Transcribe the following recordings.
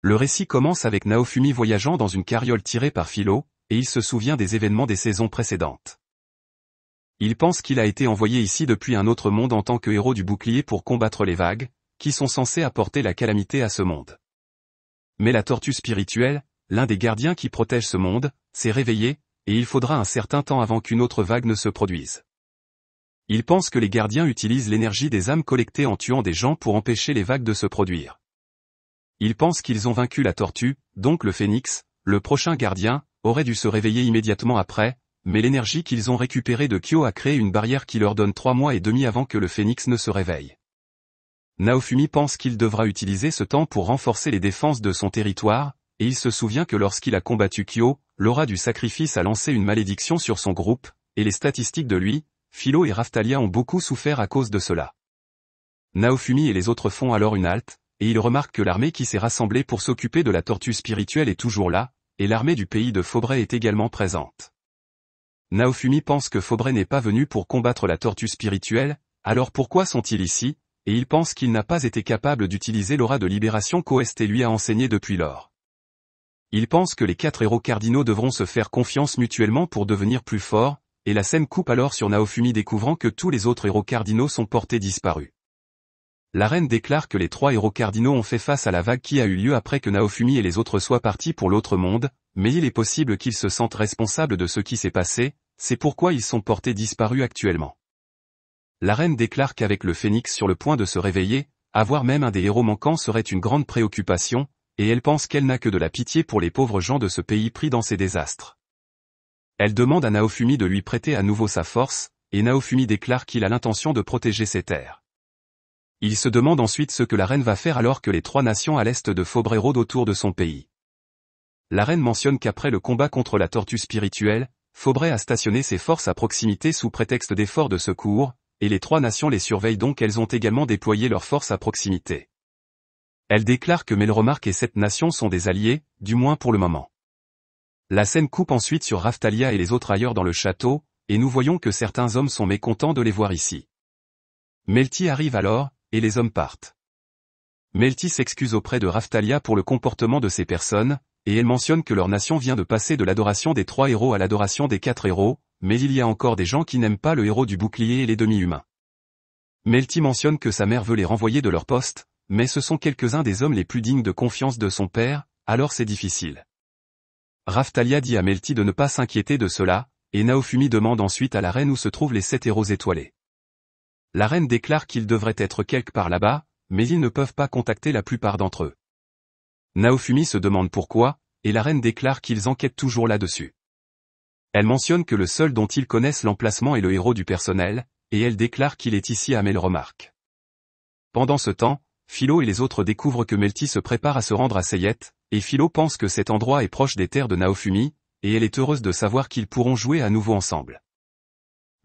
Le récit commence avec Naofumi voyageant dans une carriole tirée par Philo, et il se souvient des événements des saisons précédentes. Il pense qu'il a été envoyé ici depuis un autre monde en tant que héros du bouclier pour combattre les vagues, qui sont censées apporter la calamité à ce monde. Mais la tortue spirituelle, l'un des gardiens qui protège ce monde, s'est réveillée, et il faudra un certain temps avant qu'une autre vague ne se produise. Il pense que les gardiens utilisent l'énergie des âmes collectées en tuant des gens pour empêcher les vagues de se produire. Ils pensent qu'ils ont vaincu la tortue, donc le phénix, le prochain gardien, aurait dû se réveiller immédiatement après, mais l'énergie qu'ils ont récupérée de Kyo a créé une barrière qui leur donne trois mois et demi avant que le phénix ne se réveille. Naofumi pense qu'il devra utiliser ce temps pour renforcer les défenses de son territoire, et il se souvient que lorsqu'il a combattu Kyo, l'aura du sacrifice a lancé une malédiction sur son groupe, et les statistiques de lui, Philo et Raftalia ont beaucoup souffert à cause de cela. Naofumi et les autres font alors une halte, et il remarque que l'armée qui s'est rassemblée pour s'occuper de la tortue spirituelle est toujours là, et l'armée du pays de Faubray est également présente. Naofumi pense que Faubray n'est pas venu pour combattre la tortue spirituelle, alors pourquoi sont-ils ici, et il pense qu'il n'a pas été capable d'utiliser l'aura de libération qu'O.S.T. lui a enseigné depuis lors. Il pense que les quatre héros cardinaux devront se faire confiance mutuellement pour devenir plus forts, et la scène coupe alors sur Naofumi découvrant que tous les autres héros cardinaux sont portés disparus la reine déclare que les trois héros cardinaux ont fait face à la vague qui a eu lieu après que Naofumi et les autres soient partis pour l'autre monde, mais il est possible qu'ils se sentent responsables de ce qui s'est passé, c'est pourquoi ils sont portés disparus actuellement. La reine déclare qu'avec le phénix sur le point de se réveiller, avoir même un des héros manquants serait une grande préoccupation, et elle pense qu'elle n'a que de la pitié pour les pauvres gens de ce pays pris dans ces désastres. Elle demande à Naofumi de lui prêter à nouveau sa force, et Naofumi déclare qu'il a l'intention de protéger ses terres. Il se demande ensuite ce que la reine va faire alors que les trois nations à l'est de Faubray rôdent autour de son pays. La reine mentionne qu'après le combat contre la tortue spirituelle, Faubray a stationné ses forces à proximité sous prétexte d'efforts de secours, et les trois nations les surveillent donc elles ont également déployé leurs forces à proximité. Elle déclare que Melromark et cette nation sont des alliés, du moins pour le moment. La scène coupe ensuite sur Raftalia et les autres ailleurs dans le château, et nous voyons que certains hommes sont mécontents de les voir ici. Melty arrive alors, et les hommes partent. Melty s'excuse auprès de Raftalia pour le comportement de ces personnes, et elle mentionne que leur nation vient de passer de l'adoration des trois héros à l'adoration des quatre héros, mais il y a encore des gens qui n'aiment pas le héros du bouclier et les demi-humains. Melty mentionne que sa mère veut les renvoyer de leur poste, mais ce sont quelques-uns des hommes les plus dignes de confiance de son père, alors c'est difficile. Raftalia dit à Melty de ne pas s'inquiéter de cela, et Naofumi demande ensuite à la reine où se trouvent les sept héros étoilés la reine déclare qu'ils devraient être quelque part là-bas, mais ils ne peuvent pas contacter la plupart d'entre eux. Naofumi se demande pourquoi, et la reine déclare qu'ils enquêtent toujours là-dessus. Elle mentionne que le seul dont ils connaissent l'emplacement est le héros du personnel, et elle déclare qu'il est ici à remarque Pendant ce temps, Philo et les autres découvrent que Melty se prépare à se rendre à Seyette, et Philo pense que cet endroit est proche des terres de Naofumi, et elle est heureuse de savoir qu'ils pourront jouer à nouveau ensemble.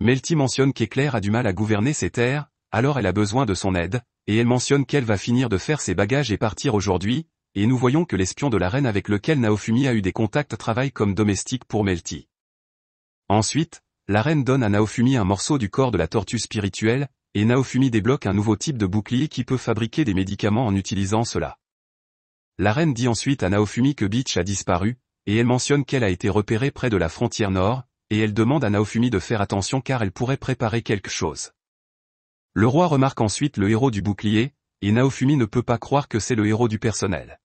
Melty mentionne qu'Eclair a du mal à gouverner ses terres, alors elle a besoin de son aide, et elle mentionne qu'elle va finir de faire ses bagages et partir aujourd'hui, et nous voyons que l'espion de la reine avec lequel Naofumi a eu des contacts travaille comme domestique pour Melty. Ensuite, la reine donne à Naofumi un morceau du corps de la tortue spirituelle, et Naofumi débloque un nouveau type de bouclier qui peut fabriquer des médicaments en utilisant cela. La reine dit ensuite à Naofumi que Beach a disparu, et elle mentionne qu'elle a été repérée près de la frontière nord, et elle demande à Naofumi de faire attention car elle pourrait préparer quelque chose. Le roi remarque ensuite le héros du bouclier, et Naofumi ne peut pas croire que c'est le héros du personnel.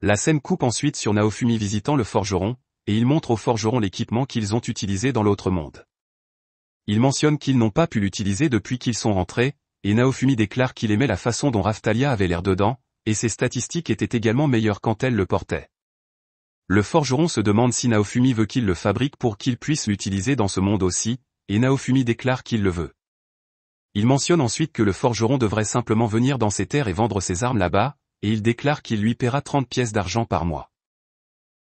La scène coupe ensuite sur Naofumi visitant le forgeron, et il montre au forgeron l'équipement qu'ils ont utilisé dans l'autre monde. Il mentionne qu'ils n'ont pas pu l'utiliser depuis qu'ils sont rentrés, et Naofumi déclare qu'il aimait la façon dont Raftalia avait l'air dedans, et ses statistiques étaient également meilleures quand elle le portait. Le forgeron se demande si Naofumi veut qu'il le fabrique pour qu'il puisse l'utiliser dans ce monde aussi, et Naofumi déclare qu'il le veut. Il mentionne ensuite que le forgeron devrait simplement venir dans ses terres et vendre ses armes là-bas, et il déclare qu'il lui paiera 30 pièces d'argent par mois.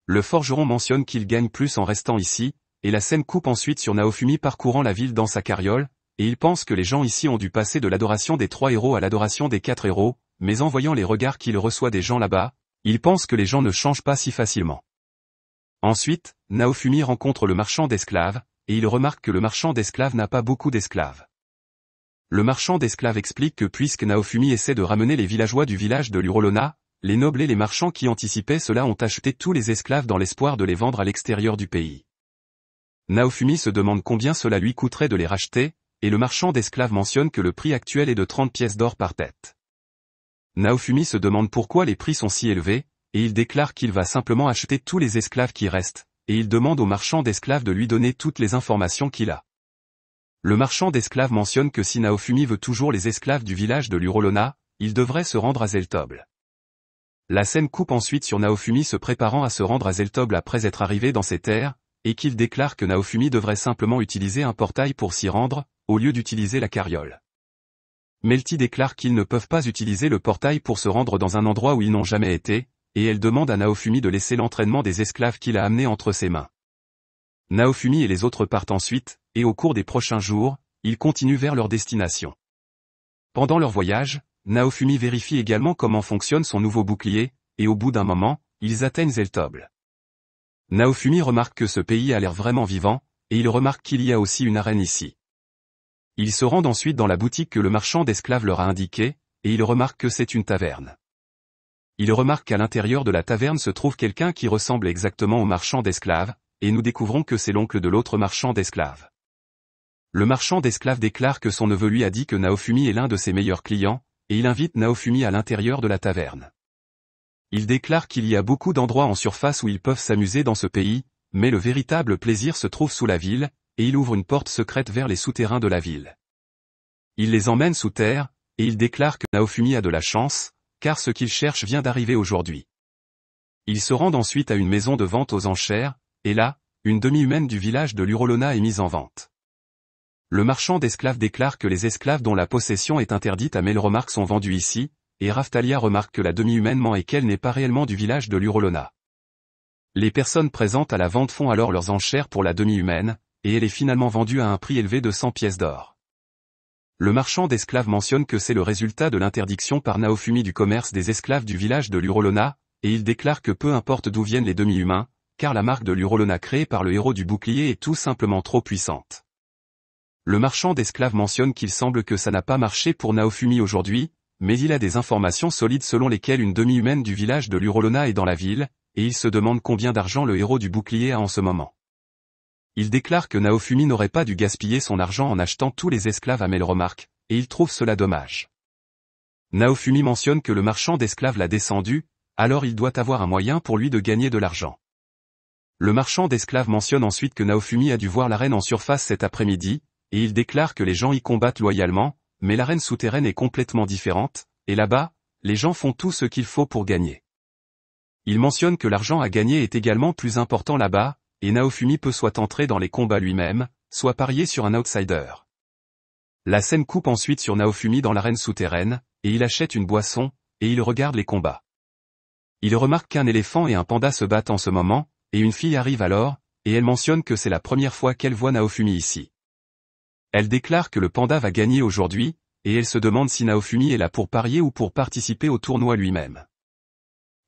Le forgeron mentionne qu'il gagne plus en restant ici, et la scène coupe ensuite sur Naofumi parcourant la ville dans sa carriole, et il pense que les gens ici ont dû passer de l'adoration des trois héros à l'adoration des quatre héros, mais en voyant les regards qu'il reçoit des gens là-bas, il pense que les gens ne changent pas si facilement. Ensuite, Naofumi rencontre le marchand d'esclaves, et il remarque que le marchand d'esclaves n'a pas beaucoup d'esclaves. Le marchand d'esclaves explique que puisque Naofumi essaie de ramener les villageois du village de l'Urolona, les nobles et les marchands qui anticipaient cela ont acheté tous les esclaves dans l'espoir de les vendre à l'extérieur du pays. Naofumi se demande combien cela lui coûterait de les racheter, et le marchand d'esclaves mentionne que le prix actuel est de 30 pièces d'or par tête. Naofumi se demande pourquoi les prix sont si élevés, et il déclare qu'il va simplement acheter tous les esclaves qui restent, et il demande au marchand d'esclaves de lui donner toutes les informations qu'il a. Le marchand d'esclaves mentionne que si Naofumi veut toujours les esclaves du village de l'Urolona, il devrait se rendre à Zeltoble. La scène coupe ensuite sur Naofumi se préparant à se rendre à Zeltoble après être arrivé dans ses terres, et qu'il déclare que Naofumi devrait simplement utiliser un portail pour s'y rendre, au lieu d'utiliser la carriole. Melty déclare qu'ils ne peuvent pas utiliser le portail pour se rendre dans un endroit où ils n'ont jamais été, et elle demande à Naofumi de laisser l'entraînement des esclaves qu'il a amenés entre ses mains. Naofumi et les autres partent ensuite, et au cours des prochains jours, ils continuent vers leur destination. Pendant leur voyage, Naofumi vérifie également comment fonctionne son nouveau bouclier, et au bout d'un moment, ils atteignent Zeltoble. Naofumi remarque que ce pays a l'air vraiment vivant, et il remarque qu'il y a aussi une arène ici. Ils se rendent ensuite dans la boutique que le marchand d'esclaves leur a indiquée, et ils remarquent que c'est une taverne il remarque qu'à l'intérieur de la taverne se trouve quelqu'un qui ressemble exactement au marchand d'esclaves, et nous découvrons que c'est l'oncle de l'autre marchand d'esclaves. Le marchand d'esclaves déclare que son neveu lui a dit que Naofumi est l'un de ses meilleurs clients, et il invite Naofumi à l'intérieur de la taverne. Il déclare qu'il y a beaucoup d'endroits en surface où ils peuvent s'amuser dans ce pays, mais le véritable plaisir se trouve sous la ville, et il ouvre une porte secrète vers les souterrains de la ville. Il les emmène sous terre, et il déclare que Naofumi a de la chance, car ce qu'ils cherchent vient d'arriver aujourd'hui. Ils se rendent ensuite à une maison de vente aux enchères, et là, une demi-humaine du village de l'Urolona est mise en vente. Le marchand d'esclaves déclare que les esclaves dont la possession est interdite à Melromark sont vendus ici, et Raftalia remarque que la demi-humaine ment et qu'elle n'est pas réellement du village de l'Urolona. Les personnes présentes à la vente font alors leurs enchères pour la demi-humaine, et elle est finalement vendue à un prix élevé de 100 pièces d'or le marchand d'esclaves mentionne que c'est le résultat de l'interdiction par Naofumi du commerce des esclaves du village de l'Urolona, et il déclare que peu importe d'où viennent les demi-humains, car la marque de l'Urolona créée par le héros du bouclier est tout simplement trop puissante. Le marchand d'esclaves mentionne qu'il semble que ça n'a pas marché pour Naofumi aujourd'hui, mais il a des informations solides selon lesquelles une demi-humaine du village de l'Urolona est dans la ville, et il se demande combien d'argent le héros du bouclier a en ce moment. Il déclare que Naofumi n'aurait pas dû gaspiller son argent en achetant tous les esclaves à Melromark, et il trouve cela dommage. Naofumi mentionne que le marchand d'esclaves l'a descendu, alors il doit avoir un moyen pour lui de gagner de l'argent. Le marchand d'esclaves mentionne ensuite que Naofumi a dû voir la reine en surface cet après-midi, et il déclare que les gens y combattent loyalement, mais la reine souterraine est complètement différente, et là-bas, les gens font tout ce qu'il faut pour gagner. Il mentionne que l'argent à gagner est également plus important là-bas, et Naofumi peut soit entrer dans les combats lui-même, soit parier sur un outsider. La scène coupe ensuite sur Naofumi dans l'arène souterraine, et il achète une boisson, et il regarde les combats. Il remarque qu'un éléphant et un panda se battent en ce moment, et une fille arrive alors, et elle mentionne que c'est la première fois qu'elle voit Naofumi ici. Elle déclare que le panda va gagner aujourd'hui, et elle se demande si Naofumi est là pour parier ou pour participer au tournoi lui-même.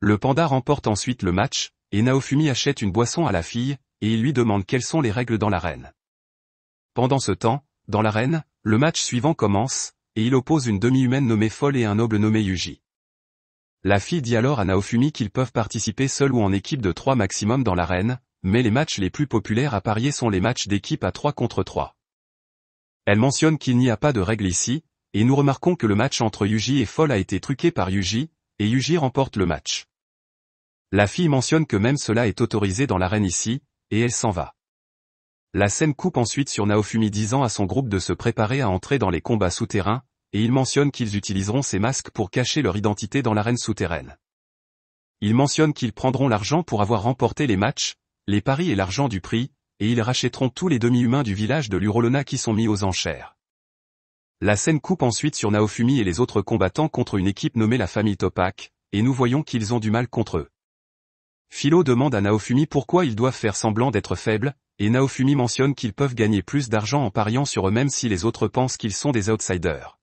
Le panda remporte ensuite le match, et Naofumi achète une boisson à la fille, et il lui demande quelles sont les règles dans l'arène. Pendant ce temps, dans l'arène, le match suivant commence, et il oppose une demi-humaine nommée Folle et un noble nommé Yuji. La fille dit alors à Naofumi qu'ils peuvent participer seuls ou en équipe de 3 maximum dans l'arène, mais les matchs les plus populaires à parier sont les matchs d'équipe à 3 contre 3. Elle mentionne qu'il n'y a pas de règles ici, et nous remarquons que le match entre Yuji et Folle a été truqué par Yuji, et Yuji remporte le match. La fille mentionne que même cela est autorisé dans l'arène ici, et elle s'en va. La scène coupe ensuite sur Naofumi disant à son groupe de se préparer à entrer dans les combats souterrains, et il mentionne qu'ils utiliseront ces masques pour cacher leur identité dans l'arène souterraine. Il mentionne qu'ils prendront l'argent pour avoir remporté les matchs, les paris et l'argent du prix, et ils rachèteront tous les demi-humains du village de l'Urolona qui sont mis aux enchères. La scène coupe ensuite sur Naofumi et les autres combattants contre une équipe nommée la famille Topak, et nous voyons qu'ils ont du mal contre eux. Philo demande à Naofumi pourquoi ils doivent faire semblant d'être faibles, et Naofumi mentionne qu'ils peuvent gagner plus d'argent en pariant sur eux-mêmes si les autres pensent qu'ils sont des outsiders.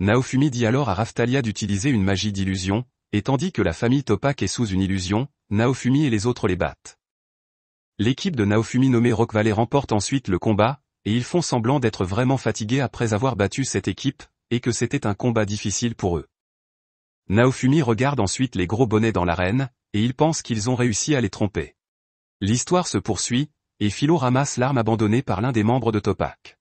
Naofumi dit alors à Raftalia d'utiliser une magie d'illusion, et tandis que la famille Topak est sous une illusion, Naofumi et les autres les battent. L'équipe de Naofumi nommée Rock Valley remporte ensuite le combat, et ils font semblant d'être vraiment fatigués après avoir battu cette équipe, et que c'était un combat difficile pour eux. Naofumi regarde ensuite les gros bonnets dans l'arène, et ils pensent qu'ils ont réussi à les tromper. L'histoire se poursuit, et Philo ramasse l'arme abandonnée par l'un des membres de Topac.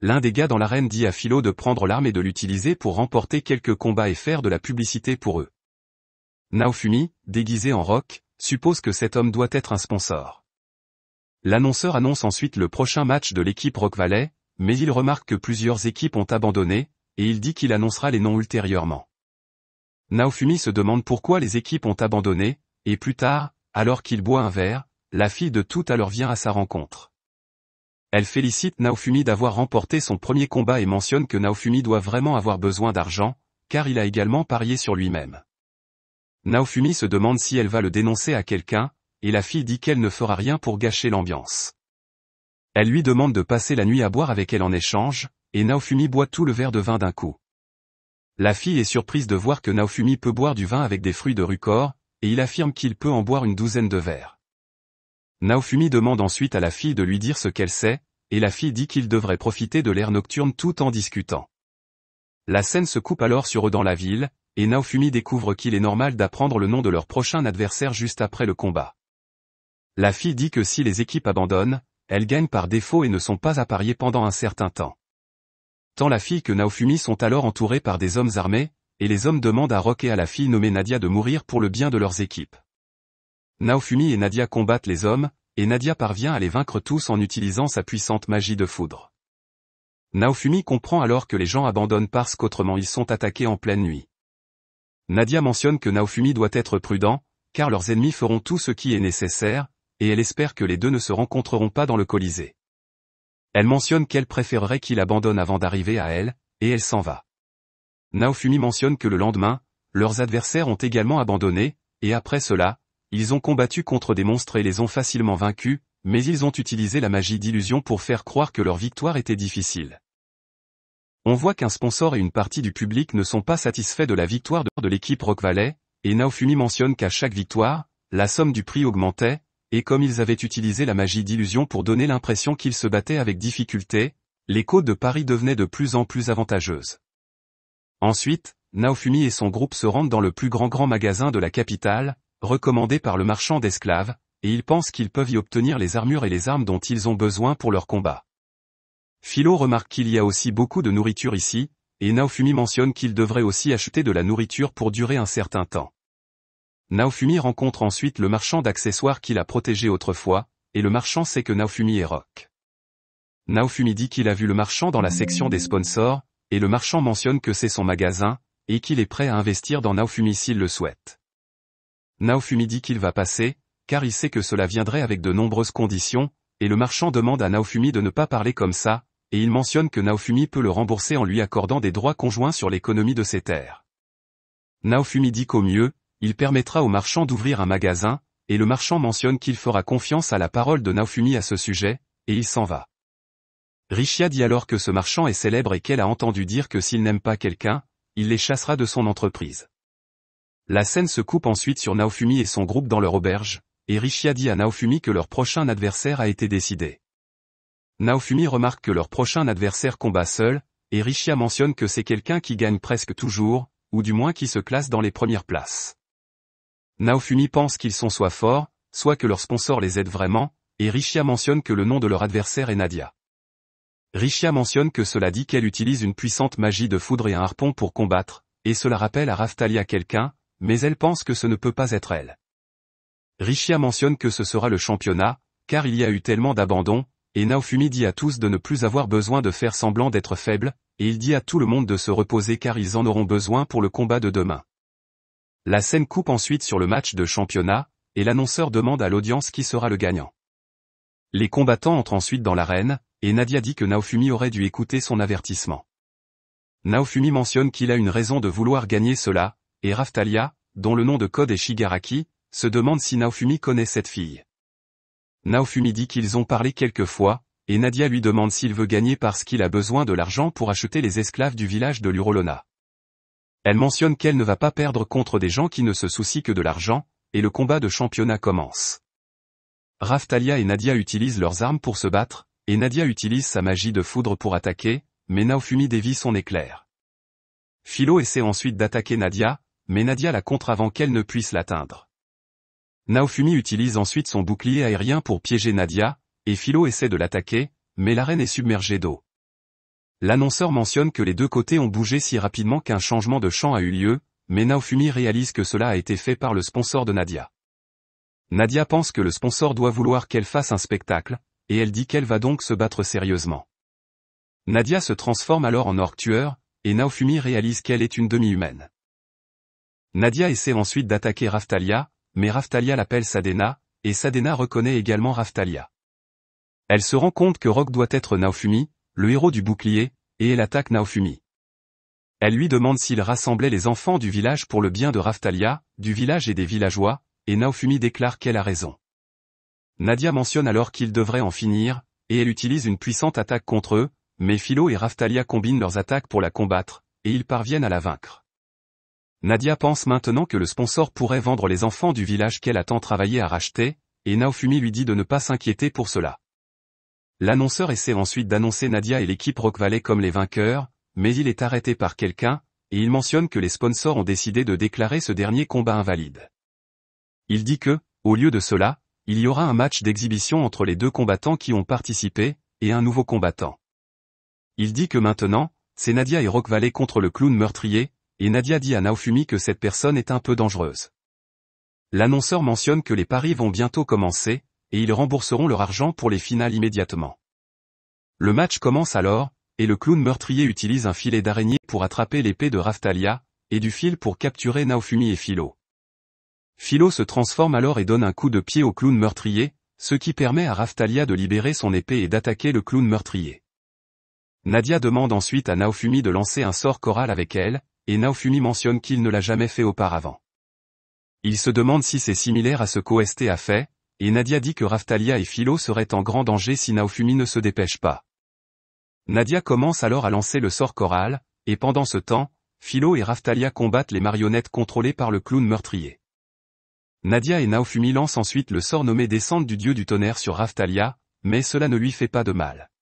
L'un des gars dans l'arène dit à Philo de prendre l'arme et de l'utiliser pour remporter quelques combats et faire de la publicité pour eux. Naofumi, déguisé en rock, suppose que cet homme doit être un sponsor. L'annonceur annonce ensuite le prochain match de l'équipe Rock Valley, mais il remarque que plusieurs équipes ont abandonné, et il dit qu'il annoncera les noms ultérieurement. Naofumi se demande pourquoi les équipes ont abandonné, et plus tard, alors qu'il boit un verre, la fille de tout alors vient à sa rencontre. Elle félicite Naofumi d'avoir remporté son premier combat et mentionne que Naofumi doit vraiment avoir besoin d'argent, car il a également parié sur lui-même. Naofumi se demande si elle va le dénoncer à quelqu'un, et la fille dit qu'elle ne fera rien pour gâcher l'ambiance. Elle lui demande de passer la nuit à boire avec elle en échange, et Naofumi boit tout le verre de vin d'un coup. La fille est surprise de voir que Naofumi peut boire du vin avec des fruits de rucor, et il affirme qu'il peut en boire une douzaine de verres. Naofumi demande ensuite à la fille de lui dire ce qu'elle sait, et la fille dit qu'il devrait profiter de l'air nocturne tout en discutant. La scène se coupe alors sur eux dans la ville, et Naofumi découvre qu'il est normal d'apprendre le nom de leur prochain adversaire juste après le combat. La fille dit que si les équipes abandonnent, elles gagnent par défaut et ne sont pas à parier pendant un certain temps. Tant la fille que Naofumi sont alors entourés par des hommes armés, et les hommes demandent à Rock et à la fille nommée Nadia de mourir pour le bien de leurs équipes. Naofumi et Nadia combattent les hommes, et Nadia parvient à les vaincre tous en utilisant sa puissante magie de foudre. Naofumi comprend alors que les gens abandonnent parce qu'autrement ils sont attaqués en pleine nuit. Nadia mentionne que Naofumi doit être prudent, car leurs ennemis feront tout ce qui est nécessaire, et elle espère que les deux ne se rencontreront pas dans le Colisée. Elle mentionne qu'elle préférerait qu'il abandonne avant d'arriver à elle, et elle s'en va. Naofumi mentionne que le lendemain, leurs adversaires ont également abandonné, et après cela, ils ont combattu contre des monstres et les ont facilement vaincus, mais ils ont utilisé la magie d'illusion pour faire croire que leur victoire était difficile. On voit qu'un sponsor et une partie du public ne sont pas satisfaits de la victoire de l'équipe Rock Valley, et Naofumi mentionne qu'à chaque victoire, la somme du prix augmentait, et comme ils avaient utilisé la magie d'illusion pour donner l'impression qu'ils se battaient avec difficulté, les côtes de Paris devenaient de plus en plus avantageuses. Ensuite, Naofumi et son groupe se rendent dans le plus grand grand magasin de la capitale, recommandé par le marchand d'esclaves, et ils pensent qu'ils peuvent y obtenir les armures et les armes dont ils ont besoin pour leur combat. Philo remarque qu'il y a aussi beaucoup de nourriture ici, et Naofumi mentionne qu'il devrait aussi acheter de la nourriture pour durer un certain temps. Naofumi rencontre ensuite le marchand d'accessoires qu'il a protégé autrefois, et le marchand sait que Naofumi est rock. Naofumi dit qu'il a vu le marchand dans la section des sponsors, et le marchand mentionne que c'est son magasin, et qu'il est prêt à investir dans Naofumi s'il le souhaite. Naofumi dit qu'il va passer, car il sait que cela viendrait avec de nombreuses conditions, et le marchand demande à Naofumi de ne pas parler comme ça, et il mentionne que Naofumi peut le rembourser en lui accordant des droits conjoints sur l'économie de ses terres. Naofumi dit qu'au mieux, il permettra au marchand d'ouvrir un magasin, et le marchand mentionne qu'il fera confiance à la parole de Naofumi à ce sujet, et il s'en va. Richia dit alors que ce marchand est célèbre et qu'elle a entendu dire que s'il n'aime pas quelqu'un, il les chassera de son entreprise. La scène se coupe ensuite sur Naofumi et son groupe dans leur auberge, et Richia dit à Naofumi que leur prochain adversaire a été décidé. Naofumi remarque que leur prochain adversaire combat seul, et Richia mentionne que c'est quelqu'un qui gagne presque toujours, ou du moins qui se classe dans les premières places. Naofumi pense qu'ils sont soit forts, soit que leur sponsor les aide vraiment, et Richia mentionne que le nom de leur adversaire est Nadia. Richia mentionne que cela dit qu'elle utilise une puissante magie de foudre et un harpon pour combattre, et cela rappelle à Raftalia quelqu'un, mais elle pense que ce ne peut pas être elle. Richia mentionne que ce sera le championnat, car il y a eu tellement d'abandon, et Naofumi dit à tous de ne plus avoir besoin de faire semblant d'être faible, et il dit à tout le monde de se reposer car ils en auront besoin pour le combat de demain. La scène coupe ensuite sur le match de championnat, et l'annonceur demande à l'audience qui sera le gagnant. Les combattants entrent ensuite dans l'arène, et Nadia dit que Naofumi aurait dû écouter son avertissement. Naofumi mentionne qu'il a une raison de vouloir gagner cela, et Raftalia, dont le nom de code est Shigaraki, se demande si Naofumi connaît cette fille. Naofumi dit qu'ils ont parlé quelques fois, et Nadia lui demande s'il veut gagner parce qu'il a besoin de l'argent pour acheter les esclaves du village de l'Urolona. Elle mentionne qu'elle ne va pas perdre contre des gens qui ne se soucient que de l'argent, et le combat de championnat commence. Raftalia et Nadia utilisent leurs armes pour se battre, et Nadia utilise sa magie de foudre pour attaquer, mais Naofumi dévie son éclair. Philo essaie ensuite d'attaquer Nadia, mais Nadia la contre avant qu'elle ne puisse l'atteindre. Naofumi utilise ensuite son bouclier aérien pour piéger Nadia, et Philo essaie de l'attaquer, mais la reine est submergée d'eau. L'annonceur mentionne que les deux côtés ont bougé si rapidement qu'un changement de champ a eu lieu, mais Naofumi réalise que cela a été fait par le sponsor de Nadia. Nadia pense que le sponsor doit vouloir qu'elle fasse un spectacle, et elle dit qu'elle va donc se battre sérieusement. Nadia se transforme alors en orc tueur, et Naofumi réalise qu'elle est une demi-humaine. Nadia essaie ensuite d'attaquer Raftalia, mais Raftalia l'appelle Sadena, et Sadena reconnaît également Raftalia. Elle se rend compte que Rock doit être Naofumi, le héros du bouclier, et elle attaque Naofumi. Elle lui demande s'il rassemblait les enfants du village pour le bien de Raftalia, du village et des villageois, et Naofumi déclare qu'elle a raison. Nadia mentionne alors qu'il devrait en finir, et elle utilise une puissante attaque contre eux, mais Philo et Raftalia combinent leurs attaques pour la combattre, et ils parviennent à la vaincre. Nadia pense maintenant que le sponsor pourrait vendre les enfants du village qu'elle a tant travaillé à racheter, et Naofumi lui dit de ne pas s'inquiéter pour cela. L'annonceur essaie ensuite d'annoncer Nadia et l'équipe Rock Valley comme les vainqueurs, mais il est arrêté par quelqu'un, et il mentionne que les sponsors ont décidé de déclarer ce dernier combat invalide. Il dit que, au lieu de cela, il y aura un match d'exhibition entre les deux combattants qui ont participé, et un nouveau combattant. Il dit que maintenant, c'est Nadia et Rock Valley contre le clown meurtrier, et Nadia dit à Naofumi que cette personne est un peu dangereuse. L'annonceur mentionne que les paris vont bientôt commencer, et ils rembourseront leur argent pour les finales immédiatement. Le match commence alors, et le clown meurtrier utilise un filet d'araignée pour attraper l'épée de Raftalia, et du fil pour capturer Naofumi et Philo. Philo se transforme alors et donne un coup de pied au clown meurtrier, ce qui permet à Raftalia de libérer son épée et d'attaquer le clown meurtrier. Nadia demande ensuite à Naofumi de lancer un sort choral avec elle, et Naofumi mentionne qu'il ne l'a jamais fait auparavant. Il se demande si c'est similaire à ce qu'OST a fait, et Nadia dit que Raftalia et Philo seraient en grand danger si Naofumi ne se dépêche pas. Nadia commence alors à lancer le sort choral, et pendant ce temps, Philo et Raftalia combattent les marionnettes contrôlées par le clown meurtrier. Nadia et Naofumi lancent ensuite le sort nommé Descente du dieu du tonnerre sur Raftalia, mais cela ne lui fait pas de mal.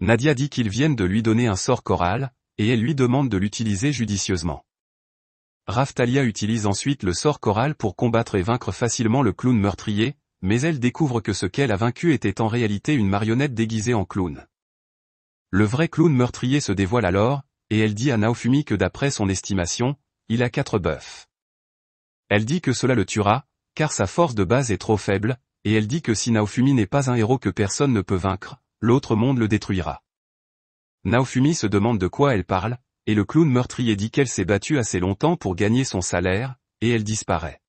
Nadia dit qu'ils viennent de lui donner un sort choral, et elle lui demande de l'utiliser judicieusement. Raftalia utilise ensuite le sort choral pour combattre et vaincre facilement le clown meurtrier, mais elle découvre que ce qu'elle a vaincu était en réalité une marionnette déguisée en clown. Le vrai clown meurtrier se dévoile alors, et elle dit à Naofumi que d'après son estimation, il a quatre bœufs. Elle dit que cela le tuera, car sa force de base est trop faible, et elle dit que si Naofumi n'est pas un héros que personne ne peut vaincre, l'autre monde le détruira. Naofumi se demande de quoi elle parle, et le clown meurtrier dit qu'elle s'est battue assez longtemps pour gagner son salaire, et elle disparaît.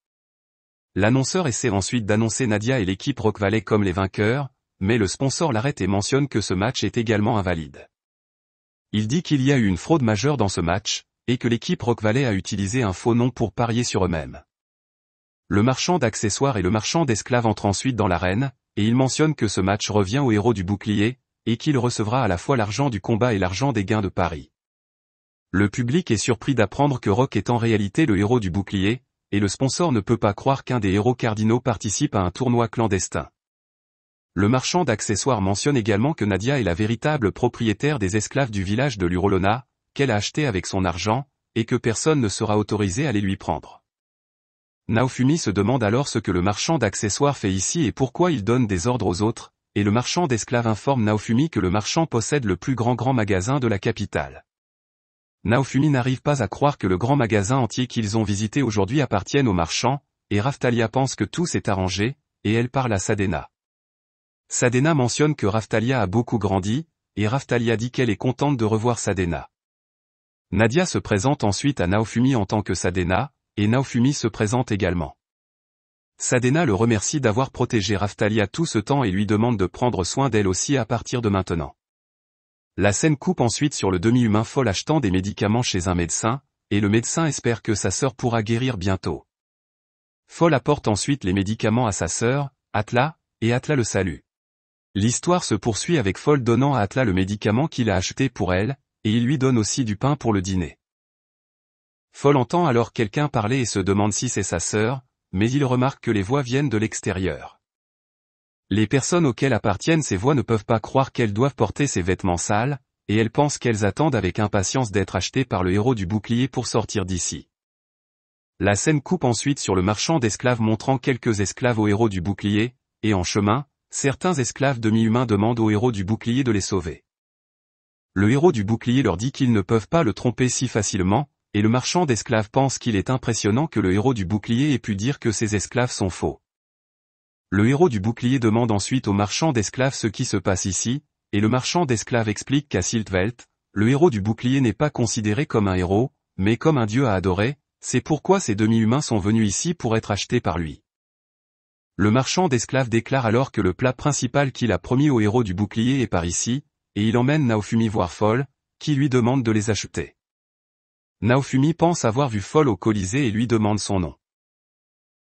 L'annonceur essaie ensuite d'annoncer Nadia et l'équipe Rock Valley comme les vainqueurs, mais le sponsor l'arrête et mentionne que ce match est également invalide. Il dit qu'il y a eu une fraude majeure dans ce match, et que l'équipe Rock Valley a utilisé un faux nom pour parier sur eux-mêmes. Le marchand d'accessoires et le marchand d'esclaves entrent ensuite dans l'arène, et il mentionne que ce match revient au héros du bouclier, et qu'il recevra à la fois l'argent du combat et l'argent des gains de Paris. Le public est surpris d'apprendre que Rock est en réalité le héros du bouclier, et le sponsor ne peut pas croire qu'un des héros cardinaux participe à un tournoi clandestin. Le marchand d'accessoires mentionne également que Nadia est la véritable propriétaire des esclaves du village de l'Urolona, qu'elle a acheté avec son argent, et que personne ne sera autorisé à les lui prendre. Naofumi se demande alors ce que le marchand d'accessoires fait ici et pourquoi il donne des ordres aux autres, et le marchand d'esclaves informe Naofumi que le marchand possède le plus grand grand magasin de la capitale. Naofumi n'arrive pas à croire que le grand magasin entier qu'ils ont visité aujourd'hui appartienne aux marchands, et Raftalia pense que tout s'est arrangé, et elle parle à Sadena. Sadena mentionne que Raftalia a beaucoup grandi, et Raftalia dit qu'elle est contente de revoir Sadena. Nadia se présente ensuite à Naofumi en tant que Sadena, et Naofumi se présente également. Sadena le remercie d'avoir protégé Raftalia tout ce temps et lui demande de prendre soin d'elle aussi à partir de maintenant. La scène coupe ensuite sur le demi-humain folle achetant des médicaments chez un médecin, et le médecin espère que sa sœur pourra guérir bientôt. Folle apporte ensuite les médicaments à sa sœur, Atla, et Atla le salue. L'histoire se poursuit avec Folle donnant à Atla le médicament qu'il a acheté pour elle, et il lui donne aussi du pain pour le dîner. Folle entend alors quelqu'un parler et se demande si c'est sa sœur, mais il remarque que les voix viennent de l'extérieur. Les personnes auxquelles appartiennent ces voix ne peuvent pas croire qu'elles doivent porter ces vêtements sales, et elles pensent qu'elles attendent avec impatience d'être achetées par le héros du bouclier pour sortir d'ici. La scène coupe ensuite sur le marchand d'esclaves montrant quelques esclaves au héros du bouclier, et en chemin, certains esclaves demi-humains demandent au héros du bouclier de les sauver. Le héros du bouclier leur dit qu'ils ne peuvent pas le tromper si facilement, et le marchand d'esclaves pense qu'il est impressionnant que le héros du bouclier ait pu dire que ces esclaves sont faux. Le héros du bouclier demande ensuite au marchand d'esclaves ce qui se passe ici, et le marchand d'esclaves explique qu'à Siltvelt, le héros du bouclier n'est pas considéré comme un héros, mais comme un dieu à adorer, c'est pourquoi ces demi-humains sont venus ici pour être achetés par lui. Le marchand d'esclaves déclare alors que le plat principal qu'il a promis au héros du bouclier est par ici, et il emmène Naofumi voir Foll, qui lui demande de les acheter. Naofumi pense avoir vu Foll au Colisée et lui demande son nom.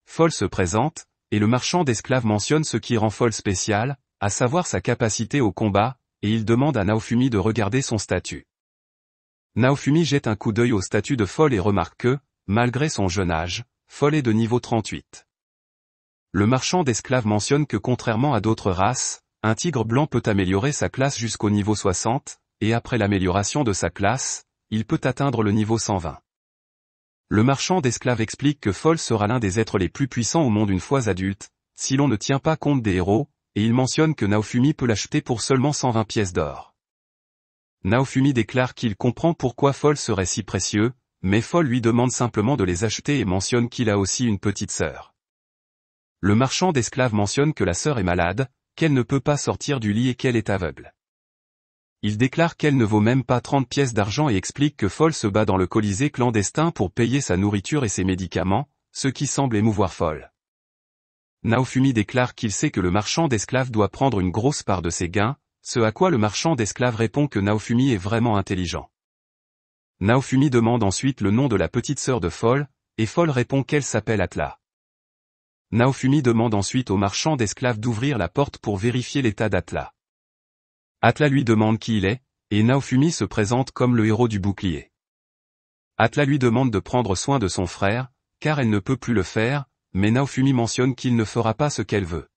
Foll se présente, et le marchand d'esclaves mentionne ce qui rend folle spécial, à savoir sa capacité au combat, et il demande à Naofumi de regarder son statut. Naofumi jette un coup d'œil au statut de folle et remarque que, malgré son jeune âge, folle est de niveau 38. Le marchand d'esclaves mentionne que contrairement à d'autres races, un tigre blanc peut améliorer sa classe jusqu'au niveau 60, et après l'amélioration de sa classe, il peut atteindre le niveau 120. Le marchand d'esclaves explique que Foll sera l'un des êtres les plus puissants au monde une fois adulte, si l'on ne tient pas compte des héros, et il mentionne que Naofumi peut l'acheter pour seulement 120 pièces d'or. Naofumi déclare qu'il comprend pourquoi Foll serait si précieux, mais Foll lui demande simplement de les acheter et mentionne qu'il a aussi une petite sœur. Le marchand d'esclaves mentionne que la sœur est malade, qu'elle ne peut pas sortir du lit et qu'elle est aveugle il déclare qu'elle ne vaut même pas 30 pièces d'argent et explique que Foll se bat dans le Colisée clandestin pour payer sa nourriture et ses médicaments, ce qui semble émouvoir Foll. Naofumi déclare qu'il sait que le marchand d'esclaves doit prendre une grosse part de ses gains, ce à quoi le marchand d'esclaves répond que Naofumi est vraiment intelligent. Naofumi demande ensuite le nom de la petite sœur de Foll, et Foll répond qu'elle s'appelle Atla. Naofumi demande ensuite au marchand d'esclaves d'ouvrir la porte pour vérifier l'état d'Atla. Atla lui demande qui il est, et Naofumi se présente comme le héros du bouclier. Atla lui demande de prendre soin de son frère, car elle ne peut plus le faire, mais Naofumi mentionne qu'il ne fera pas ce qu'elle veut.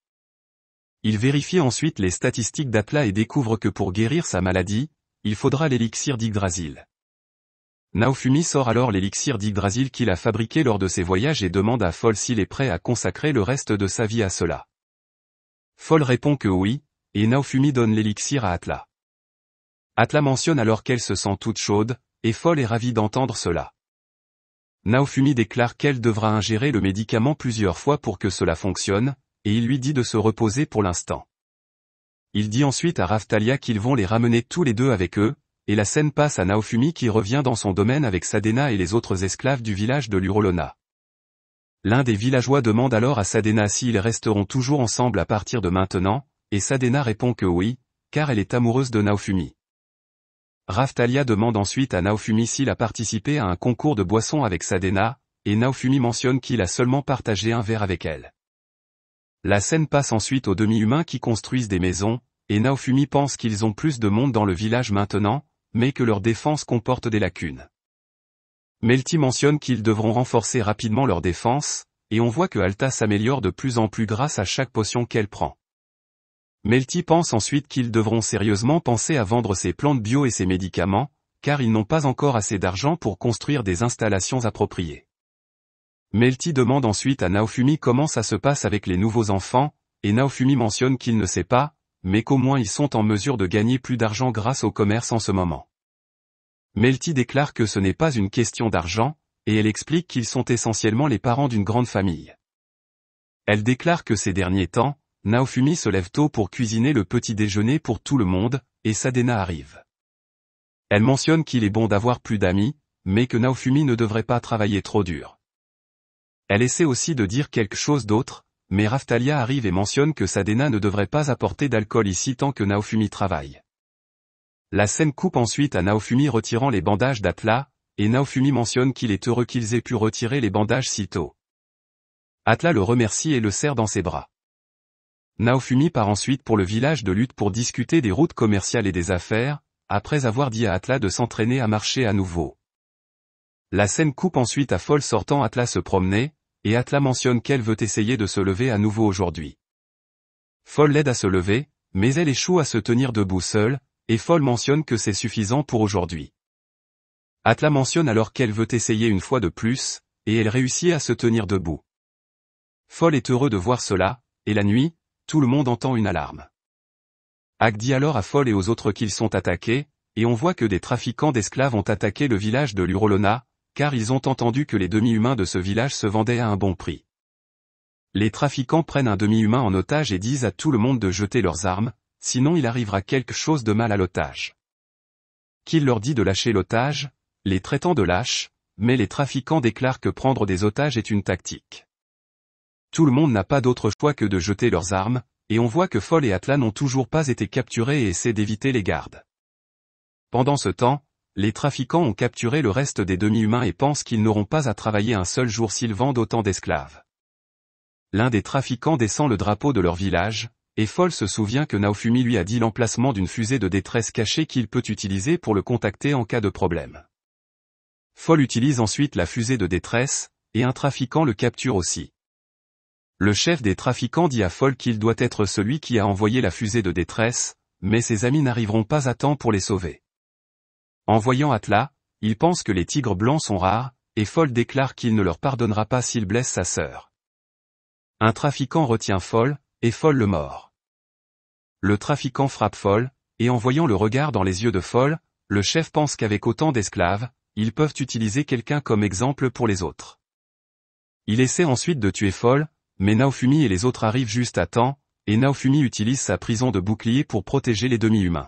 Il vérifie ensuite les statistiques d'Atla et découvre que pour guérir sa maladie, il faudra l'élixir d'Yggdrasil. Naofumi sort alors l'élixir d'Yggdrasil qu'il a fabriqué lors de ses voyages et demande à Foll s'il est prêt à consacrer le reste de sa vie à cela. Foll répond que oui, et Naofumi donne l'élixir à Atla. Atla mentionne alors qu'elle se sent toute chaude, et folle et ravie d'entendre cela. Naofumi déclare qu'elle devra ingérer le médicament plusieurs fois pour que cela fonctionne, et il lui dit de se reposer pour l'instant. Il dit ensuite à Raftalia qu'ils vont les ramener tous les deux avec eux, et la scène passe à Naofumi qui revient dans son domaine avec Sadena et les autres esclaves du village de l'Urolona. L'un des villageois demande alors à Sadena s'ils resteront toujours ensemble à partir de maintenant, et Sadena répond que oui, car elle est amoureuse de Naofumi. Raftalia demande ensuite à Naofumi s'il a participé à un concours de boissons avec Sadena, et Naofumi mentionne qu'il a seulement partagé un verre avec elle. La scène passe ensuite aux demi-humains qui construisent des maisons, et Naofumi pense qu'ils ont plus de monde dans le village maintenant, mais que leur défense comporte des lacunes. Melty mentionne qu'ils devront renforcer rapidement leur défense, et on voit que Alta s'améliore de plus en plus grâce à chaque potion qu'elle prend. Melty pense ensuite qu'ils devront sérieusement penser à vendre ses plantes bio et ses médicaments, car ils n'ont pas encore assez d'argent pour construire des installations appropriées. Melty demande ensuite à Naofumi comment ça se passe avec les nouveaux enfants, et Naofumi mentionne qu'il ne sait pas, mais qu'au moins ils sont en mesure de gagner plus d'argent grâce au commerce en ce moment. Melty déclare que ce n'est pas une question d'argent, et elle explique qu'ils sont essentiellement les parents d'une grande famille. Elle déclare que ces derniers temps, Naofumi se lève tôt pour cuisiner le petit déjeuner pour tout le monde, et Sadena arrive. Elle mentionne qu'il est bon d'avoir plus d'amis, mais que Naofumi ne devrait pas travailler trop dur. Elle essaie aussi de dire quelque chose d'autre, mais Raftalia arrive et mentionne que Sadena ne devrait pas apporter d'alcool ici tant que Naofumi travaille. La scène coupe ensuite à Naofumi retirant les bandages d'Atla, et Naofumi mentionne qu'il est heureux qu'ils aient pu retirer les bandages si tôt. Atla le remercie et le serre dans ses bras. Naofumi part ensuite pour le village de lutte pour discuter des routes commerciales et des affaires, après avoir dit à Atla de s'entraîner à marcher à nouveau. La scène coupe ensuite à Folle sortant Atla se promener, et Atla mentionne qu'elle veut essayer de se lever à nouveau aujourd'hui. Folle l'aide à se lever, mais elle échoue à se tenir debout seule, et Folle mentionne que c'est suffisant pour aujourd'hui. Atla mentionne alors qu'elle veut essayer une fois de plus, et elle réussit à se tenir debout. Folle est heureux de voir cela, et la nuit, tout le monde entend une alarme. Hag dit alors à Foll et aux autres qu'ils sont attaqués, et on voit que des trafiquants d'esclaves ont attaqué le village de Lurolona, car ils ont entendu que les demi-humains de ce village se vendaient à un bon prix. Les trafiquants prennent un demi-humain en otage et disent à tout le monde de jeter leurs armes, sinon il arrivera quelque chose de mal à l'otage. Qu'il leur dit de lâcher l'otage, les traitant de lâches, mais les trafiquants déclarent que prendre des otages est une tactique. Tout le monde n'a pas d'autre choix que de jeter leurs armes, et on voit que Foll et Atla n'ont toujours pas été capturés et essaient d'éviter les gardes. Pendant ce temps, les trafiquants ont capturé le reste des demi-humains et pensent qu'ils n'auront pas à travailler un seul jour s'ils vendent autant d'esclaves. L'un des trafiquants descend le drapeau de leur village, et Foll se souvient que Naofumi lui a dit l'emplacement d'une fusée de détresse cachée qu'il peut utiliser pour le contacter en cas de problème. Foll utilise ensuite la fusée de détresse, et un trafiquant le capture aussi. Le chef des trafiquants dit à Folk qu'il doit être celui qui a envoyé la fusée de détresse, mais ses amis n'arriveront pas à temps pour les sauver. En voyant Atla, il pense que les tigres blancs sont rares, et Foll déclare qu'il ne leur pardonnera pas s'il blesse sa sœur. Un trafiquant retient Foll, et Foll le mord. Le trafiquant frappe Foll, et en voyant le regard dans les yeux de Foll, le chef pense qu'avec autant d'esclaves, ils peuvent utiliser quelqu'un comme exemple pour les autres. Il essaie ensuite de tuer Foll, mais Naofumi et les autres arrivent juste à temps, et Naofumi utilise sa prison de bouclier pour protéger les demi-humains.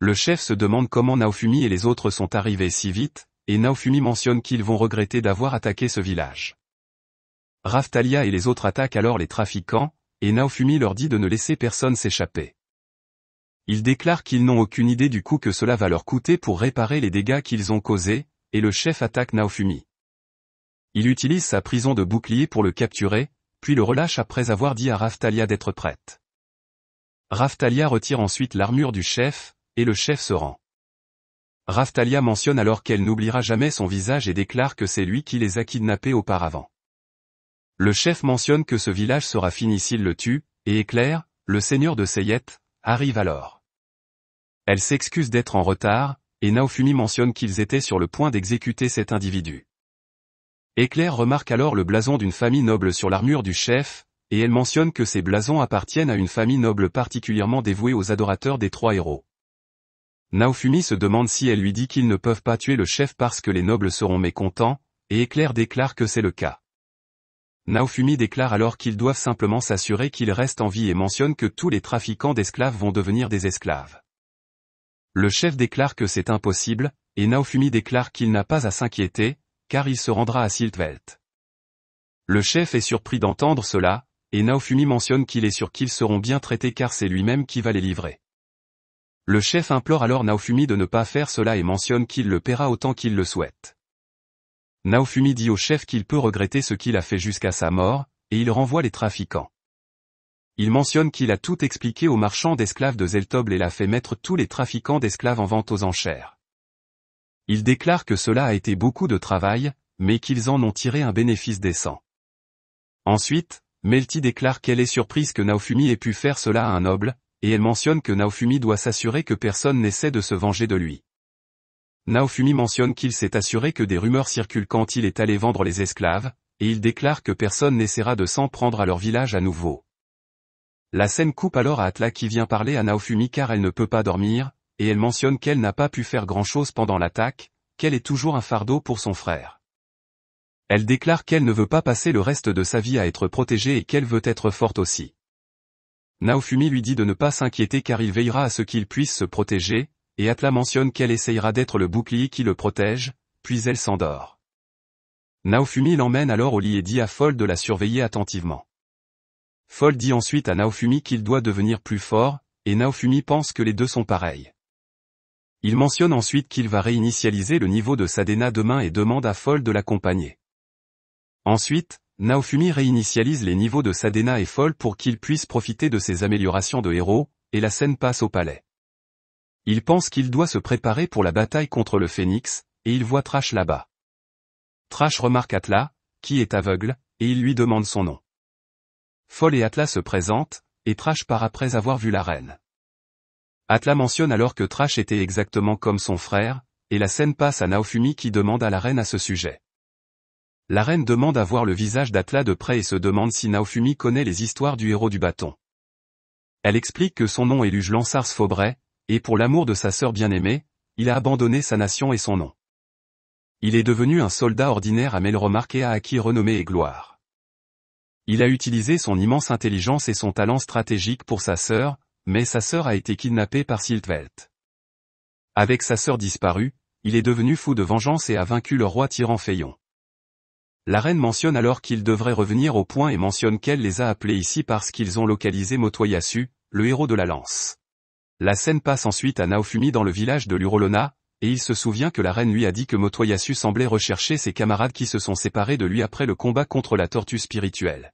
Le chef se demande comment Naofumi et les autres sont arrivés si vite, et Naofumi mentionne qu'ils vont regretter d'avoir attaqué ce village. Raftalia et les autres attaquent alors les trafiquants, et Naofumi leur dit de ne laisser personne s'échapper. Ils déclarent qu'ils n'ont aucune idée du coût que cela va leur coûter pour réparer les dégâts qu'ils ont causés, et le chef attaque Naofumi. Il utilise sa prison de bouclier pour le capturer, puis le relâche après avoir dit à Raftalia d'être prête. Raftalia retire ensuite l'armure du chef, et le chef se rend. Raftalia mentionne alors qu'elle n'oubliera jamais son visage et déclare que c'est lui qui les a kidnappés auparavant. Le chef mentionne que ce village sera fini s'il le tue, et éclaire, le seigneur de Seyette, arrive alors. Elle s'excuse d'être en retard, et Naofumi mentionne qu'ils étaient sur le point d'exécuter cet individu. Éclair remarque alors le blason d'une famille noble sur l'armure du chef, et elle mentionne que ces blasons appartiennent à une famille noble particulièrement dévouée aux adorateurs des trois héros. Naofumi se demande si elle lui dit qu'ils ne peuvent pas tuer le chef parce que les nobles seront mécontents, et Éclair déclare que c'est le cas. Naofumi déclare alors qu'ils doivent simplement s'assurer qu'ils restent en vie et mentionne que tous les trafiquants d'esclaves vont devenir des esclaves. Le chef déclare que c'est impossible, et Naofumi déclare qu'il n'a pas à s'inquiéter, car il se rendra à Siltveld. Le chef est surpris d'entendre cela, et Naofumi mentionne qu'il est sûr qu'ils seront bien traités car c'est lui-même qui va les livrer. Le chef implore alors Naofumi de ne pas faire cela et mentionne qu'il le paiera autant qu'il le souhaite. Naofumi dit au chef qu'il peut regretter ce qu'il a fait jusqu'à sa mort, et il renvoie les trafiquants. Il mentionne qu'il a tout expliqué aux marchands d'esclaves de Zeltoble et l'a fait mettre tous les trafiquants d'esclaves en vente aux enchères. Il déclare que cela a été beaucoup de travail, mais qu'ils en ont tiré un bénéfice décent. Ensuite, Melty déclare qu'elle est surprise que Naofumi ait pu faire cela à un noble, et elle mentionne que Naofumi doit s'assurer que personne n'essaie de se venger de lui. Naofumi mentionne qu'il s'est assuré que des rumeurs circulent quand il est allé vendre les esclaves, et il déclare que personne n'essaiera de s'en prendre à leur village à nouveau. La scène coupe alors à Atla qui vient parler à Naofumi car elle ne peut pas dormir, et elle mentionne qu'elle n'a pas pu faire grand-chose pendant l'attaque, qu'elle est toujours un fardeau pour son frère. Elle déclare qu'elle ne veut pas passer le reste de sa vie à être protégée et qu'elle veut être forte aussi. Naofumi lui dit de ne pas s'inquiéter car il veillera à ce qu'il puisse se protéger, et Atla mentionne qu'elle essayera d'être le bouclier qui le protège, puis elle s'endort. Naofumi l'emmène alors au lit et dit à Foll de la surveiller attentivement. Foll dit ensuite à Naofumi qu'il doit devenir plus fort, et Naofumi pense que les deux sont pareils. Il mentionne ensuite qu'il va réinitialiser le niveau de Sadena demain et demande à Foll de l'accompagner. Ensuite, Naofumi réinitialise les niveaux de Sadena et Foll pour qu'il puisse profiter de ses améliorations de héros, et la scène passe au palais. Il pense qu'il doit se préparer pour la bataille contre le phénix, et il voit Trash là-bas. Trash remarque Atla, qui est aveugle, et il lui demande son nom. Foll et Atla se présentent, et Trash part après avoir vu la reine. Atla mentionne alors que Trash était exactement comme son frère, et la scène passe à Naofumi qui demande à la reine à ce sujet. La reine demande à voir le visage d'Atla de près et se demande si Naofumi connaît les histoires du héros du bâton. Elle explique que son nom est Luge Lansars Faubray, et pour l'amour de sa sœur bien-aimée, il a abandonné sa nation et son nom. Il est devenu un soldat ordinaire à Melromark et a acquis renommée et gloire. Il a utilisé son immense intelligence et son talent stratégique pour sa sœur, mais sa sœur a été kidnappée par Siltvelt. Avec sa sœur disparue, il est devenu fou de vengeance et a vaincu le roi tyran Féon. La reine mentionne alors qu'il devrait revenir au point et mentionne qu'elle les a appelés ici parce qu'ils ont localisé Motoyasu, le héros de la lance. La scène passe ensuite à Naofumi dans le village de l'Urolona, et il se souvient que la reine lui a dit que Motoyasu semblait rechercher ses camarades qui se sont séparés de lui après le combat contre la tortue spirituelle.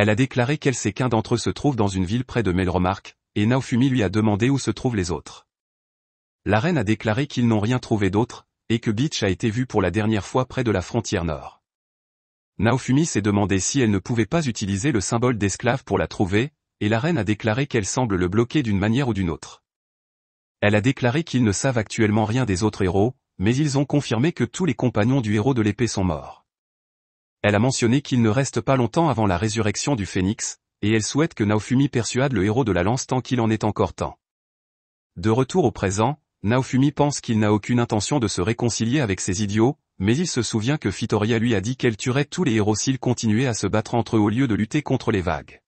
Elle a déclaré qu'elle sait qu'un d'entre eux se trouve dans une ville près de Melromark, et Naofumi lui a demandé où se trouvent les autres. La reine a déclaré qu'ils n'ont rien trouvé d'autre, et que Beach a été vu pour la dernière fois près de la frontière nord. Naofumi s'est demandé si elle ne pouvait pas utiliser le symbole d'esclave pour la trouver, et la reine a déclaré qu'elle semble le bloquer d'une manière ou d'une autre. Elle a déclaré qu'ils ne savent actuellement rien des autres héros, mais ils ont confirmé que tous les compagnons du héros de l'épée sont morts. Elle a mentionné qu'il ne reste pas longtemps avant la résurrection du phénix, et elle souhaite que Naofumi persuade le héros de la lance tant qu'il en est encore temps. De retour au présent, Naofumi pense qu'il n'a aucune intention de se réconcilier avec ses idiots, mais il se souvient que Fitoria lui a dit qu'elle tuerait tous les héros s'ils continuaient à se battre entre eux au lieu de lutter contre les vagues.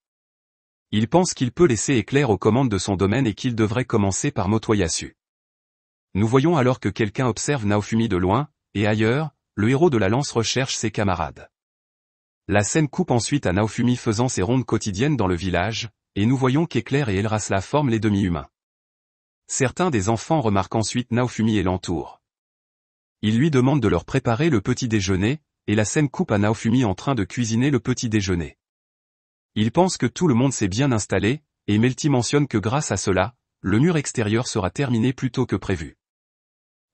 Il pense qu'il peut laisser éclair aux commandes de son domaine et qu'il devrait commencer par Motoyasu. Nous voyons alors que quelqu'un observe Naofumi de loin, et ailleurs, le héros de la lance recherche ses camarades. La scène coupe ensuite à Naofumi faisant ses rondes quotidiennes dans le village, et nous voyons qu'Éclair et la forment les demi-humains. Certains des enfants remarquent ensuite Naofumi et l'entourent. Ils lui demandent de leur préparer le petit déjeuner, et la scène coupe à Naofumi en train de cuisiner le petit déjeuner. Il pense que tout le monde s'est bien installé, et Melty mentionne que grâce à cela, le mur extérieur sera terminé plus tôt que prévu.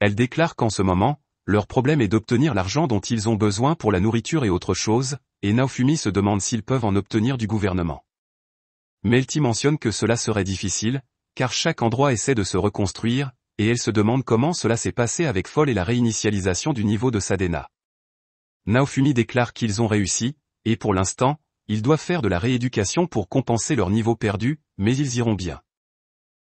Elle déclare qu'en ce moment, leur problème est d'obtenir l'argent dont ils ont besoin pour la nourriture et autre chose, et Naofumi se demande s'ils peuvent en obtenir du gouvernement. Melty mentionne que cela serait difficile, car chaque endroit essaie de se reconstruire, et elle se demande comment cela s'est passé avec Foll et la réinitialisation du niveau de Sadena. Naofumi déclare qu'ils ont réussi, et pour l'instant, ils doivent faire de la rééducation pour compenser leur niveau perdu, mais ils iront bien.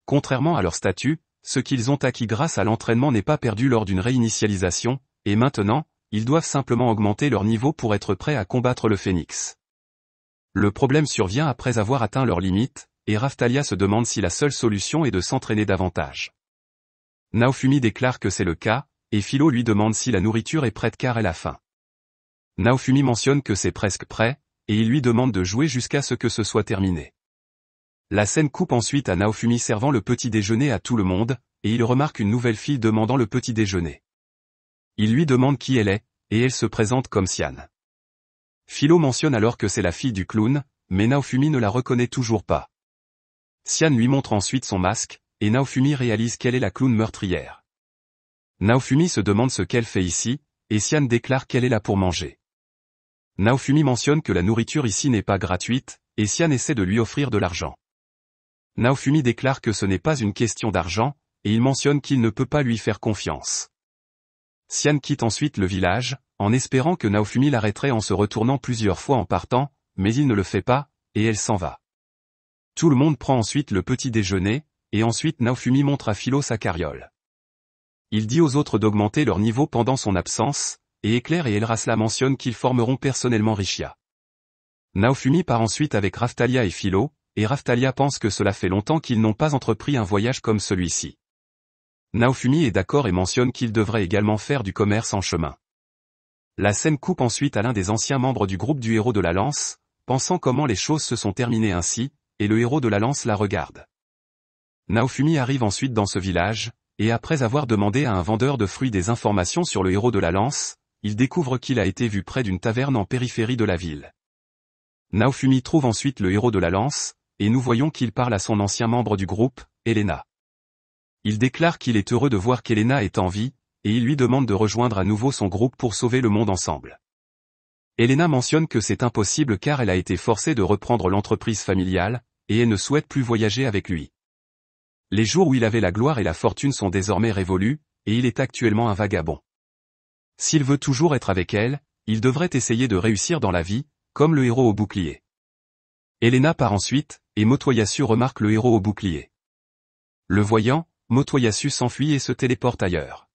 Contrairement à leur statut, ce qu'ils ont acquis grâce à l'entraînement n'est pas perdu lors d'une réinitialisation, et maintenant, ils doivent simplement augmenter leur niveau pour être prêts à combattre le phénix. Le problème survient après avoir atteint leur limites, et Raftalia se demande si la seule solution est de s'entraîner davantage. Naofumi déclare que c'est le cas, et Philo lui demande si la nourriture est prête car elle a faim. Naofumi mentionne que c'est presque prêt, et il lui demande de jouer jusqu'à ce que ce soit terminé. La scène coupe ensuite à Naofumi servant le petit déjeuner à tout le monde, et il remarque une nouvelle fille demandant le petit déjeuner. Il lui demande qui elle est, et elle se présente comme Sian. Philo mentionne alors que c'est la fille du clown, mais Naofumi ne la reconnaît toujours pas. Sian lui montre ensuite son masque, et Naofumi réalise qu'elle est la clown meurtrière. Naofumi se demande ce qu'elle fait ici, et Sian déclare qu'elle est là pour manger. Naofumi mentionne que la nourriture ici n'est pas gratuite, et Sian essaie de lui offrir de l'argent. Naofumi déclare que ce n'est pas une question d'argent, et il mentionne qu'il ne peut pas lui faire confiance. Sian quitte ensuite le village, en espérant que Naofumi l'arrêterait en se retournant plusieurs fois en partant, mais il ne le fait pas, et elle s'en va. Tout le monde prend ensuite le petit déjeuner, et ensuite Naofumi montre à Philo sa carriole. Il dit aux autres d'augmenter leur niveau pendant son absence, et Éclair et Elrasla mentionnent qu'ils formeront personnellement Richia. Naofumi part ensuite avec Raftalia et Philo, et Raftalia pense que cela fait longtemps qu'ils n'ont pas entrepris un voyage comme celui-ci. Naofumi est d'accord et mentionne qu'il devrait également faire du commerce en chemin. La scène coupe ensuite à l'un des anciens membres du groupe du héros de la lance, pensant comment les choses se sont terminées ainsi, et le héros de la lance la regarde. Naofumi arrive ensuite dans ce village, et après avoir demandé à un vendeur de fruits des informations sur le héros de la lance, il découvre qu'il a été vu près d'une taverne en périphérie de la ville. Naofumi trouve ensuite le héros de la lance, et nous voyons qu'il parle à son ancien membre du groupe, Elena. Il déclare qu'il est heureux de voir qu'Elena est en vie, et il lui demande de rejoindre à nouveau son groupe pour sauver le monde ensemble. Elena mentionne que c'est impossible car elle a été forcée de reprendre l'entreprise familiale, et elle ne souhaite plus voyager avec lui. Les jours où il avait la gloire et la fortune sont désormais révolus, et il est actuellement un vagabond. S'il veut toujours être avec elle, il devrait essayer de réussir dans la vie, comme le héros au bouclier. Elena part ensuite, et Motoyasu remarque le héros au bouclier. Le voyant, Motoyasu s'enfuit et se téléporte ailleurs.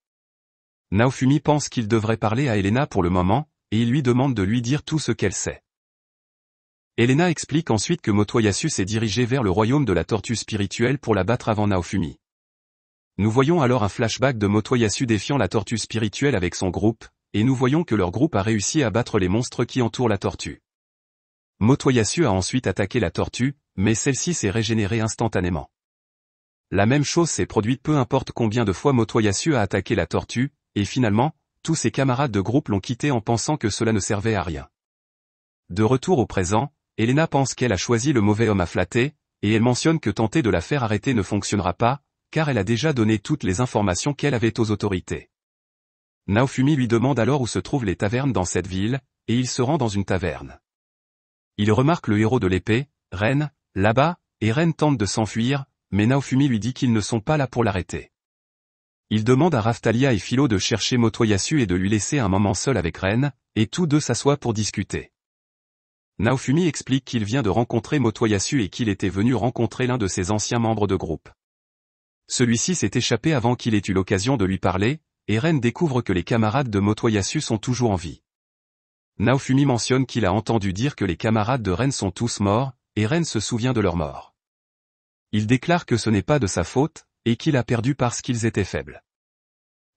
Naofumi pense qu'il devrait parler à Elena pour le moment, et il lui demande de lui dire tout ce qu'elle sait. Elena explique ensuite que Motoyasu s'est dirigé vers le royaume de la tortue spirituelle pour la battre avant Naofumi. Nous voyons alors un flashback de Motoyasu défiant la tortue spirituelle avec son groupe, et nous voyons que leur groupe a réussi à battre les monstres qui entourent la tortue. Motoyasu a ensuite attaqué la tortue, mais celle-ci s'est régénérée instantanément. La même chose s'est produite peu importe combien de fois Motoyasu a attaqué la tortue, et finalement, tous ses camarades de groupe l'ont quitté en pensant que cela ne servait à rien. De retour au présent, Elena pense qu'elle a choisi le mauvais homme à flatter, et elle mentionne que tenter de la faire arrêter ne fonctionnera pas, car elle a déjà donné toutes les informations qu'elle avait aux autorités. Naofumi lui demande alors où se trouvent les tavernes dans cette ville, et il se rend dans une taverne. Il remarque le héros de l'épée, Ren, là-bas, et Ren tente de s'enfuir, mais Naofumi lui dit qu'ils ne sont pas là pour l'arrêter. Il demande à Raftalia et Philo de chercher Motoyasu et de lui laisser un moment seul avec Ren, et tous deux s'assoient pour discuter. Naofumi explique qu'il vient de rencontrer Motoyasu et qu'il était venu rencontrer l'un de ses anciens membres de groupe. Celui-ci s'est échappé avant qu'il ait eu l'occasion de lui parler, et Ren découvre que les camarades de Motoyasu sont toujours en vie. Naofumi mentionne qu'il a entendu dire que les camarades de Ren sont tous morts, et Ren se souvient de leur mort. Il déclare que ce n'est pas de sa faute, et qu'il a perdu parce qu'ils étaient faibles.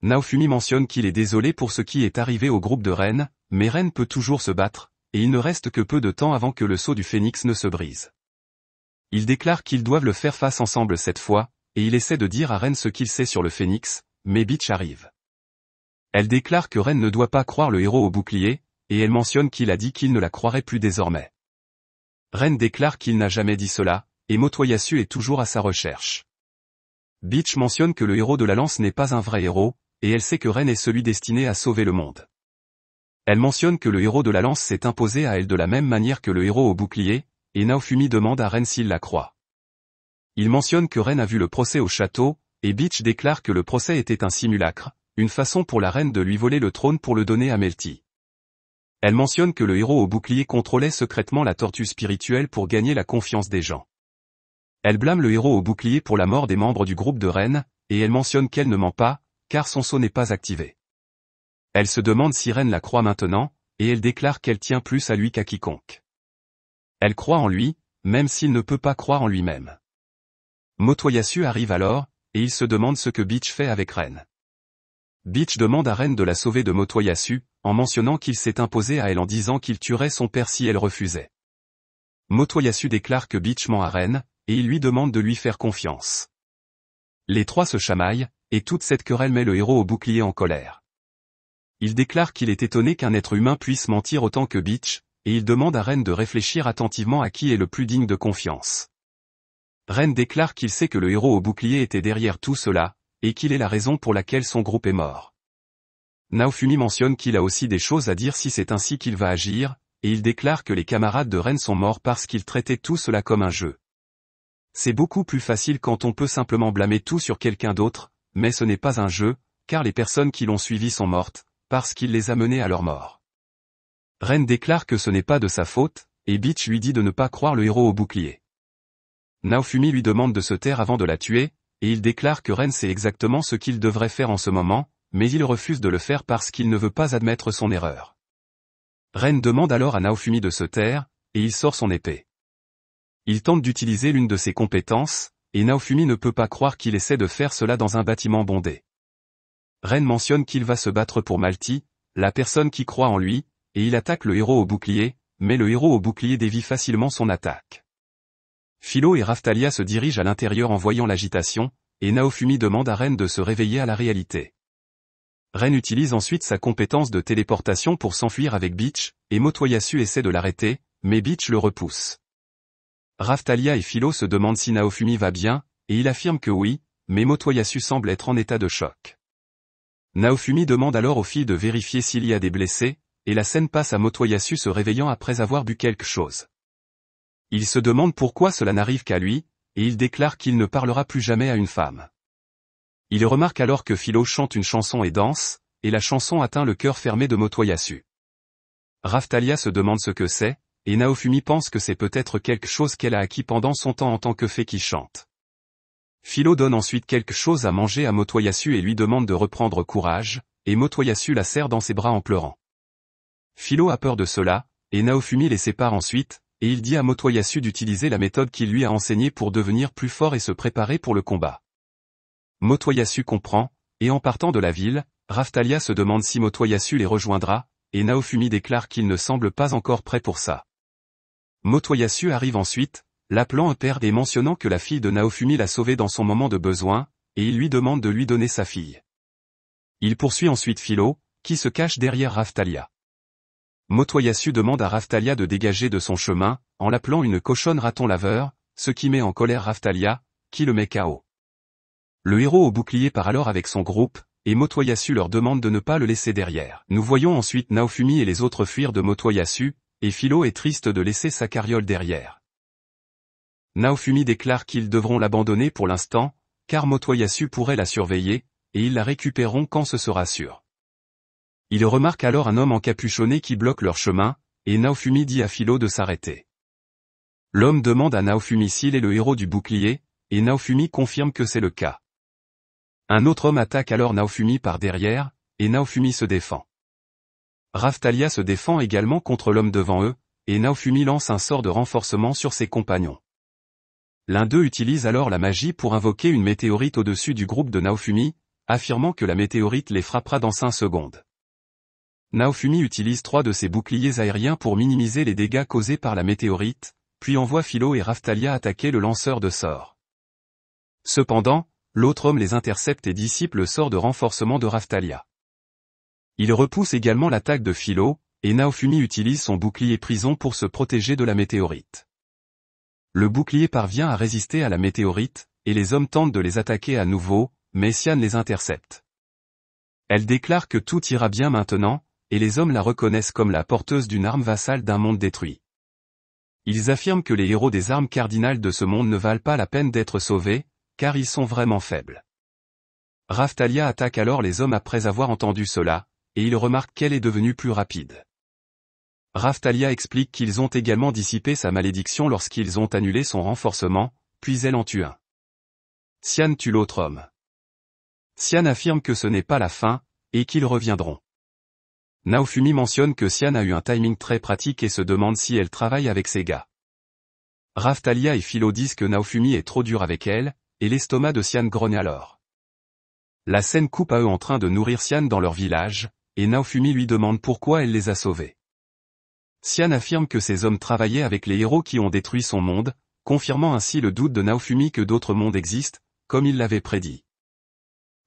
Naofumi mentionne qu'il est désolé pour ce qui est arrivé au groupe de Rennes, mais Rennes peut toujours se battre, et il ne reste que peu de temps avant que le sceau du phénix ne se brise. Il déclare qu'ils doivent le faire face ensemble cette fois, et il essaie de dire à Rennes ce qu'il sait sur le phénix, mais Beach arrive. Elle déclare que Rennes ne doit pas croire le héros au bouclier, et elle mentionne qu'il a dit qu'il ne la croirait plus désormais. Rennes déclare qu'il n'a jamais dit cela, et Motoyasu est toujours à sa recherche. Beach mentionne que le héros de la lance n'est pas un vrai héros, et elle sait que Ren est celui destiné à sauver le monde. Elle mentionne que le héros de la lance s'est imposé à elle de la même manière que le héros au bouclier, et Naofumi demande à Ren s'il la croit. Il mentionne que Ren a vu le procès au château, et Beach déclare que le procès était un simulacre, une façon pour la reine de lui voler le trône pour le donner à Melty. Elle mentionne que le héros au bouclier contrôlait secrètement la tortue spirituelle pour gagner la confiance des gens. Elle blâme le héros au bouclier pour la mort des membres du groupe de Rennes, et elle mentionne qu'elle ne ment pas, car son sceau n'est pas activé. Elle se demande si Rennes la croit maintenant, et elle déclare qu'elle tient plus à lui qu'à quiconque. Elle croit en lui, même s'il ne peut pas croire en lui-même. Motoyasu arrive alors, et il se demande ce que Beach fait avec Rennes. Beach demande à Rennes de la sauver de Motoyasu, en mentionnant qu'il s'est imposé à elle en disant qu'il tuerait son père si elle refusait. Motoyasu déclare que Beach ment à Rennes, et il lui demande de lui faire confiance. Les trois se chamaillent, et toute cette querelle met le héros au bouclier en colère. Il déclare qu'il est étonné qu'un être humain puisse mentir autant que Beach, et il demande à Ren de réfléchir attentivement à qui est le plus digne de confiance. Ren déclare qu'il sait que le héros au bouclier était derrière tout cela, et qu'il est la raison pour laquelle son groupe est mort. Naofumi mentionne qu'il a aussi des choses à dire si c'est ainsi qu'il va agir, et il déclare que les camarades de Ren sont morts parce qu'ils traitaient tout cela comme un jeu. C'est beaucoup plus facile quand on peut simplement blâmer tout sur quelqu'un d'autre, mais ce n'est pas un jeu, car les personnes qui l'ont suivi sont mortes, parce qu'il les a menées à leur mort. Ren déclare que ce n'est pas de sa faute, et Beach lui dit de ne pas croire le héros au bouclier. Naofumi lui demande de se taire avant de la tuer, et il déclare que Ren sait exactement ce qu'il devrait faire en ce moment, mais il refuse de le faire parce qu'il ne veut pas admettre son erreur. Ren demande alors à Naofumi de se taire, et il sort son épée. Il tente d'utiliser l'une de ses compétences, et Naofumi ne peut pas croire qu'il essaie de faire cela dans un bâtiment bondé. Ren mentionne qu'il va se battre pour Malti, la personne qui croit en lui, et il attaque le héros au bouclier, mais le héros au bouclier dévie facilement son attaque. Philo et Raftalia se dirigent à l'intérieur en voyant l'agitation, et Naofumi demande à Ren de se réveiller à la réalité. Ren utilise ensuite sa compétence de téléportation pour s'enfuir avec Beach, et Motoyasu essaie de l'arrêter, mais Beach le repousse. Raftalia et Philo se demandent si Naofumi va bien, et il affirme que oui, mais Motoyasu semble être en état de choc. Naofumi demande alors aux filles de vérifier s'il y a des blessés, et la scène passe à Motoyasu se réveillant après avoir bu quelque chose. Il se demande pourquoi cela n'arrive qu'à lui, et il déclare qu'il ne parlera plus jamais à une femme. Il remarque alors que Philo chante une chanson et danse, et la chanson atteint le cœur fermé de Motoyasu. Raftalia se demande ce que c'est, et Naofumi pense que c'est peut-être quelque chose qu'elle a acquis pendant son temps en tant que fée qui chante. Philo donne ensuite quelque chose à manger à Motoyasu et lui demande de reprendre courage, et Motoyasu la serre dans ses bras en pleurant. Philo a peur de cela, et Naofumi les sépare ensuite, et il dit à Motoyasu d'utiliser la méthode qu'il lui a enseignée pour devenir plus fort et se préparer pour le combat. Motoyasu comprend, et en partant de la ville, Raftalia se demande si Motoyasu les rejoindra, et Naofumi déclare qu'il ne semble pas encore prêt pour ça. Motoyasu arrive ensuite, l'appelant père et mentionnant que la fille de Naofumi l'a sauvé dans son moment de besoin, et il lui demande de lui donner sa fille. Il poursuit ensuite Philo, qui se cache derrière Raftalia. Motoyasu demande à Raftalia de dégager de son chemin, en l'appelant une cochonne raton laveur, ce qui met en colère Raftalia, qui le met KO. Le héros au bouclier part alors avec son groupe, et Motoyasu leur demande de ne pas le laisser derrière. Nous voyons ensuite Naofumi et les autres fuir de Motoyasu, et Philo est triste de laisser sa carriole derrière. Naofumi déclare qu'ils devront l'abandonner pour l'instant, car Motoyasu pourrait la surveiller, et ils la récupéreront quand ce sera sûr. Il remarque alors un homme encapuchonné qui bloque leur chemin, et Naofumi dit à Philo de s'arrêter. L'homme demande à Naofumi s'il est le héros du bouclier, et Naofumi confirme que c'est le cas. Un autre homme attaque alors Naofumi par derrière, et Naofumi se défend. Raftalia se défend également contre l'homme devant eux, et Naofumi lance un sort de renforcement sur ses compagnons. L'un d'eux utilise alors la magie pour invoquer une météorite au-dessus du groupe de Naofumi, affirmant que la météorite les frappera dans 5 secondes. Naofumi utilise trois de ses boucliers aériens pour minimiser les dégâts causés par la météorite, puis envoie Philo et Raftalia attaquer le lanceur de sort. Cependant, l'autre homme les intercepte et dissipe le sort de renforcement de Raftalia. Il repousse également l'attaque de Philo, et Naofumi utilise son bouclier prison pour se protéger de la météorite. Le bouclier parvient à résister à la météorite, et les hommes tentent de les attaquer à nouveau, mais Sian les intercepte. Elle déclare que tout ira bien maintenant, et les hommes la reconnaissent comme la porteuse d'une arme vassale d'un monde détruit. Ils affirment que les héros des armes cardinales de ce monde ne valent pas la peine d'être sauvés, car ils sont vraiment faibles. Raftalia attaque alors les hommes après avoir entendu cela, et il remarque qu'elle est devenue plus rapide. Raftalia explique qu'ils ont également dissipé sa malédiction lorsqu'ils ont annulé son renforcement, puis elle en tue un. Sian tue l'autre homme. Sian affirme que ce n'est pas la fin, et qu'ils reviendront. Naofumi mentionne que Sian a eu un timing très pratique et se demande si elle travaille avec ses gars. Raftalia et Philo disent que Naofumi est trop dur avec elle, et l'estomac de Sian grogne alors. La scène coupe à eux en train de nourrir Sian dans leur village, et Naofumi lui demande pourquoi elle les a sauvés. Sian affirme que ces hommes travaillaient avec les héros qui ont détruit son monde, confirmant ainsi le doute de Naofumi que d'autres mondes existent, comme il l'avait prédit.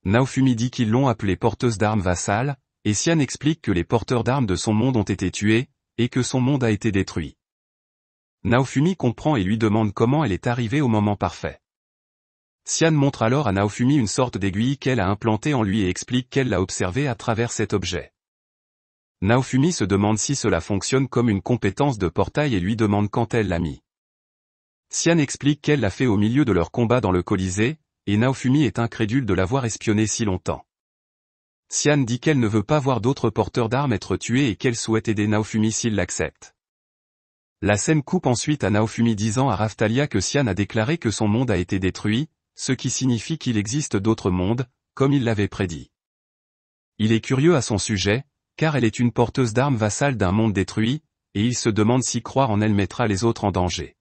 Naofumi dit qu'ils l'ont appelée porteuse d'armes vassale, et Sian explique que les porteurs d'armes de son monde ont été tués, et que son monde a été détruit. Naofumi comprend et lui demande comment elle est arrivée au moment parfait. Sian montre alors à Naofumi une sorte d'aiguille qu'elle a implantée en lui et explique qu'elle l'a observée à travers cet objet. Naofumi se demande si cela fonctionne comme une compétence de portail et lui demande quand elle l'a mis. Sian explique qu'elle l'a fait au milieu de leur combat dans le Colisée, et Naofumi est incrédule de l'avoir espionné si longtemps. Sian dit qu'elle ne veut pas voir d'autres porteurs d'armes être tués et qu'elle souhaite aider Naofumi s'il l'accepte. La scène coupe ensuite à Naofumi disant à Raftalia que Sian a déclaré que son monde a été détruit, ce qui signifie qu'il existe d'autres mondes, comme il l'avait prédit. Il est curieux à son sujet, car elle est une porteuse d'armes vassales d'un monde détruit, et il se demande si croire en elle mettra les autres en danger.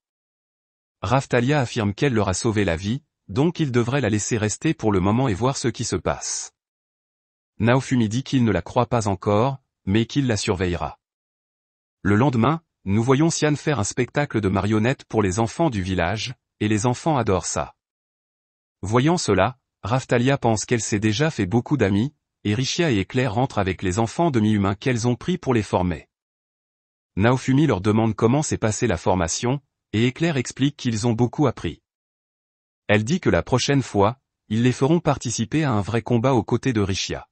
Raftalia affirme qu'elle leur a sauvé la vie, donc il devrait la laisser rester pour le moment et voir ce qui se passe. Naofumi dit qu'il ne la croit pas encore, mais qu'il la surveillera. Le lendemain, nous voyons Sian faire un spectacle de marionnettes pour les enfants du village, et les enfants adorent ça. Voyant cela, Raftalia pense qu'elle s'est déjà fait beaucoup d'amis, et Richia et Éclair rentrent avec les enfants demi-humains qu'elles ont pris pour les former. Naofumi leur demande comment s'est passée la formation, et Éclair explique qu'ils ont beaucoup appris. Elle dit que la prochaine fois, ils les feront participer à un vrai combat aux côtés de Richia.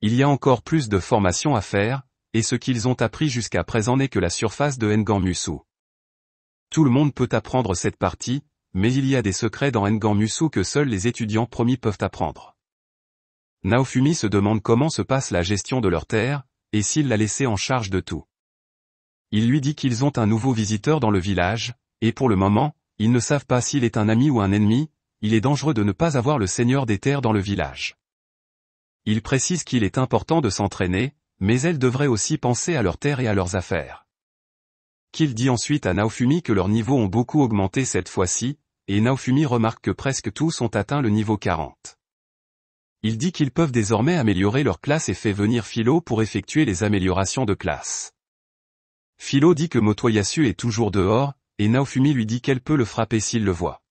Il y a encore plus de formations à faire, et ce qu'ils ont appris jusqu'à présent n'est que la surface de Ngan Musu. Tout le monde peut apprendre cette partie, mais il y a des secrets dans Musu que seuls les étudiants promis peuvent apprendre. Naofumi se demande comment se passe la gestion de leur terre, et s'il l'a laissé en charge de tout. Il lui dit qu'ils ont un nouveau visiteur dans le village, et pour le moment, ils ne savent pas s'il est un ami ou un ennemi, il est dangereux de ne pas avoir le seigneur des terres dans le village. Il précise qu'il est important de s'entraîner, mais elles devraient aussi penser à leurs terres et à leurs affaires. Qu'il dit ensuite à Naofumi que leurs niveaux ont beaucoup augmenté cette fois-ci, et Naofumi remarque que presque tous ont atteint le niveau 40. Il dit qu'ils peuvent désormais améliorer leur classe et fait venir Philo pour effectuer les améliorations de classe. Philo dit que Motoyasu est toujours dehors, et Naofumi lui dit qu'elle peut le frapper s'il le voit.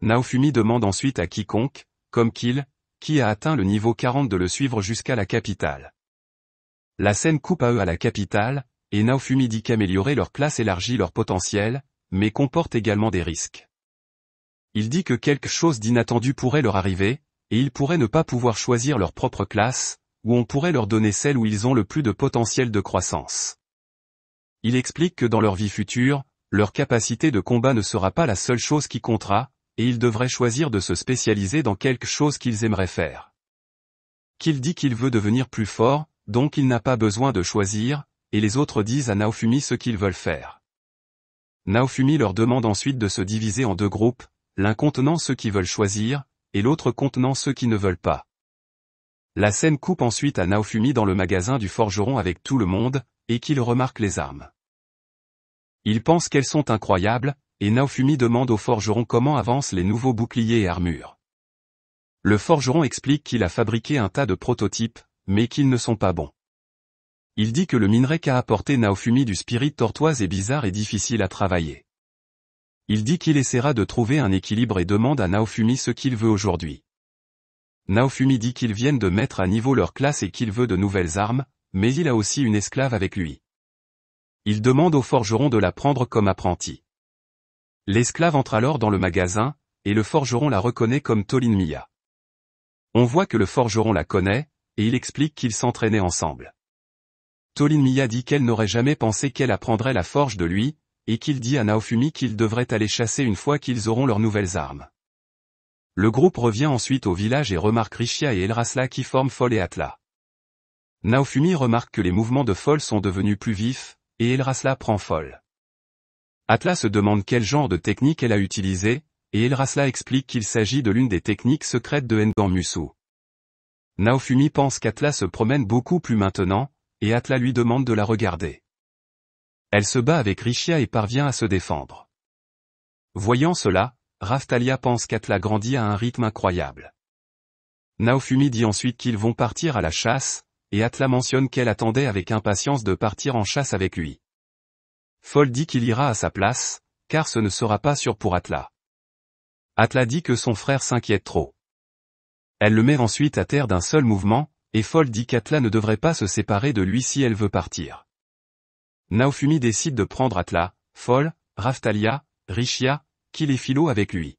Naofumi demande ensuite à quiconque, comme qu'il, qui a atteint le niveau 40 de le suivre jusqu'à la capitale. La scène coupe à eux à la capitale, et Naofumi dit qu'améliorer leur classe élargit leur potentiel, mais comporte également des risques. Il dit que quelque chose d'inattendu pourrait leur arriver, et ils pourraient ne pas pouvoir choisir leur propre classe, ou on pourrait leur donner celle où ils ont le plus de potentiel de croissance. Il explique que dans leur vie future, leur capacité de combat ne sera pas la seule chose qui comptera, et ils devraient choisir de se spécialiser dans quelque chose qu'ils aimeraient faire. Qu'il dit qu'il veut devenir plus fort, donc il n'a pas besoin de choisir, et les autres disent à Naofumi ce qu'ils veulent faire. Naofumi leur demande ensuite de se diviser en deux groupes, l'un contenant ceux qui veulent choisir, et l'autre contenant ceux qui ne veulent pas. La scène coupe ensuite à Naofumi dans le magasin du forgeron avec tout le monde, et qu'il remarque les armes. Il pense qu'elles sont incroyables, et Naofumi demande au forgeron comment avancent les nouveaux boucliers et armures. Le forgeron explique qu'il a fabriqué un tas de prototypes, mais qu'ils ne sont pas bons. Il dit que le minerai qu'a apporté Naofumi du spirit tortoise est bizarre et difficile à travailler il dit qu'il essaiera de trouver un équilibre et demande à Naofumi ce qu'il veut aujourd'hui. Naofumi dit qu'ils viennent de mettre à niveau leur classe et qu'il veut de nouvelles armes, mais il a aussi une esclave avec lui. Il demande au forgeron de la prendre comme apprenti. L'esclave entre alors dans le magasin, et le forgeron la reconnaît comme Tolin Mia. On voit que le forgeron la connaît, et il explique qu'ils s'entraînaient ensemble. Tolin Miya dit qu'elle n'aurait jamais pensé qu'elle apprendrait la forge de lui, et qu'il dit à Naofumi qu'ils devraient aller chasser une fois qu'ils auront leurs nouvelles armes. Le groupe revient ensuite au village et remarque Rishia et Elrasla qui forment Foll et Atla. Naofumi remarque que les mouvements de Foll sont devenus plus vifs, et Elrasla prend Foll. Atla se demande quel genre de technique elle a utilisée, et Elrasla explique qu'il s'agit de l'une des techniques secrètes de Ngan Naofumi pense qu'Atla se promène beaucoup plus maintenant, et Atla lui demande de la regarder. Elle se bat avec Richia et parvient à se défendre. Voyant cela, Raftalia pense qu'Atla grandit à un rythme incroyable. Naofumi dit ensuite qu'ils vont partir à la chasse, et Atla mentionne qu'elle attendait avec impatience de partir en chasse avec lui. Foll dit qu'il ira à sa place, car ce ne sera pas sûr pour Atla. Atla dit que son frère s'inquiète trop. Elle le met ensuite à terre d'un seul mouvement, et Foll dit qu'Atla ne devrait pas se séparer de lui si elle veut partir. Naofumi décide de prendre Atla, Fol, Raftalia, Richia, qui avec lui.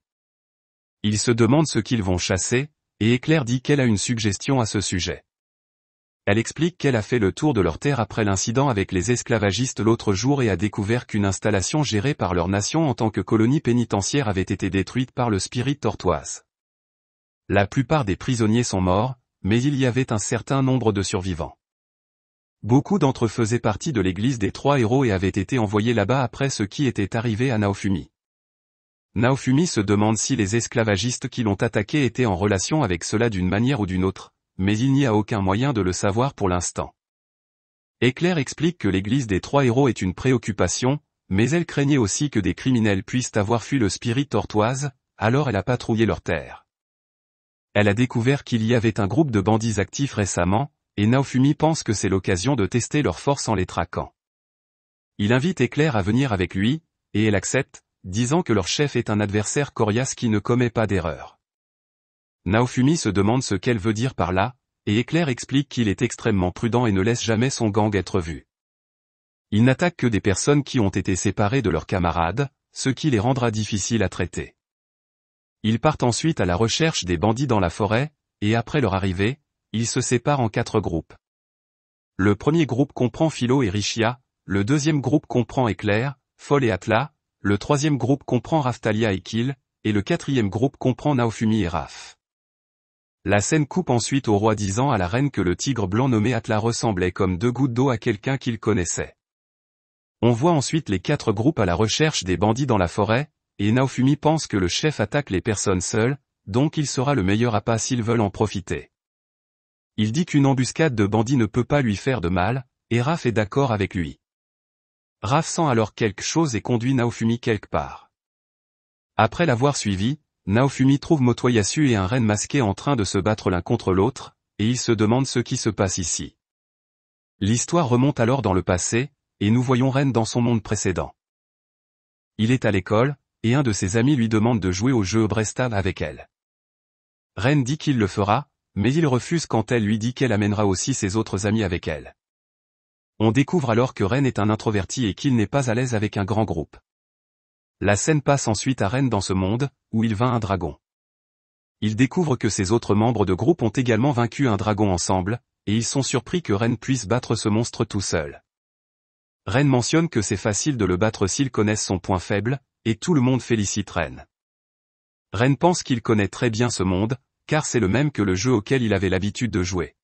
Ils se demandent ce qu'ils vont chasser, et Éclair dit qu'elle a une suggestion à ce sujet. Elle explique qu'elle a fait le tour de leur terre après l'incident avec les esclavagistes l'autre jour et a découvert qu'une installation gérée par leur nation en tant que colonie pénitentiaire avait été détruite par le spirit tortoise. La plupart des prisonniers sont morts, mais il y avait un certain nombre de survivants. Beaucoup d'entre eux faisaient partie de l'église des trois héros et avaient été envoyés là-bas après ce qui était arrivé à Naofumi. Naofumi se demande si les esclavagistes qui l'ont attaqué étaient en relation avec cela d'une manière ou d'une autre, mais il n'y a aucun moyen de le savoir pour l'instant. Éclair explique que l'église des trois héros est une préoccupation, mais elle craignait aussi que des criminels puissent avoir fui le spirit tortoise, alors elle a patrouillé leur terre. Elle a découvert qu'il y avait un groupe de bandits actifs récemment, et Naofumi pense que c'est l'occasion de tester leur force en les traquant. Il invite Éclair à venir avec lui, et elle accepte, disant que leur chef est un adversaire coriace qui ne commet pas d'erreur. Naofumi se demande ce qu'elle veut dire par là, et Éclair explique qu'il est extrêmement prudent et ne laisse jamais son gang être vu. Il n'attaque que des personnes qui ont été séparées de leurs camarades, ce qui les rendra difficiles à traiter. Ils partent ensuite à la recherche des bandits dans la forêt, et après leur arrivée, ils se séparent en quatre groupes. Le premier groupe comprend Philo et Richia, le deuxième groupe comprend Éclair, Fol et Atla, le troisième groupe comprend Raftalia et Kil, et le quatrième groupe comprend Naofumi et Raph. La scène coupe ensuite au roi disant à la reine que le tigre blanc nommé Atla ressemblait comme deux gouttes d'eau à quelqu'un qu'il connaissait. On voit ensuite les quatre groupes à la recherche des bandits dans la forêt, et Naofumi pense que le chef attaque les personnes seules, donc il sera le meilleur à pas s'ils veulent en profiter. Il dit qu'une embuscade de bandits ne peut pas lui faire de mal, et Raph est d'accord avec lui. Raph sent alors quelque chose et conduit Naofumi quelque part. Après l'avoir suivi, Naofumi trouve Motoyasu et un renne masqué en train de se battre l'un contre l'autre, et il se demande ce qui se passe ici. L'histoire remonte alors dans le passé, et nous voyons Ren dans son monde précédent. Il est à l'école, et un de ses amis lui demande de jouer au jeu Brestan avec elle. Ren dit qu'il le fera, mais il refuse quand elle lui dit qu'elle amènera aussi ses autres amis avec elle. On découvre alors que Ren est un introverti et qu'il n'est pas à l'aise avec un grand groupe. La scène passe ensuite à Ren dans ce monde, où il vainc un dragon. Il découvre que ses autres membres de groupe ont également vaincu un dragon ensemble, et ils sont surpris que Ren puisse battre ce monstre tout seul. Ren mentionne que c'est facile de le battre s'ils connaissent son point faible, et tout le monde félicite Ren. Ren pense qu'il connaît très bien ce monde, car c'est le même que le jeu auquel il avait l'habitude de jouer.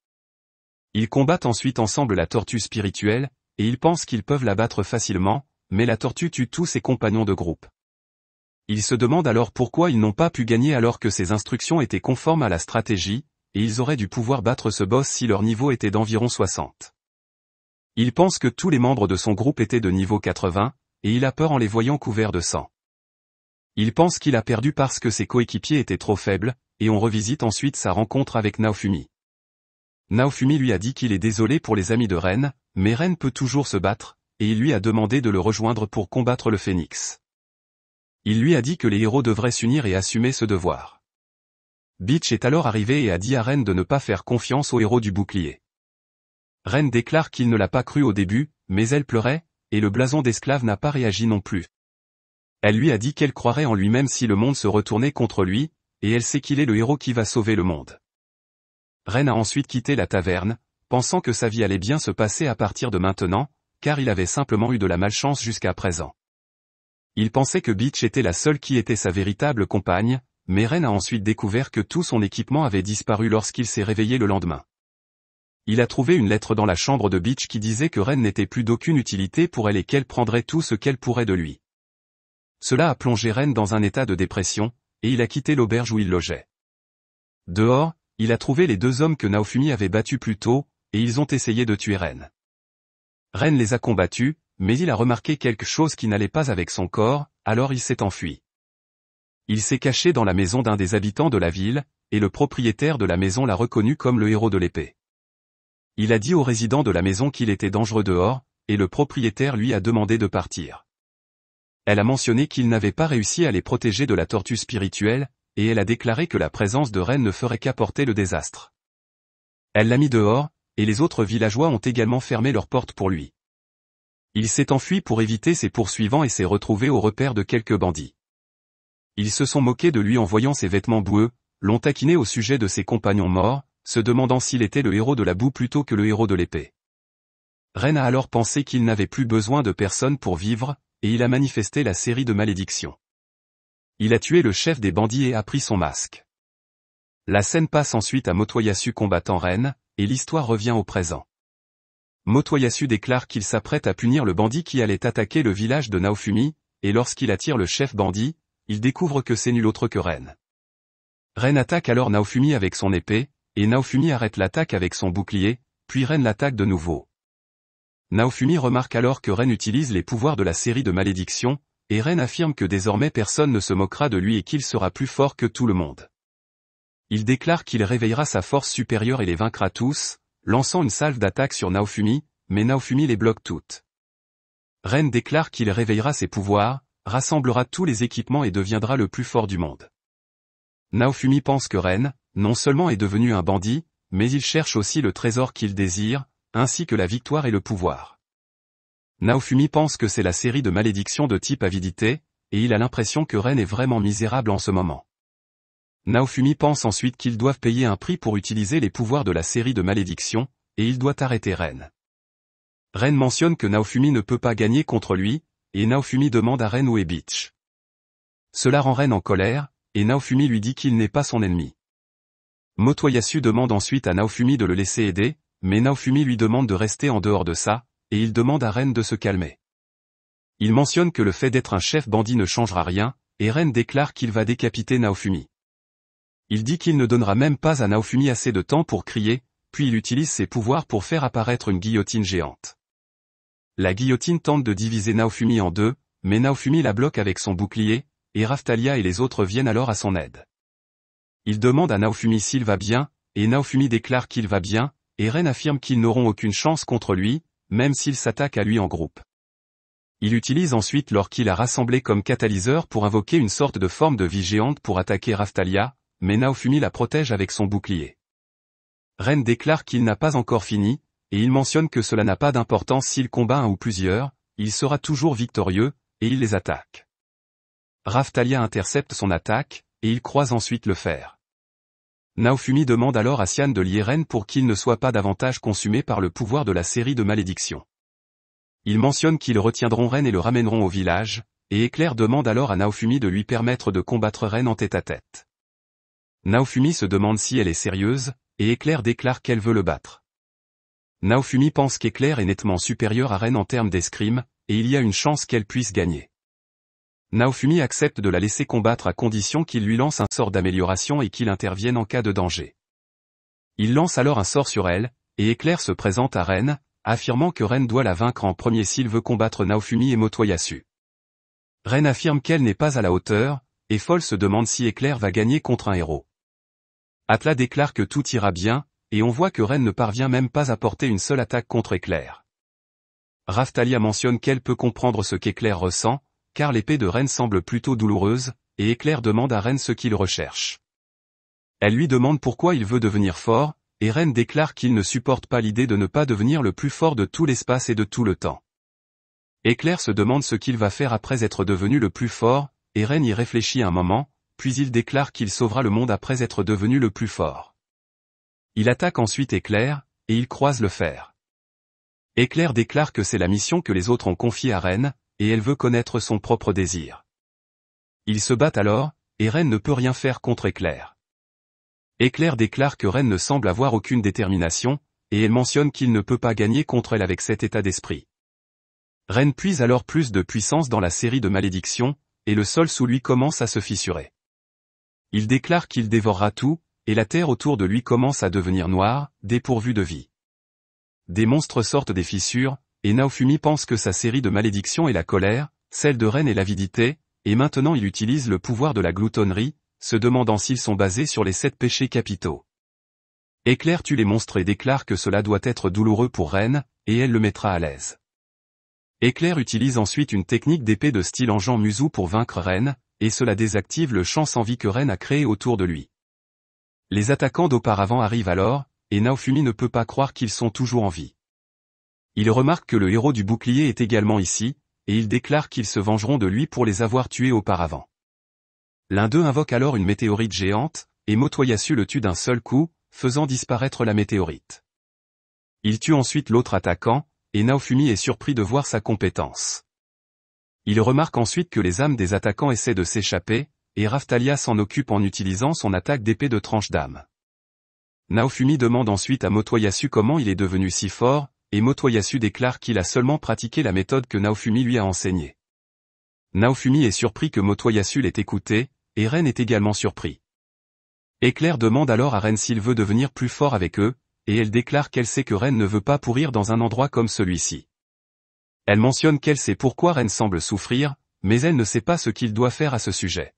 Ils combattent ensuite ensemble la tortue spirituelle, et ils pensent qu'ils peuvent la battre facilement, mais la tortue tue tous ses compagnons de groupe. Ils se demandent alors pourquoi ils n'ont pas pu gagner alors que ses instructions étaient conformes à la stratégie, et ils auraient dû pouvoir battre ce boss si leur niveau était d'environ 60. Ils pensent que tous les membres de son groupe étaient de niveau 80, et il a peur en les voyant couverts de sang. Il pense qu'il a perdu parce que ses coéquipiers étaient trop faibles, et on revisite ensuite sa rencontre avec Naofumi. Naofumi lui a dit qu'il est désolé pour les amis de Ren, mais Ren peut toujours se battre, et il lui a demandé de le rejoindre pour combattre le phénix. Il lui a dit que les héros devraient s'unir et assumer ce devoir. Beach est alors arrivé et a dit à Ren de ne pas faire confiance aux héros du bouclier. Ren déclare qu'il ne l'a pas cru au début, mais elle pleurait, et le blason d'esclave n'a pas réagi non plus. Elle lui a dit qu'elle croirait en lui-même si le monde se retournait contre lui, et elle sait qu'il est le héros qui va sauver le monde. Ren a ensuite quitté la taverne, pensant que sa vie allait bien se passer à partir de maintenant, car il avait simplement eu de la malchance jusqu'à présent. Il pensait que Beach était la seule qui était sa véritable compagne, mais Ren a ensuite découvert que tout son équipement avait disparu lorsqu'il s'est réveillé le lendemain. Il a trouvé une lettre dans la chambre de Beach qui disait que Ren n'était plus d'aucune utilité pour elle et qu'elle prendrait tout ce qu'elle pourrait de lui. Cela a plongé Ren dans un état de dépression, et il a quitté l'auberge où il logeait. Dehors, il a trouvé les deux hommes que Naofumi avait battus plus tôt, et ils ont essayé de tuer Ren. Ren les a combattus, mais il a remarqué quelque chose qui n'allait pas avec son corps, alors il s'est enfui. Il s'est caché dans la maison d'un des habitants de la ville, et le propriétaire de la maison l'a reconnu comme le héros de l'épée. Il a dit aux résidents de la maison qu'il était dangereux dehors, et le propriétaire lui a demandé de partir. Elle a mentionné qu'il n'avait pas réussi à les protéger de la tortue spirituelle, et elle a déclaré que la présence de Rennes ne ferait qu'apporter le désastre. Elle l'a mis dehors, et les autres villageois ont également fermé leurs portes pour lui. Il s'est enfui pour éviter ses poursuivants et s'est retrouvé au repère de quelques bandits. Ils se sont moqués de lui en voyant ses vêtements boueux, l'ont taquiné au sujet de ses compagnons morts, se demandant s'il était le héros de la boue plutôt que le héros de l'épée. Rennes a alors pensé qu'il n'avait plus besoin de personne pour vivre, et il a manifesté la série de malédictions. Il a tué le chef des bandits et a pris son masque. La scène passe ensuite à Motoyasu combattant Ren, et l'histoire revient au présent. Motoyasu déclare qu'il s'apprête à punir le bandit qui allait attaquer le village de Naofumi, et lorsqu'il attire le chef bandit, il découvre que c'est nul autre que Ren. Ren attaque alors Naofumi avec son épée, et Naofumi arrête l'attaque avec son bouclier, puis Ren l'attaque de nouveau. Naofumi remarque alors que Ren utilise les pouvoirs de la série de malédictions, et Ren affirme que désormais personne ne se moquera de lui et qu'il sera plus fort que tout le monde. Il déclare qu'il réveillera sa force supérieure et les vaincra tous, lançant une salve d'attaque sur Naofumi, mais Naofumi les bloque toutes. Ren déclare qu'il réveillera ses pouvoirs, rassemblera tous les équipements et deviendra le plus fort du monde. Naofumi pense que Ren, non seulement est devenu un bandit, mais il cherche aussi le trésor qu'il désire, ainsi que la victoire et le pouvoir. Naofumi pense que c'est la série de malédictions de type avidité, et il a l'impression que Ren est vraiment misérable en ce moment. Naofumi pense ensuite qu'ils doivent payer un prix pour utiliser les pouvoirs de la série de malédictions, et il doit arrêter Ren. Ren mentionne que Naofumi ne peut pas gagner contre lui, et Naofumi demande à Ren où est Cela rend Ren en colère, et Naofumi lui dit qu'il n'est pas son ennemi. Motoyasu demande ensuite à Naofumi de le laisser aider, mais Naofumi lui demande de rester en dehors de ça, et il demande à Ren de se calmer. Il mentionne que le fait d'être un chef bandit ne changera rien, et Ren déclare qu'il va décapiter Naofumi. Il dit qu'il ne donnera même pas à Naofumi assez de temps pour crier, puis il utilise ses pouvoirs pour faire apparaître une guillotine géante. La guillotine tente de diviser Naofumi en deux, mais Naofumi la bloque avec son bouclier, et Raftalia et les autres viennent alors à son aide. Il demande à Naofumi s'il va bien, et Naofumi déclare qu'il va bien, et Ren affirme qu'ils n'auront aucune chance contre lui, même s'ils s'attaquent à lui en groupe. Il utilise ensuite l'or qu'il a rassemblé comme catalyseur pour invoquer une sorte de forme de vie géante pour attaquer Raftalia, mais Naofumi la protège avec son bouclier. Ren déclare qu'il n'a pas encore fini, et il mentionne que cela n'a pas d'importance s'il combat un ou plusieurs, il sera toujours victorieux, et il les attaque. Raftalia intercepte son attaque, et il croise ensuite le fer. Naofumi demande alors à Sian de lier Ren pour qu'il ne soit pas davantage consumé par le pouvoir de la série de malédictions. Il mentionne qu'ils retiendront Ren et le ramèneront au village, et Éclair demande alors à Naofumi de lui permettre de combattre Ren en tête-à-tête. Naofumi se demande si elle est sérieuse, et Éclair déclare qu'elle veut le battre. Naofumi pense qu'Éclair est nettement supérieur à Ren en termes d'escrime, et il y a une chance qu'elle puisse gagner. Naofumi accepte de la laisser combattre à condition qu'il lui lance un sort d'amélioration et qu'il intervienne en cas de danger. Il lance alors un sort sur elle, et Éclair se présente à Ren, affirmant que Ren doit la vaincre en premier s'il veut combattre Naofumi et Motoyasu. Ren affirme qu'elle n'est pas à la hauteur, et Foll se demande si Éclair va gagner contre un héros. Atla déclare que tout ira bien, et on voit que Ren ne parvient même pas à porter une seule attaque contre Éclair. Raftalia mentionne qu'elle peut comprendre ce qu'Éclair ressent, car l'épée de Ren semble plutôt douloureuse, et Éclair demande à Ren ce qu'il recherche. Elle lui demande pourquoi il veut devenir fort, et Ren déclare qu'il ne supporte pas l'idée de ne pas devenir le plus fort de tout l'espace et de tout le temps. Éclair se demande ce qu'il va faire après être devenu le plus fort, et Ren y réfléchit un moment, puis il déclare qu'il sauvera le monde après être devenu le plus fort. Il attaque ensuite Éclair, et il croise le fer. Éclair déclare que c'est la mission que les autres ont confiée à Ren, et elle veut connaître son propre désir. Ils se battent alors, et Ren ne peut rien faire contre Éclair. Éclair déclare que Rennes ne semble avoir aucune détermination, et elle mentionne qu'il ne peut pas gagner contre elle avec cet état d'esprit. Rennes puise alors plus de puissance dans la série de malédictions, et le sol sous lui commence à se fissurer. Il déclare qu'il dévorera tout, et la terre autour de lui commence à devenir noire, dépourvue de vie. Des monstres sortent des fissures, et Naofumi pense que sa série de malédictions est la colère, celle de reine et l'avidité, et maintenant il utilise le pouvoir de la gloutonnerie, se demandant s'ils sont basés sur les sept péchés capitaux. Éclair tue les monstres et déclare que cela doit être douloureux pour Reine, et elle le mettra à l'aise. Éclair utilise ensuite une technique d'épée de style Jean Musou pour vaincre Reine, et cela désactive le champ sans vie que Reine a créé autour de lui. Les attaquants d'auparavant arrivent alors, et Naofumi ne peut pas croire qu'ils sont toujours en vie. Il remarque que le héros du bouclier est également ici, et il déclare qu'ils se vengeront de lui pour les avoir tués auparavant. L'un d'eux invoque alors une météorite géante, et Motoyasu le tue d'un seul coup, faisant disparaître la météorite. Il tue ensuite l'autre attaquant, et Naofumi est surpris de voir sa compétence. Il remarque ensuite que les âmes des attaquants essaient de s'échapper, et Raftalia s'en occupe en utilisant son attaque d'épée de tranche d'âme. Naofumi demande ensuite à Motoyasu comment il est devenu si fort, et Motoyasu déclare qu'il a seulement pratiqué la méthode que Naofumi lui a enseignée. Naofumi est surpris que Motoyasu l'ait écouté, et Ren est également surpris. Éclair demande alors à Ren s'il veut devenir plus fort avec eux, et elle déclare qu'elle sait que Ren ne veut pas pourrir dans un endroit comme celui-ci. Elle mentionne qu'elle sait pourquoi Ren semble souffrir, mais elle ne sait pas ce qu'il doit faire à ce sujet.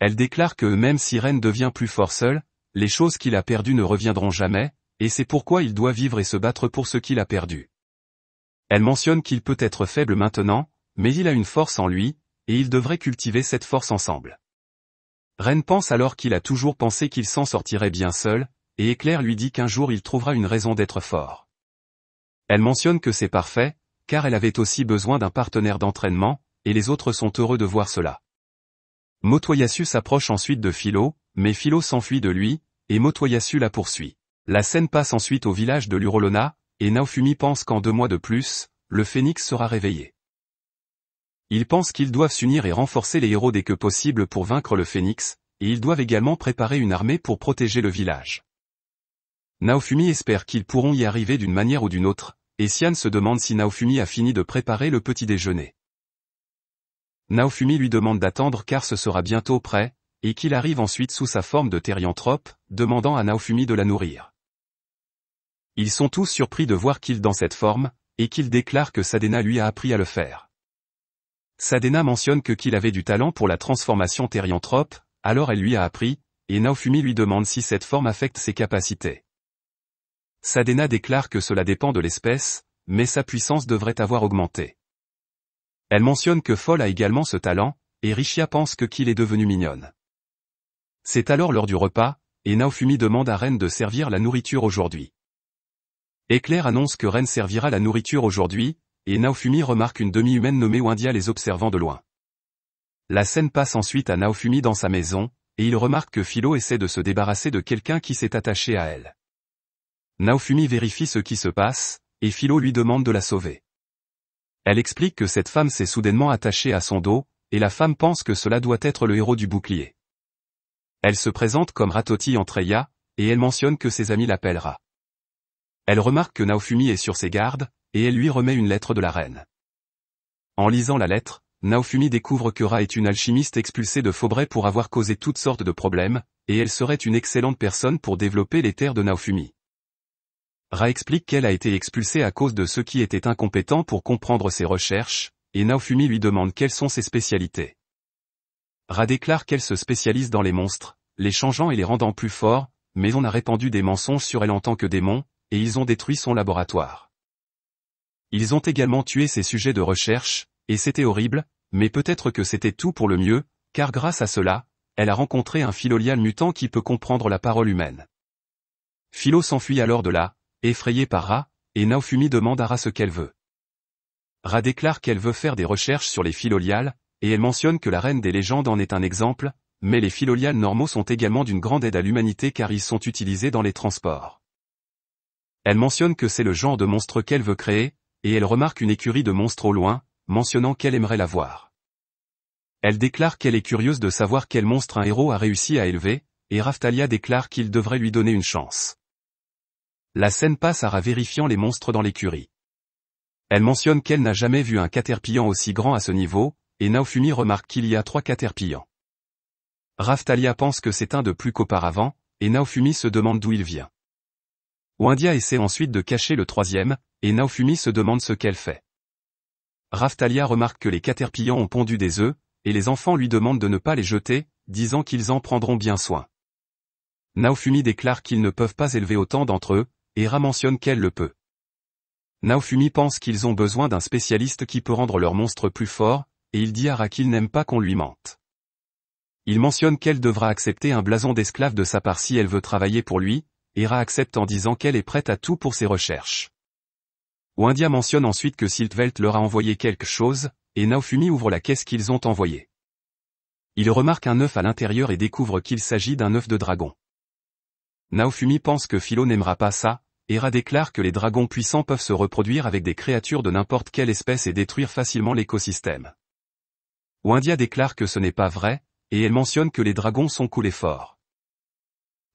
Elle déclare que même si Ren devient plus fort seul, les choses qu'il a perdues ne reviendront jamais, et c'est pourquoi il doit vivre et se battre pour ce qu'il a perdu. Elle mentionne qu'il peut être faible maintenant, mais il a une force en lui, et il devrait cultiver cette force ensemble. Ren pense alors qu'il a toujours pensé qu'il s'en sortirait bien seul, et Éclair lui dit qu'un jour il trouvera une raison d'être fort. Elle mentionne que c'est parfait, car elle avait aussi besoin d'un partenaire d'entraînement, et les autres sont heureux de voir cela. Motoyasu s'approche ensuite de Philo, mais Philo s'enfuit de lui, et Motoyasu la poursuit. La scène passe ensuite au village de l'Urolona, et Naofumi pense qu'en deux mois de plus, le phénix sera réveillé. Ils pensent qu'ils doivent s'unir et renforcer les héros dès que possible pour vaincre le phénix, et ils doivent également préparer une armée pour protéger le village. Naofumi espère qu'ils pourront y arriver d'une manière ou d'une autre, et Sian se demande si Naofumi a fini de préparer le petit déjeuner. Naofumi lui demande d'attendre car ce sera bientôt prêt, et qu'il arrive ensuite sous sa forme de thérianthrope, demandant à Naofumi de la nourrir. Ils sont tous surpris de voir qu'il dans cette forme, et qu'il déclare que Sadena lui a appris à le faire. Sadena mentionne que qu'il avait du talent pour la transformation thérianthrope, alors elle lui a appris, et Naofumi lui demande si cette forme affecte ses capacités. Sadena déclare que cela dépend de l'espèce, mais sa puissance devrait avoir augmenté. Elle mentionne que Foll a également ce talent, et Rishia pense que qu'il est devenu mignonne. C'est alors l'heure du repas, et Naofumi demande à Ren de servir la nourriture aujourd'hui. Éclair annonce que Ren servira la nourriture aujourd'hui, et Naofumi remarque une demi-humaine nommée Wendia les observant de loin. La scène passe ensuite à Naofumi dans sa maison, et il remarque que Philo essaie de se débarrasser de quelqu'un qui s'est attaché à elle. Naofumi vérifie ce qui se passe, et Philo lui demande de la sauver. Elle explique que cette femme s'est soudainement attachée à son dos, et la femme pense que cela doit être le héros du bouclier. Elle se présente comme Ratoti Entreya, et elle mentionne que ses amis l'appellera elle remarque que Naofumi est sur ses gardes, et elle lui remet une lettre de la reine. En lisant la lettre, Naofumi découvre que Ra est une alchimiste expulsée de Faubray pour avoir causé toutes sortes de problèmes, et elle serait une excellente personne pour développer les terres de Naofumi. Ra explique qu'elle a été expulsée à cause de ceux qui étaient incompétents pour comprendre ses recherches, et Naofumi lui demande quelles sont ses spécialités. Ra déclare qu'elle se spécialise dans les monstres, les changeant et les rendant plus forts, mais on a répandu des mensonges sur elle en tant que démon, et ils ont détruit son laboratoire. Ils ont également tué ses sujets de recherche, et c'était horrible, mais peut-être que c'était tout pour le mieux, car grâce à cela, elle a rencontré un philolial mutant qui peut comprendre la parole humaine. Philo s'enfuit alors de là, effrayé par Ra, et Naofumi demande à Ra ce qu'elle veut. Ra déclare qu'elle veut faire des recherches sur les philoliales, et elle mentionne que la reine des légendes en est un exemple, mais les philoliales normaux sont également d'une grande aide à l'humanité car ils sont utilisés dans les transports. Elle mentionne que c'est le genre de monstre qu'elle veut créer, et elle remarque une écurie de monstres au loin, mentionnant qu'elle aimerait la voir. Elle déclare qu'elle est curieuse de savoir quel monstre un héros a réussi à élever, et Raftalia déclare qu'il devrait lui donner une chance. La scène passe à vérifiant les monstres dans l'écurie. Elle mentionne qu'elle n'a jamais vu un caterpillan aussi grand à ce niveau, et Naofumi remarque qu'il y a trois caterpillants. Raftalia pense que c'est un de plus qu'auparavant, et Naofumi se demande d'où il vient. Wendia essaie ensuite de cacher le troisième, et Naofumi se demande ce qu'elle fait. Raftalia remarque que les caterpillants ont pondu des œufs, et les enfants lui demandent de ne pas les jeter, disant qu'ils en prendront bien soin. Naofumi déclare qu'ils ne peuvent pas élever autant d'entre eux, et Ra mentionne qu'elle le peut. Naofumi pense qu'ils ont besoin d'un spécialiste qui peut rendre leur monstre plus fort, et il dit à Ra qu'il n'aime pas qu'on lui mente. Il mentionne qu'elle devra accepter un blason d'esclave de sa part si elle veut travailler pour lui, Hera accepte en disant qu'elle est prête à tout pour ses recherches. india mentionne ensuite que Siltvelt leur a envoyé quelque chose, et Naofumi ouvre la caisse qu'ils ont envoyée. Il remarque un œuf à l'intérieur et découvre qu'il s'agit d'un œuf de dragon. Naofumi pense que Philo n'aimera pas ça, Hera déclare que les dragons puissants peuvent se reproduire avec des créatures de n'importe quelle espèce et détruire facilement l'écosystème. Oindia déclare que ce n'est pas vrai, et elle mentionne que les dragons sont coulés forts.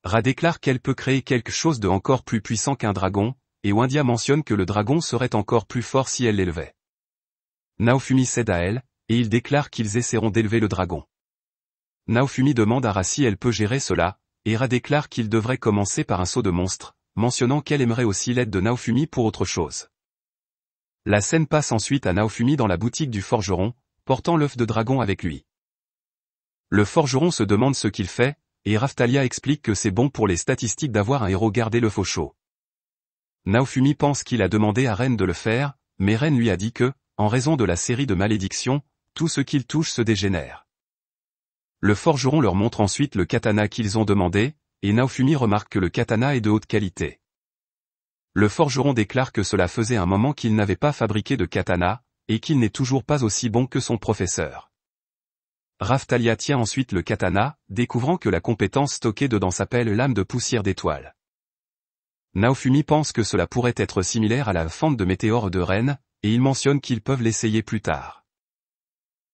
Ra déclare qu'elle peut créer quelque chose de encore plus puissant qu'un dragon, et Wendia mentionne que le dragon serait encore plus fort si elle l'élevait. Naofumi cède à elle, et il déclare qu'ils essaieront d'élever le dragon. Naofumi demande à Ra si elle peut gérer cela, et Ra déclare qu'il devrait commencer par un saut de monstre, mentionnant qu'elle aimerait aussi l'aide de Naofumi pour autre chose. La scène passe ensuite à Naofumi dans la boutique du forgeron, portant l'œuf de dragon avec lui. Le forgeron se demande ce qu'il fait, et Raftalia explique que c'est bon pour les statistiques d'avoir un héros garder le faux chaud. Naofumi pense qu'il a demandé à Ren de le faire, mais Ren lui a dit que, en raison de la série de malédictions, tout ce qu'il touche se dégénère. Le forgeron leur montre ensuite le katana qu'ils ont demandé, et Naofumi remarque que le katana est de haute qualité. Le forgeron déclare que cela faisait un moment qu'il n'avait pas fabriqué de katana, et qu'il n'est toujours pas aussi bon que son professeur. Raftalia tient ensuite le katana, découvrant que la compétence stockée dedans s'appelle lame de poussière d'étoile. Naofumi pense que cela pourrait être similaire à la fente de météore de Rennes, et il mentionne qu'ils peuvent l'essayer plus tard.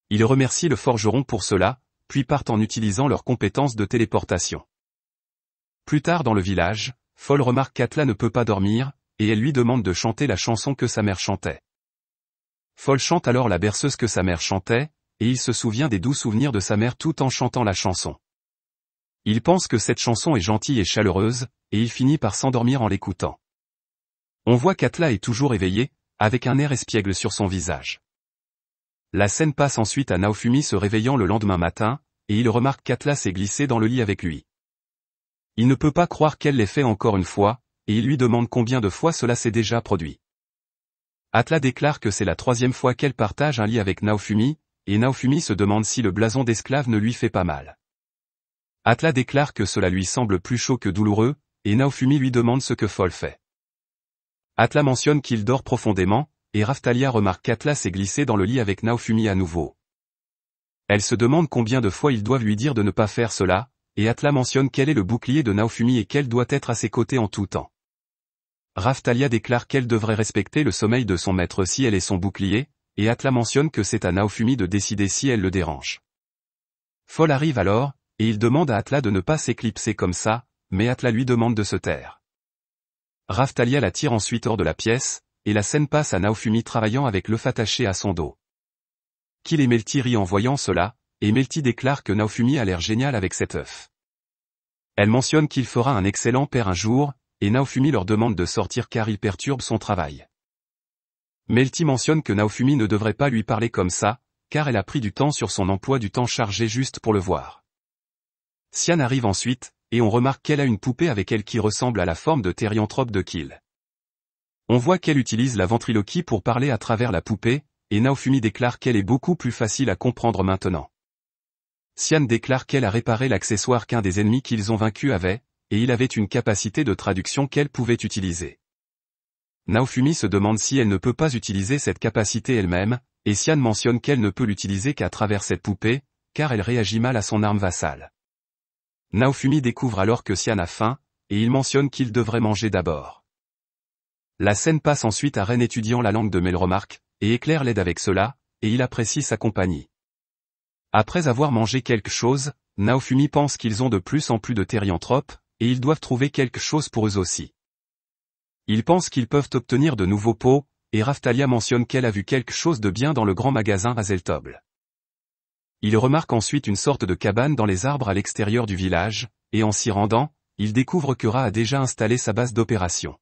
Il remercie le forgeron pour cela, puis part en utilisant leurs compétences de téléportation. Plus tard dans le village, Foll remarque qu'Atla ne peut pas dormir, et elle lui demande de chanter la chanson que sa mère chantait. Foll chante alors la berceuse que sa mère chantait, et il se souvient des doux souvenirs de sa mère tout en chantant la chanson. Il pense que cette chanson est gentille et chaleureuse, et il finit par s'endormir en l'écoutant. On voit qu'Atla est toujours éveillée, avec un air espiègle sur son visage. La scène passe ensuite à Naofumi se réveillant le lendemain matin, et il remarque qu'Atla s'est glissé dans le lit avec lui. Il ne peut pas croire qu'elle l'ait fait encore une fois, et il lui demande combien de fois cela s'est déjà produit. Atla déclare que c'est la troisième fois qu'elle partage un lit avec Naofumi, et Naofumi se demande si le blason d'esclave ne lui fait pas mal. Atla déclare que cela lui semble plus chaud que douloureux, et Naofumi lui demande ce que Fol fait. Atla mentionne qu'il dort profondément, et Raftalia remarque qu'Atla s'est glissé dans le lit avec Naofumi à nouveau. Elle se demande combien de fois ils doivent lui dire de ne pas faire cela, et Atla mentionne quel est le bouclier de Naofumi et qu'elle doit être à ses côtés en tout temps. Raftalia déclare qu'elle devrait respecter le sommeil de son maître si elle est son bouclier, et Atla mentionne que c'est à Naofumi de décider si elle le dérange. Foll arrive alors, et il demande à Atla de ne pas s'éclipser comme ça, mais Atla lui demande de se taire. Raftalia la tire ensuite hors de la pièce, et la scène passe à Naofumi travaillant avec l'œuf attaché à son dos. Kill et Melty rient en voyant cela, et Melty déclare que Naofumi a l'air génial avec cet œuf. Elle mentionne qu'il fera un excellent père un jour, et Naofumi leur demande de sortir car il perturbe son travail. Melty mentionne que Naofumi ne devrait pas lui parler comme ça, car elle a pris du temps sur son emploi du temps chargé juste pour le voir. Sian arrive ensuite, et on remarque qu'elle a une poupée avec elle qui ressemble à la forme de Thérianthrope de Kill. On voit qu'elle utilise la ventriloquie pour parler à travers la poupée, et Naofumi déclare qu'elle est beaucoup plus facile à comprendre maintenant. Sian déclare qu'elle a réparé l'accessoire qu'un des ennemis qu'ils ont vaincu avait, et il avait une capacité de traduction qu'elle pouvait utiliser. Naofumi se demande si elle ne peut pas utiliser cette capacité elle-même, et Sian mentionne qu'elle ne peut l'utiliser qu'à travers cette poupée, car elle réagit mal à son arme vassale. Naofumi découvre alors que Sian a faim, et il mentionne qu'il devrait manger d'abord. La scène passe ensuite à Ren étudiant la langue de Melromark, et éclaire l'aide avec cela, et il apprécie sa compagnie. Après avoir mangé quelque chose, Naofumi pense qu'ils ont de plus en plus de thérianthropes, et ils doivent trouver quelque chose pour eux aussi. Ils pensent qu'ils peuvent obtenir de nouveaux pots, et Raftalia mentionne qu'elle a vu quelque chose de bien dans le grand magasin Zeltobl. Il remarque ensuite une sorte de cabane dans les arbres à l'extérieur du village, et en s'y rendant, il découvre que Ra a déjà installé sa base d'opération.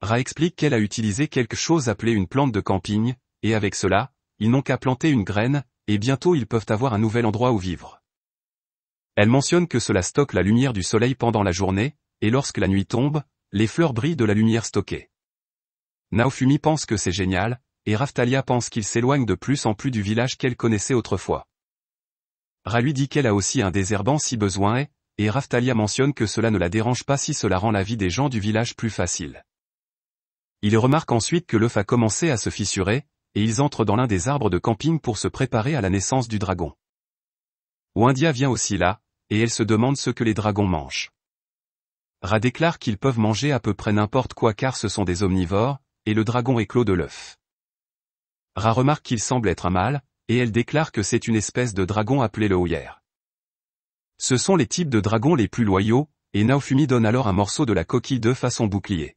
Ra explique qu'elle a utilisé quelque chose appelé une plante de camping, et avec cela, ils n'ont qu'à planter une graine, et bientôt ils peuvent avoir un nouvel endroit où vivre. Elle mentionne que cela stocke la lumière du soleil pendant la journée, et lorsque la nuit tombe, les fleurs brillent de la lumière stockée. Naofumi pense que c'est génial, et Raftalia pense qu'il s'éloigne de plus en plus du village qu'elle connaissait autrefois. Ra lui dit qu'elle a aussi un désherbant si besoin est, et Raftalia mentionne que cela ne la dérange pas si cela rend la vie des gens du village plus facile. Il remarque ensuite que l'œuf a commencé à se fissurer, et ils entrent dans l'un des arbres de camping pour se préparer à la naissance du dragon. Wendia vient aussi là, et elle se demande ce que les dragons mangent. Ra déclare qu'ils peuvent manger à peu près n'importe quoi car ce sont des omnivores, et le dragon éclot de l'œuf. Ra remarque qu'il semble être un mâle, et elle déclare que c'est une espèce de dragon appelé le Hoyer. Ce sont les types de dragons les plus loyaux, et Naofumi donne alors un morceau de la coquille d'œuf à son bouclier.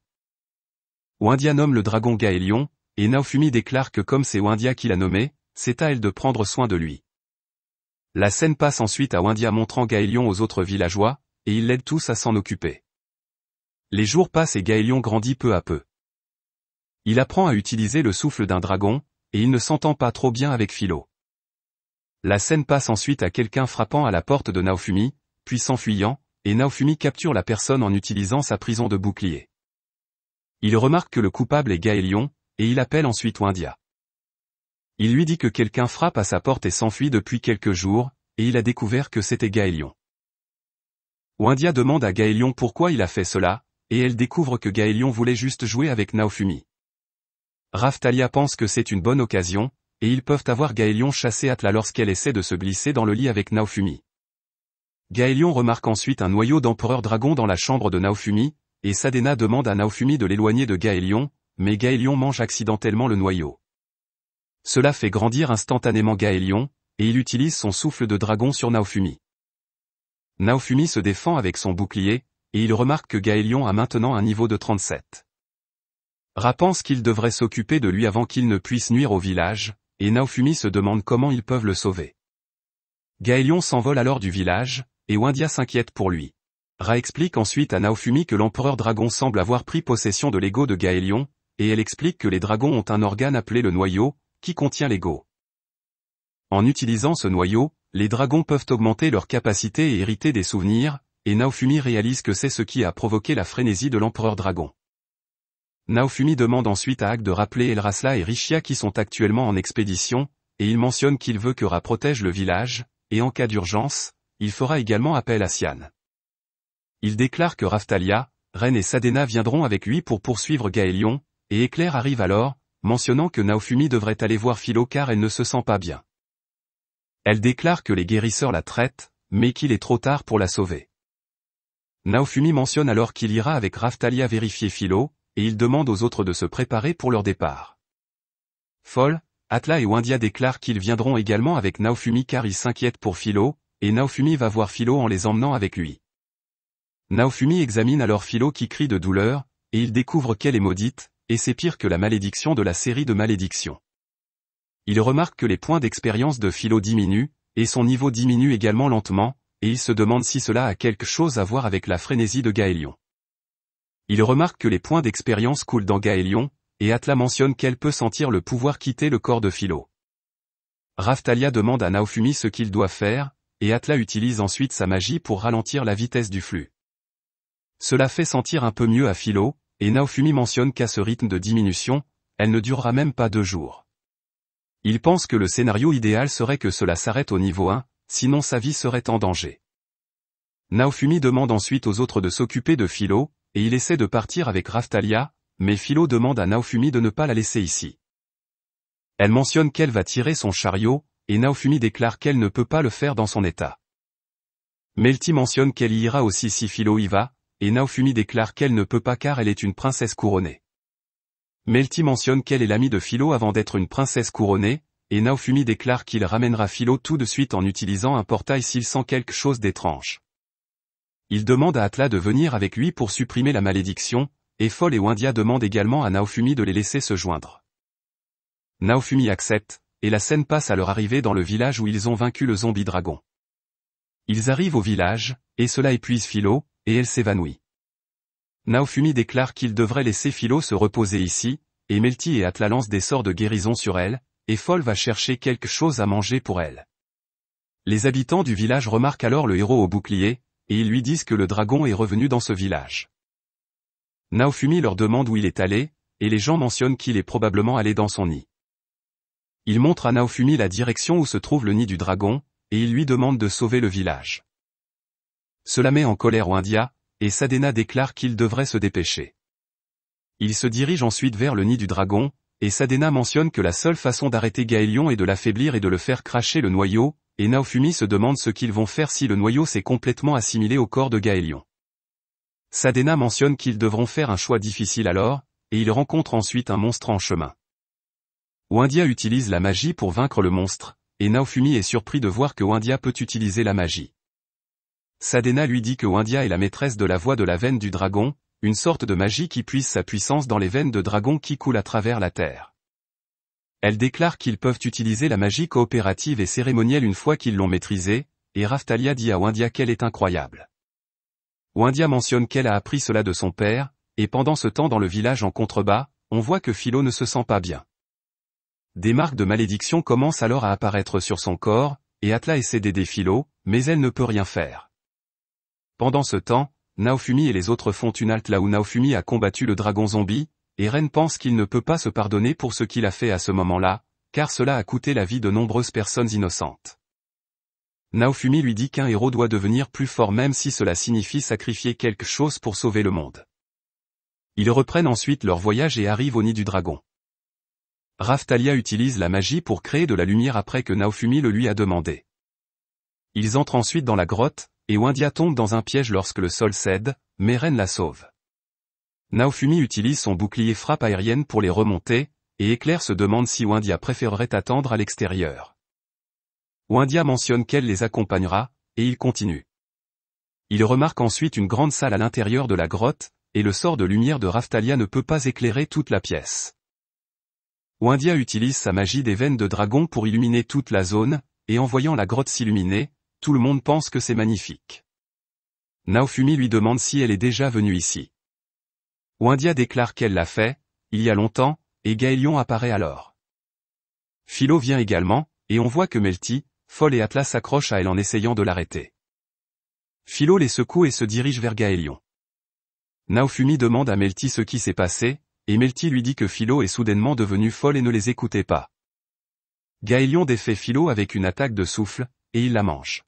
Wendia nomme le dragon Gaélion, et Naofumi déclare que comme c'est Wendia qui l'a nommé, c'est à elle de prendre soin de lui. La scène passe ensuite à Wendia montrant Gaélion aux autres villageois, et ils l'aident tous à s'en occuper. Les jours passent et Gaëlion grandit peu à peu. Il apprend à utiliser le souffle d'un dragon, et il ne s'entend pas trop bien avec Philo. La scène passe ensuite à quelqu'un frappant à la porte de Naofumi, puis s'enfuyant, et Naofumi capture la personne en utilisant sa prison de bouclier. Il remarque que le coupable est Gaëlion, et il appelle ensuite Windia. Il lui dit que quelqu'un frappe à sa porte et s'enfuit depuis quelques jours, et il a découvert que c'était Gaëlion. Windia demande à Gaëlion pourquoi il a fait cela, et elle découvre que Gaëlion voulait juste jouer avec Naofumi. Raftalia pense que c'est une bonne occasion, et ils peuvent avoir Gaëlion chassé Atla lorsqu'elle essaie de se glisser dans le lit avec Naofumi. Gaëlion remarque ensuite un noyau d'empereur dragon dans la chambre de Naofumi, et Sadena demande à Naofumi de l'éloigner de Gaëlion, mais Gaëlion mange accidentellement le noyau. Cela fait grandir instantanément Gaëlion, et il utilise son souffle de dragon sur Naofumi. Naofumi se défend avec son bouclier, et il remarque que Gaélion a maintenant un niveau de 37. Ra pense qu'il devrait s'occuper de lui avant qu'il ne puisse nuire au village, et Naofumi se demande comment ils peuvent le sauver. Gaélion s'envole alors du village, et Windia s'inquiète pour lui. Ra explique ensuite à Naofumi que l'empereur dragon semble avoir pris possession de l'ego de Gaélion, et elle explique que les dragons ont un organe appelé le noyau, qui contient l'ego. En utilisant ce noyau, les dragons peuvent augmenter leur capacité et hériter des souvenirs, et Naofumi réalise que c'est ce qui a provoqué la frénésie de l'empereur dragon. Naofumi demande ensuite à Hag de rappeler Elrasla et Rishia qui sont actuellement en expédition, et il mentionne qu'il veut que Ra protège le village, et en cas d'urgence, il fera également appel à Sian. Il déclare que Raftalia, Ren et Sadena viendront avec lui pour poursuivre Gaélion, et Éclair arrive alors, mentionnant que Naofumi devrait aller voir Philo car elle ne se sent pas bien. Elle déclare que les guérisseurs la traitent, mais qu'il est trop tard pour la sauver. Naofumi mentionne alors qu'il ira avec Raftalia vérifier Philo, et il demande aux autres de se préparer pour leur départ. Folle, Atla et Wandia déclarent qu'ils viendront également avec Naofumi car ils s'inquiètent pour Philo, et Naofumi va voir Philo en les emmenant avec lui. Naofumi examine alors Philo qui crie de douleur, et il découvre qu'elle est maudite, et c'est pire que la malédiction de la série de malédictions. Il remarque que les points d'expérience de Philo diminuent, et son niveau diminue également lentement, et il se demande si cela a quelque chose à voir avec la frénésie de Gaélion. Il remarque que les points d'expérience coulent dans Gaëlion, et Atla mentionne qu'elle peut sentir le pouvoir quitter le corps de Philo. Raftalia demande à Naofumi ce qu'il doit faire, et Atla utilise ensuite sa magie pour ralentir la vitesse du flux. Cela fait sentir un peu mieux à Philo, et Naofumi mentionne qu'à ce rythme de diminution, elle ne durera même pas deux jours. Il pense que le scénario idéal serait que cela s'arrête au niveau 1, sinon sa vie serait en danger. Naofumi demande ensuite aux autres de s'occuper de Philo, et il essaie de partir avec Raftalia, mais Philo demande à Naofumi de ne pas la laisser ici. Elle mentionne qu'elle va tirer son chariot, et Naofumi déclare qu'elle ne peut pas le faire dans son état. Melty mentionne qu'elle y ira aussi si Philo y va, et Naofumi déclare qu'elle ne peut pas car elle est une princesse couronnée. Melty mentionne qu'elle est l'amie de Philo avant d'être une princesse couronnée, et Naofumi déclare qu'il ramènera Philo tout de suite en utilisant un portail s'il sent quelque chose d'étrange. Il demande à Atla de venir avec lui pour supprimer la malédiction, et Foll et Windia demandent également à Naofumi de les laisser se joindre. Naofumi accepte, et la scène passe à leur arrivée dans le village où ils ont vaincu le zombie dragon. Ils arrivent au village, et cela épuise Philo, et elle s'évanouit. Naofumi déclare qu'il devrait laisser Philo se reposer ici, et Melty et Atla lancent des sorts de guérison sur elle, et Folle va chercher quelque chose à manger pour elle. Les habitants du village remarquent alors le héros au bouclier, et ils lui disent que le dragon est revenu dans ce village. Naofumi leur demande où il est allé, et les gens mentionnent qu'il est probablement allé dans son nid. Il montre à Naofumi la direction où se trouve le nid du dragon, et il lui demande de sauver le village. Cela met en colère Oindia, et Sadena déclare qu'il devrait se dépêcher. Il se dirige ensuite vers le nid du dragon, et Sadena mentionne que la seule façon d'arrêter Gaélion est de l'affaiblir et de le faire cracher le noyau, et Naofumi se demande ce qu'ils vont faire si le noyau s'est complètement assimilé au corps de Gaëlion. Sadena mentionne qu'ils devront faire un choix difficile alors, et ils rencontrent ensuite un monstre en chemin. Windia utilise la magie pour vaincre le monstre, et Naofumi est surpris de voir que Windia peut utiliser la magie. Sadena lui dit que Windia est la maîtresse de la voix de la veine du dragon, une sorte de magie qui puise sa puissance dans les veines de dragons qui coulent à travers la terre. Elle déclare qu'ils peuvent utiliser la magie coopérative et cérémonielle une fois qu'ils l'ont maîtrisée, et Raftalia dit à Wendia qu'elle est incroyable. Windia mentionne qu'elle a appris cela de son père, et pendant ce temps dans le village en contrebas, on voit que Philo ne se sent pas bien. Des marques de malédiction commencent alors à apparaître sur son corps, et Atla essaie d'aider Philo, mais elle ne peut rien faire. Pendant ce temps, Naofumi et les autres font une halte là où Naofumi a combattu le dragon zombie, et Ren pense qu'il ne peut pas se pardonner pour ce qu'il a fait à ce moment-là, car cela a coûté la vie de nombreuses personnes innocentes. Naofumi lui dit qu'un héros doit devenir plus fort même si cela signifie sacrifier quelque chose pour sauver le monde. Ils reprennent ensuite leur voyage et arrivent au nid du dragon. Raftalia utilise la magie pour créer de la lumière après que Naofumi le lui a demandé. Ils entrent ensuite dans la grotte, et tombe dans un piège lorsque le sol cède, mais Ren la sauve. Naofumi utilise son bouclier frappe aérienne pour les remonter, et Éclair se demande si Windia préférerait attendre à l'extérieur. Windia mentionne qu'elle les accompagnera, et il continue. Il remarque ensuite une grande salle à l'intérieur de la grotte, et le sort de lumière de Raftalia ne peut pas éclairer toute la pièce. Windia utilise sa magie des veines de dragon pour illuminer toute la zone, et en voyant la grotte s'illuminer, tout le monde pense que c'est magnifique. Naofumi lui demande si elle est déjà venue ici. Wendia déclare qu'elle l'a fait, il y a longtemps, et Gaëlion apparaît alors. Philo vient également, et on voit que Melty, folle et Atlas s'accroche à elle en essayant de l'arrêter. Philo les secoue et se dirige vers Gaëlion. Naofumi demande à Melty ce qui s'est passé, et Melty lui dit que Philo est soudainement devenu folle et ne les écoutait pas. Gaëlion défait Philo avec une attaque de souffle, et il la mange.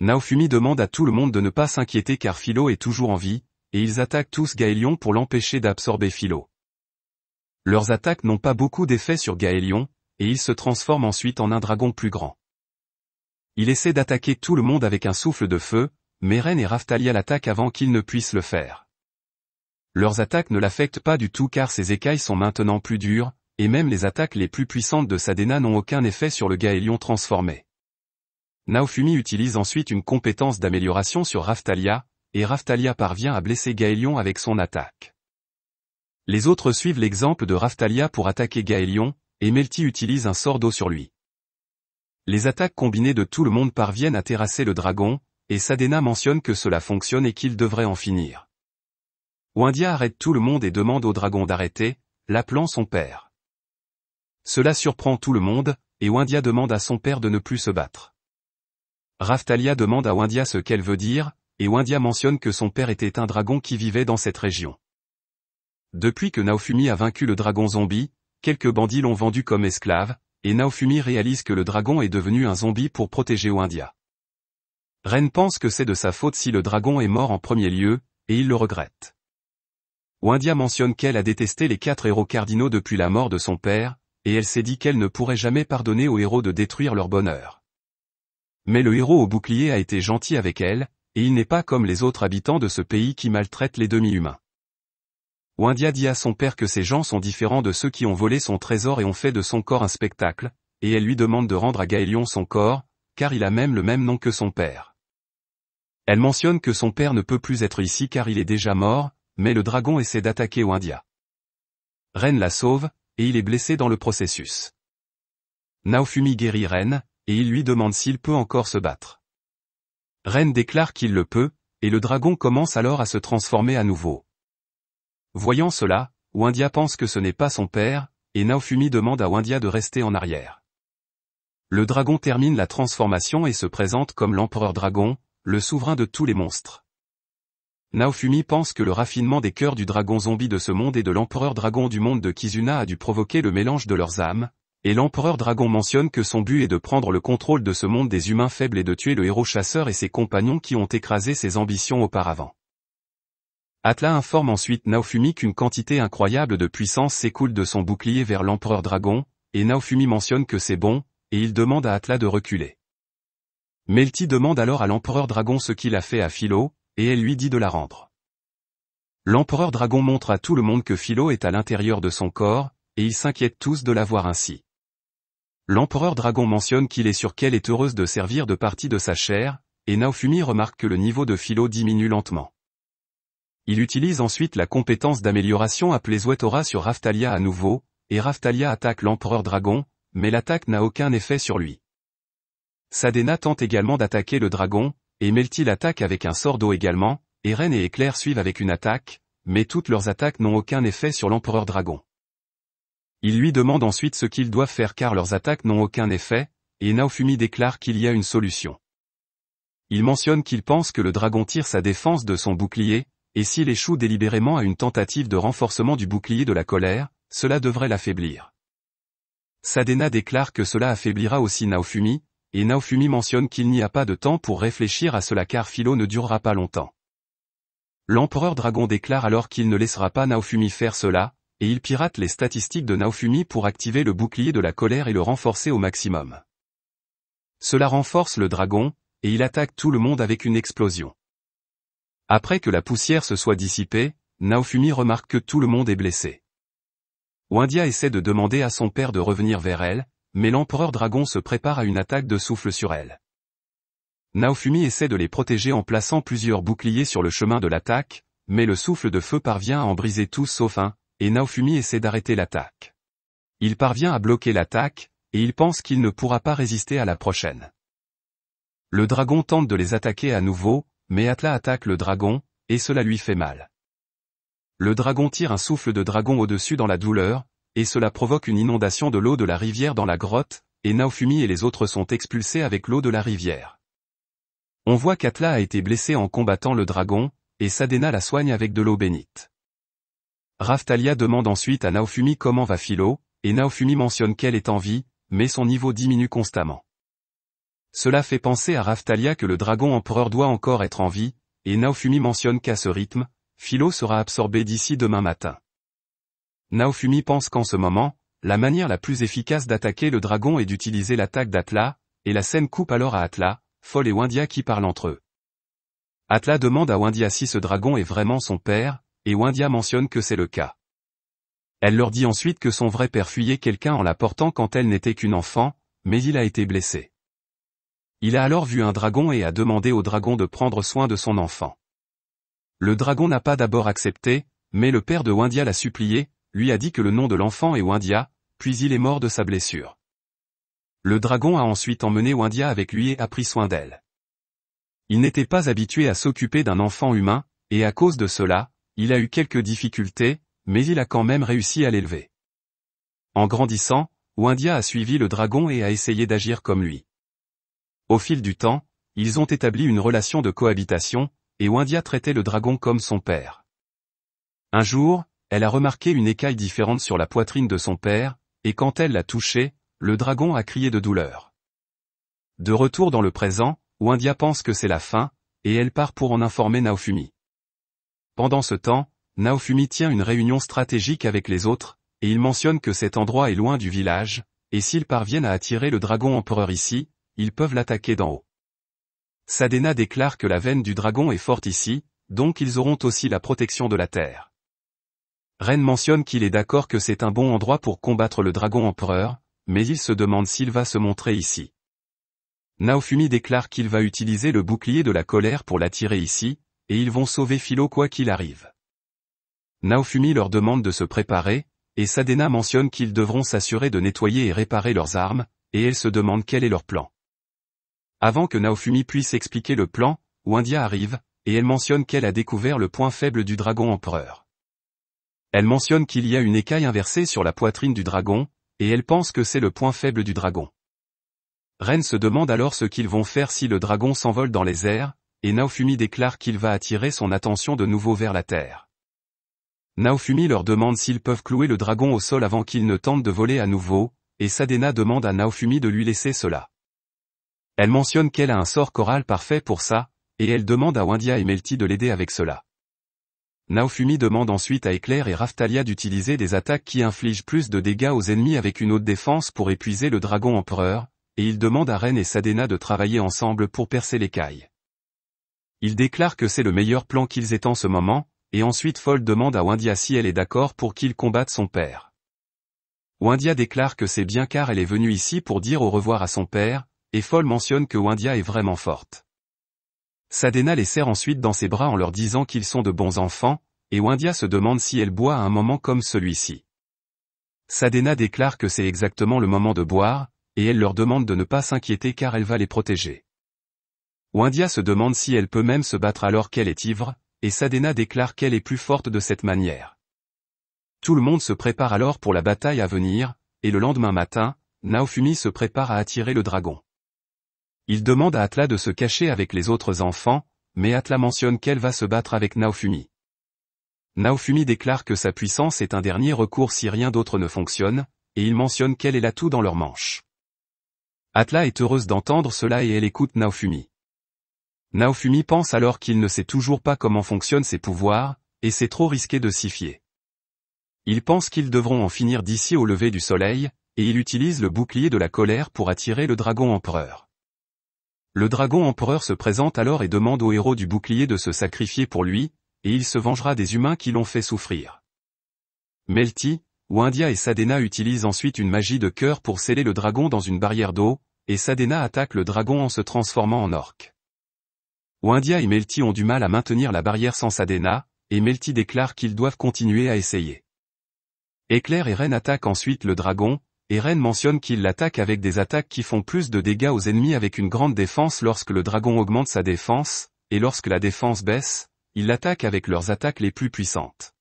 Naofumi demande à tout le monde de ne pas s'inquiéter car Philo est toujours en vie, et ils attaquent tous Gaëlion pour l'empêcher d'absorber Philo. Leurs attaques n'ont pas beaucoup d'effet sur Gaëlion, et il se transforme ensuite en un dragon plus grand. Il essaie d'attaquer tout le monde avec un souffle de feu, mais Ren et Raftalia l'attaquent avant qu'ils ne puissent le faire. Leurs attaques ne l'affectent pas du tout car ses écailles sont maintenant plus dures, et même les attaques les plus puissantes de Sadena n'ont aucun effet sur le Gaélion transformé. Naofumi utilise ensuite une compétence d'amélioration sur Raftalia, et Raftalia parvient à blesser Gaelion avec son attaque. Les autres suivent l'exemple de Raftalia pour attaquer Gaelion, et Melty utilise un sort d'eau sur lui. Les attaques combinées de tout le monde parviennent à terrasser le dragon, et Sadena mentionne que cela fonctionne et qu'il devrait en finir. Windia arrête tout le monde et demande au dragon d'arrêter, l'appelant son père. Cela surprend tout le monde, et Windia demande à son père de ne plus se battre. Raftalia demande à Windia ce qu'elle veut dire, et Windia mentionne que son père était un dragon qui vivait dans cette région. Depuis que Naofumi a vaincu le dragon zombie, quelques bandits l'ont vendu comme esclave, et Naofumi réalise que le dragon est devenu un zombie pour protéger Windia. Ren pense que c'est de sa faute si le dragon est mort en premier lieu, et il le regrette. Windia mentionne qu'elle a détesté les quatre héros cardinaux depuis la mort de son père, et elle s'est dit qu'elle ne pourrait jamais pardonner aux héros de détruire leur bonheur. Mais le héros au bouclier a été gentil avec elle, et il n'est pas comme les autres habitants de ce pays qui maltraitent les demi-humains. Oindia dit à son père que ces gens sont différents de ceux qui ont volé son trésor et ont fait de son corps un spectacle, et elle lui demande de rendre à Gaëlion son corps, car il a même le même nom que son père. Elle mentionne que son père ne peut plus être ici car il est déjà mort, mais le dragon essaie d'attaquer Oindia. Ren la sauve, et il est blessé dans le processus. Naofumi guérit Ren, et il lui demande s'il peut encore se battre. Ren déclare qu'il le peut, et le dragon commence alors à se transformer à nouveau. Voyant cela, Wendia pense que ce n'est pas son père, et Naofumi demande à Wendia de rester en arrière. Le dragon termine la transformation et se présente comme l'empereur dragon, le souverain de tous les monstres. Naofumi pense que le raffinement des cœurs du dragon zombie de ce monde et de l'empereur dragon du monde de Kizuna a dû provoquer le mélange de leurs âmes, et l'empereur dragon mentionne que son but est de prendre le contrôle de ce monde des humains faibles et de tuer le héros chasseur et ses compagnons qui ont écrasé ses ambitions auparavant. Atla informe ensuite Naofumi qu'une quantité incroyable de puissance s'écoule de son bouclier vers l'empereur dragon, et Naofumi mentionne que c'est bon, et il demande à Atla de reculer. Melty demande alors à l'empereur dragon ce qu'il a fait à Philo, et elle lui dit de la rendre. L'empereur dragon montre à tout le monde que Philo est à l'intérieur de son corps, et ils s'inquiètent tous de la voir ainsi. L'empereur dragon mentionne qu'il est sûr qu'elle est heureuse de servir de partie de sa chair, et Naofumi remarque que le niveau de philo diminue lentement. Il utilise ensuite la compétence d'amélioration appelée Zuetora sur Raftalia à nouveau, et Raftalia attaque l'empereur dragon, mais l'attaque n'a aucun effet sur lui. Sadena tente également d'attaquer le dragon, et Melty l'attaque avec un sort d'eau également, et Ren et Éclair suivent avec une attaque, mais toutes leurs attaques n'ont aucun effet sur l'empereur dragon. Il lui demande ensuite ce qu'ils doivent faire car leurs attaques n'ont aucun effet, et Naofumi déclare qu'il y a une solution. Il mentionne qu'il pense que le dragon tire sa défense de son bouclier, et s'il échoue délibérément à une tentative de renforcement du bouclier de la colère, cela devrait l'affaiblir. Sadena déclare que cela affaiblira aussi Naofumi, et Naofumi mentionne qu'il n'y a pas de temps pour réfléchir à cela car Philo ne durera pas longtemps. L'empereur dragon déclare alors qu'il ne laissera pas Naofumi faire cela, et il pirate les statistiques de Naofumi pour activer le bouclier de la colère et le renforcer au maximum. Cela renforce le dragon, et il attaque tout le monde avec une explosion. Après que la poussière se soit dissipée, Naofumi remarque que tout le monde est blessé. Wendia essaie de demander à son père de revenir vers elle, mais l'empereur dragon se prépare à une attaque de souffle sur elle. Naofumi essaie de les protéger en plaçant plusieurs boucliers sur le chemin de l'attaque, mais le souffle de feu parvient à en briser tous sauf un, et Naofumi essaie d'arrêter l'attaque. Il parvient à bloquer l'attaque, et il pense qu'il ne pourra pas résister à la prochaine. Le dragon tente de les attaquer à nouveau, mais Atla attaque le dragon, et cela lui fait mal. Le dragon tire un souffle de dragon au-dessus dans la douleur, et cela provoque une inondation de l'eau de la rivière dans la grotte, et Naofumi et les autres sont expulsés avec l'eau de la rivière. On voit qu'Atla a été blessé en combattant le dragon, et Sadena la soigne avec de l'eau bénite. Raftalia demande ensuite à Naofumi comment va Philo, et Naofumi mentionne qu'elle est en vie, mais son niveau diminue constamment. Cela fait penser à Raftalia que le dragon empereur doit encore être en vie, et Naofumi mentionne qu'à ce rythme, Philo sera absorbé d'ici demain matin. Naofumi pense qu'en ce moment, la manière la plus efficace d'attaquer le dragon est d'utiliser l'attaque d'Atla, et la scène coupe alors à Atla, Foll et Windia qui parlent entre eux. Atla demande à Windia si ce dragon est vraiment son père, et Wendia mentionne que c'est le cas. Elle leur dit ensuite que son vrai père fuyait quelqu'un en la portant quand elle n'était qu'une enfant, mais il a été blessé. Il a alors vu un dragon et a demandé au dragon de prendre soin de son enfant. Le dragon n'a pas d'abord accepté, mais le père de Wendia l'a supplié, lui a dit que le nom de l'enfant est Wendia, puis il est mort de sa blessure. Le dragon a ensuite emmené Wendia avec lui et a pris soin d'elle. Il n'était pas habitué à s'occuper d'un enfant humain, et à cause de cela, il a eu quelques difficultés, mais il a quand même réussi à l'élever. En grandissant, Wendia a suivi le dragon et a essayé d'agir comme lui. Au fil du temps, ils ont établi une relation de cohabitation, et Wendia traitait le dragon comme son père. Un jour, elle a remarqué une écaille différente sur la poitrine de son père, et quand elle l'a touchée, le dragon a crié de douleur. De retour dans le présent, Wendia pense que c'est la fin, et elle part pour en informer Naofumi. Pendant ce temps, Naofumi tient une réunion stratégique avec les autres, et il mentionne que cet endroit est loin du village, et s'ils parviennent à attirer le dragon empereur ici, ils peuvent l'attaquer d'en haut. Sadena déclare que la veine du dragon est forte ici, donc ils auront aussi la protection de la terre. Ren mentionne qu'il est d'accord que c'est un bon endroit pour combattre le dragon empereur, mais il se demande s'il va se montrer ici. Naofumi déclare qu'il va utiliser le bouclier de la colère pour l'attirer ici, et ils vont sauver Philo quoi qu'il arrive. Naofumi leur demande de se préparer, et Sadena mentionne qu'ils devront s'assurer de nettoyer et réparer leurs armes, et elle se demande quel est leur plan. Avant que Naofumi puisse expliquer le plan, Wendia arrive, et elle mentionne qu'elle a découvert le point faible du dragon empereur. Elle mentionne qu'il y a une écaille inversée sur la poitrine du dragon, et elle pense que c'est le point faible du dragon. Ren se demande alors ce qu'ils vont faire si le dragon s'envole dans les airs, et Naofumi déclare qu'il va attirer son attention de nouveau vers la Terre. Naofumi leur demande s'ils peuvent clouer le dragon au sol avant qu'il ne tente de voler à nouveau, et Sadena demande à Naofumi de lui laisser cela. Elle mentionne qu'elle a un sort choral parfait pour ça, et elle demande à Wendia et Melty de l'aider avec cela. Naofumi demande ensuite à Éclair et Raftalia d'utiliser des attaques qui infligent plus de dégâts aux ennemis avec une haute défense pour épuiser le dragon empereur, et il demande à Ren et Sadena de travailler ensemble pour percer l'écaille. Ils déclarent que c'est le meilleur plan qu'ils aient en ce moment, et ensuite Folle demande à Windia si elle est d'accord pour qu'il combatte son père. Windia déclare que c'est bien car elle est venue ici pour dire au revoir à son père, et Foll mentionne que Windia est vraiment forte. Sadena les serre ensuite dans ses bras en leur disant qu'ils sont de bons enfants, et Windia se demande si elle boit à un moment comme celui-ci. Sadena déclare que c'est exactement le moment de boire, et elle leur demande de ne pas s'inquiéter car elle va les protéger. Wendia se demande si elle peut même se battre alors qu'elle est ivre, et Sadena déclare qu'elle est plus forte de cette manière. Tout le monde se prépare alors pour la bataille à venir, et le lendemain matin, Naofumi se prépare à attirer le dragon. Il demande à Atla de se cacher avec les autres enfants, mais Atla mentionne qu'elle va se battre avec Naofumi. Naofumi déclare que sa puissance est un dernier recours si rien d'autre ne fonctionne, et il mentionne qu'elle est l'atout dans leur manche. Atla est heureuse d'entendre cela et elle écoute Naofumi. Naofumi pense alors qu'il ne sait toujours pas comment fonctionnent ses pouvoirs, et c'est trop risqué de s'y fier. Il pense qu'ils devront en finir d'ici au lever du soleil, et il utilise le bouclier de la colère pour attirer le dragon empereur. Le dragon empereur se présente alors et demande au héros du bouclier de se sacrifier pour lui, et il se vengera des humains qui l'ont fait souffrir. Melty, Windia et Sadena utilisent ensuite une magie de cœur pour sceller le dragon dans une barrière d'eau, et Sadena attaque le dragon en se transformant en orque. Wendia et Melty ont du mal à maintenir la barrière sans Sadena, et Melty déclare qu'ils doivent continuer à essayer. Éclair et Ren attaquent ensuite le dragon, et Ren mentionne qu'ils l'attaquent avec des attaques qui font plus de dégâts aux ennemis avec une grande défense lorsque le dragon augmente sa défense, et lorsque la défense baisse, ils l'attaquent avec leurs attaques les plus puissantes.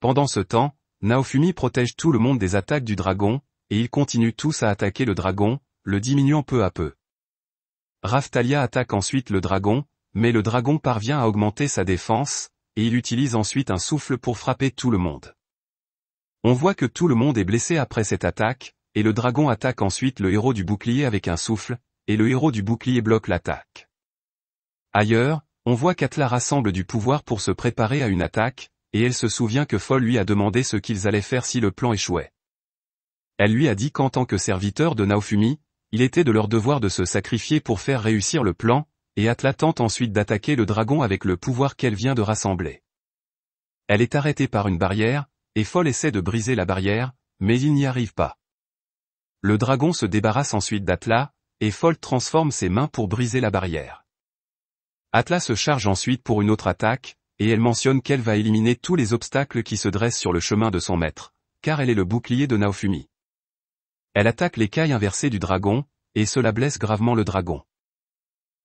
Pendant ce temps, Naofumi protège tout le monde des attaques du dragon, et ils continuent tous à attaquer le dragon, le diminuant peu à peu. Raftalia attaque ensuite le dragon, mais le dragon parvient à augmenter sa défense, et il utilise ensuite un souffle pour frapper tout le monde. On voit que tout le monde est blessé après cette attaque, et le dragon attaque ensuite le héros du bouclier avec un souffle, et le héros du bouclier bloque l'attaque. Ailleurs, on voit qu'Atla rassemble du pouvoir pour se préparer à une attaque, et elle se souvient que Foll lui a demandé ce qu'ils allaient faire si le plan échouait. Elle lui a dit qu'en tant que serviteur de Naofumi, il était de leur devoir de se sacrifier pour faire réussir le plan, et Atla tente ensuite d'attaquer le dragon avec le pouvoir qu'elle vient de rassembler. Elle est arrêtée par une barrière, et Foll essaie de briser la barrière, mais il n'y arrive pas. Le dragon se débarrasse ensuite d'Atla, et Foll transforme ses mains pour briser la barrière. Atla se charge ensuite pour une autre attaque, et elle mentionne qu'elle va éliminer tous les obstacles qui se dressent sur le chemin de son maître, car elle est le bouclier de Naofumi. Elle attaque l'écaille inversée du dragon, et cela blesse gravement le dragon.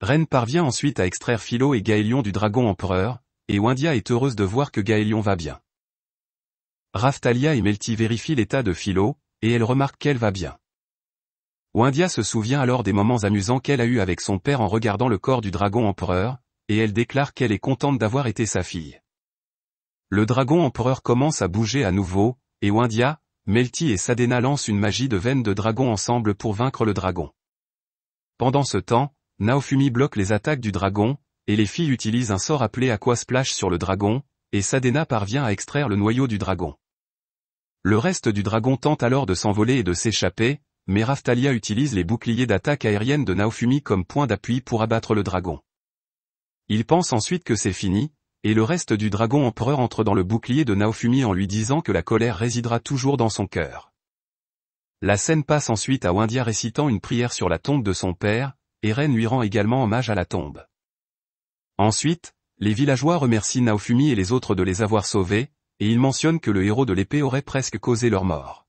Ren parvient ensuite à extraire Philo et Gaélion du dragon empereur, et Wendia est heureuse de voir que Gaëlion va bien. Raftalia et Melty vérifient l'état de Philo, et elle remarque qu'elle va bien. Wendia se souvient alors des moments amusants qu'elle a eus avec son père en regardant le corps du dragon empereur, et elle déclare qu'elle est contente d'avoir été sa fille. Le dragon empereur commence à bouger à nouveau, et Wendia... Melty et Sadena lancent une magie de veine de dragon ensemble pour vaincre le dragon. Pendant ce temps, Naofumi bloque les attaques du dragon, et les filles utilisent un sort appelé Aqua Splash sur le dragon, et Sadena parvient à extraire le noyau du dragon. Le reste du dragon tente alors de s'envoler et de s'échapper, mais Raftalia utilise les boucliers d'attaque aérienne de Naofumi comme point d'appui pour abattre le dragon. Il pense ensuite que c'est fini, et le reste du dragon empereur entre dans le bouclier de Naofumi en lui disant que la colère résidera toujours dans son cœur. La scène passe ensuite à Windia récitant une prière sur la tombe de son père, et Ren lui rend également hommage à la tombe. Ensuite, les villageois remercient Naofumi et les autres de les avoir sauvés, et ils mentionnent que le héros de l'épée aurait presque causé leur mort.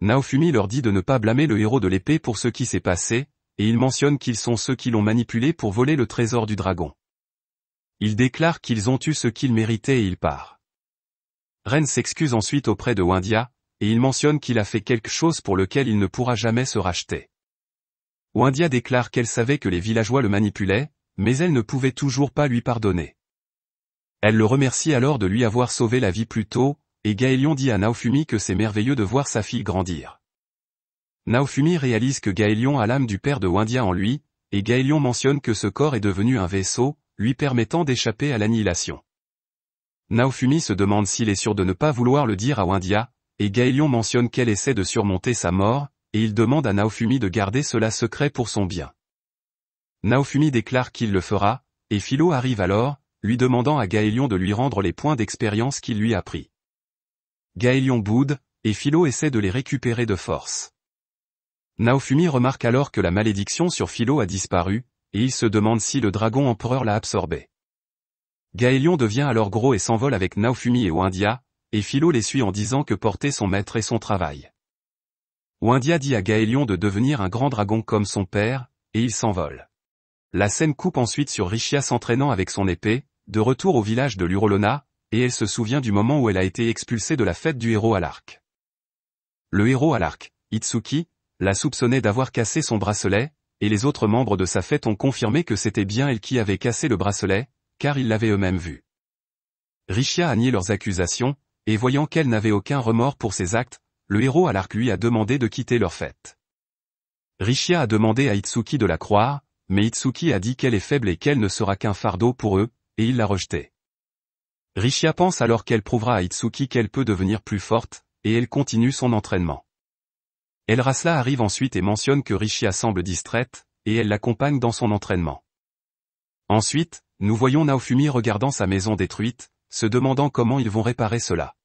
Naofumi leur dit de ne pas blâmer le héros de l'épée pour ce qui s'est passé, et il mentionne qu'ils sont ceux qui l'ont manipulé pour voler le trésor du dragon. Il déclare qu'ils ont eu ce qu'ils méritaient et il part. Ren s'excuse ensuite auprès de Wendia, et il mentionne qu'il a fait quelque chose pour lequel il ne pourra jamais se racheter. Wendia déclare qu'elle savait que les villageois le manipulaient, mais elle ne pouvait toujours pas lui pardonner. Elle le remercie alors de lui avoir sauvé la vie plus tôt, et Gaëlion dit à Naofumi que c'est merveilleux de voir sa fille grandir. Naofumi réalise que Gaëlion a l'âme du père de Wendia en lui, et Gaëlion mentionne que ce corps est devenu un vaisseau, lui permettant d'échapper à l'annihilation. Naofumi se demande s'il est sûr de ne pas vouloir le dire à Wendia, et Gaelion mentionne qu'elle essaie de surmonter sa mort, et il demande à Naofumi de garder cela secret pour son bien. Naofumi déclare qu'il le fera, et Philo arrive alors, lui demandant à Gaelion de lui rendre les points d'expérience qu'il lui a pris. Gaelion boude, et Philo essaie de les récupérer de force. Naofumi remarque alors que la malédiction sur Philo a disparu, et il se demande si le dragon empereur l'a absorbé. Gaëlion devient alors gros et s'envole avec Naofumi et Windia, et Philo les suit en disant que porter son maître est son travail. Windia dit à Gaëlion de devenir un grand dragon comme son père, et il s'envole. La scène coupe ensuite sur Richia s'entraînant avec son épée, de retour au village de Lurolona, et elle se souvient du moment où elle a été expulsée de la fête du héros à l'arc. Le héros à l'arc, Itsuki, l'a soupçonnait d'avoir cassé son bracelet, et les autres membres de sa fête ont confirmé que c'était bien elle qui avait cassé le bracelet, car ils l'avaient eux-mêmes vu. Richia a nié leurs accusations, et voyant qu'elle n'avait aucun remords pour ses actes, le héros à l'arc lui a demandé de quitter leur fête. Richia a demandé à Itsuki de la croire, mais Itsuki a dit qu'elle est faible et qu'elle ne sera qu'un fardeau pour eux, et il l'a rejetée. Richia pense alors qu'elle prouvera à Itsuki qu'elle peut devenir plus forte, et elle continue son entraînement. Elrasla arrive ensuite et mentionne que Richia semble distraite, et elle l'accompagne dans son entraînement. Ensuite, nous voyons Naofumi regardant sa maison détruite, se demandant comment ils vont réparer cela.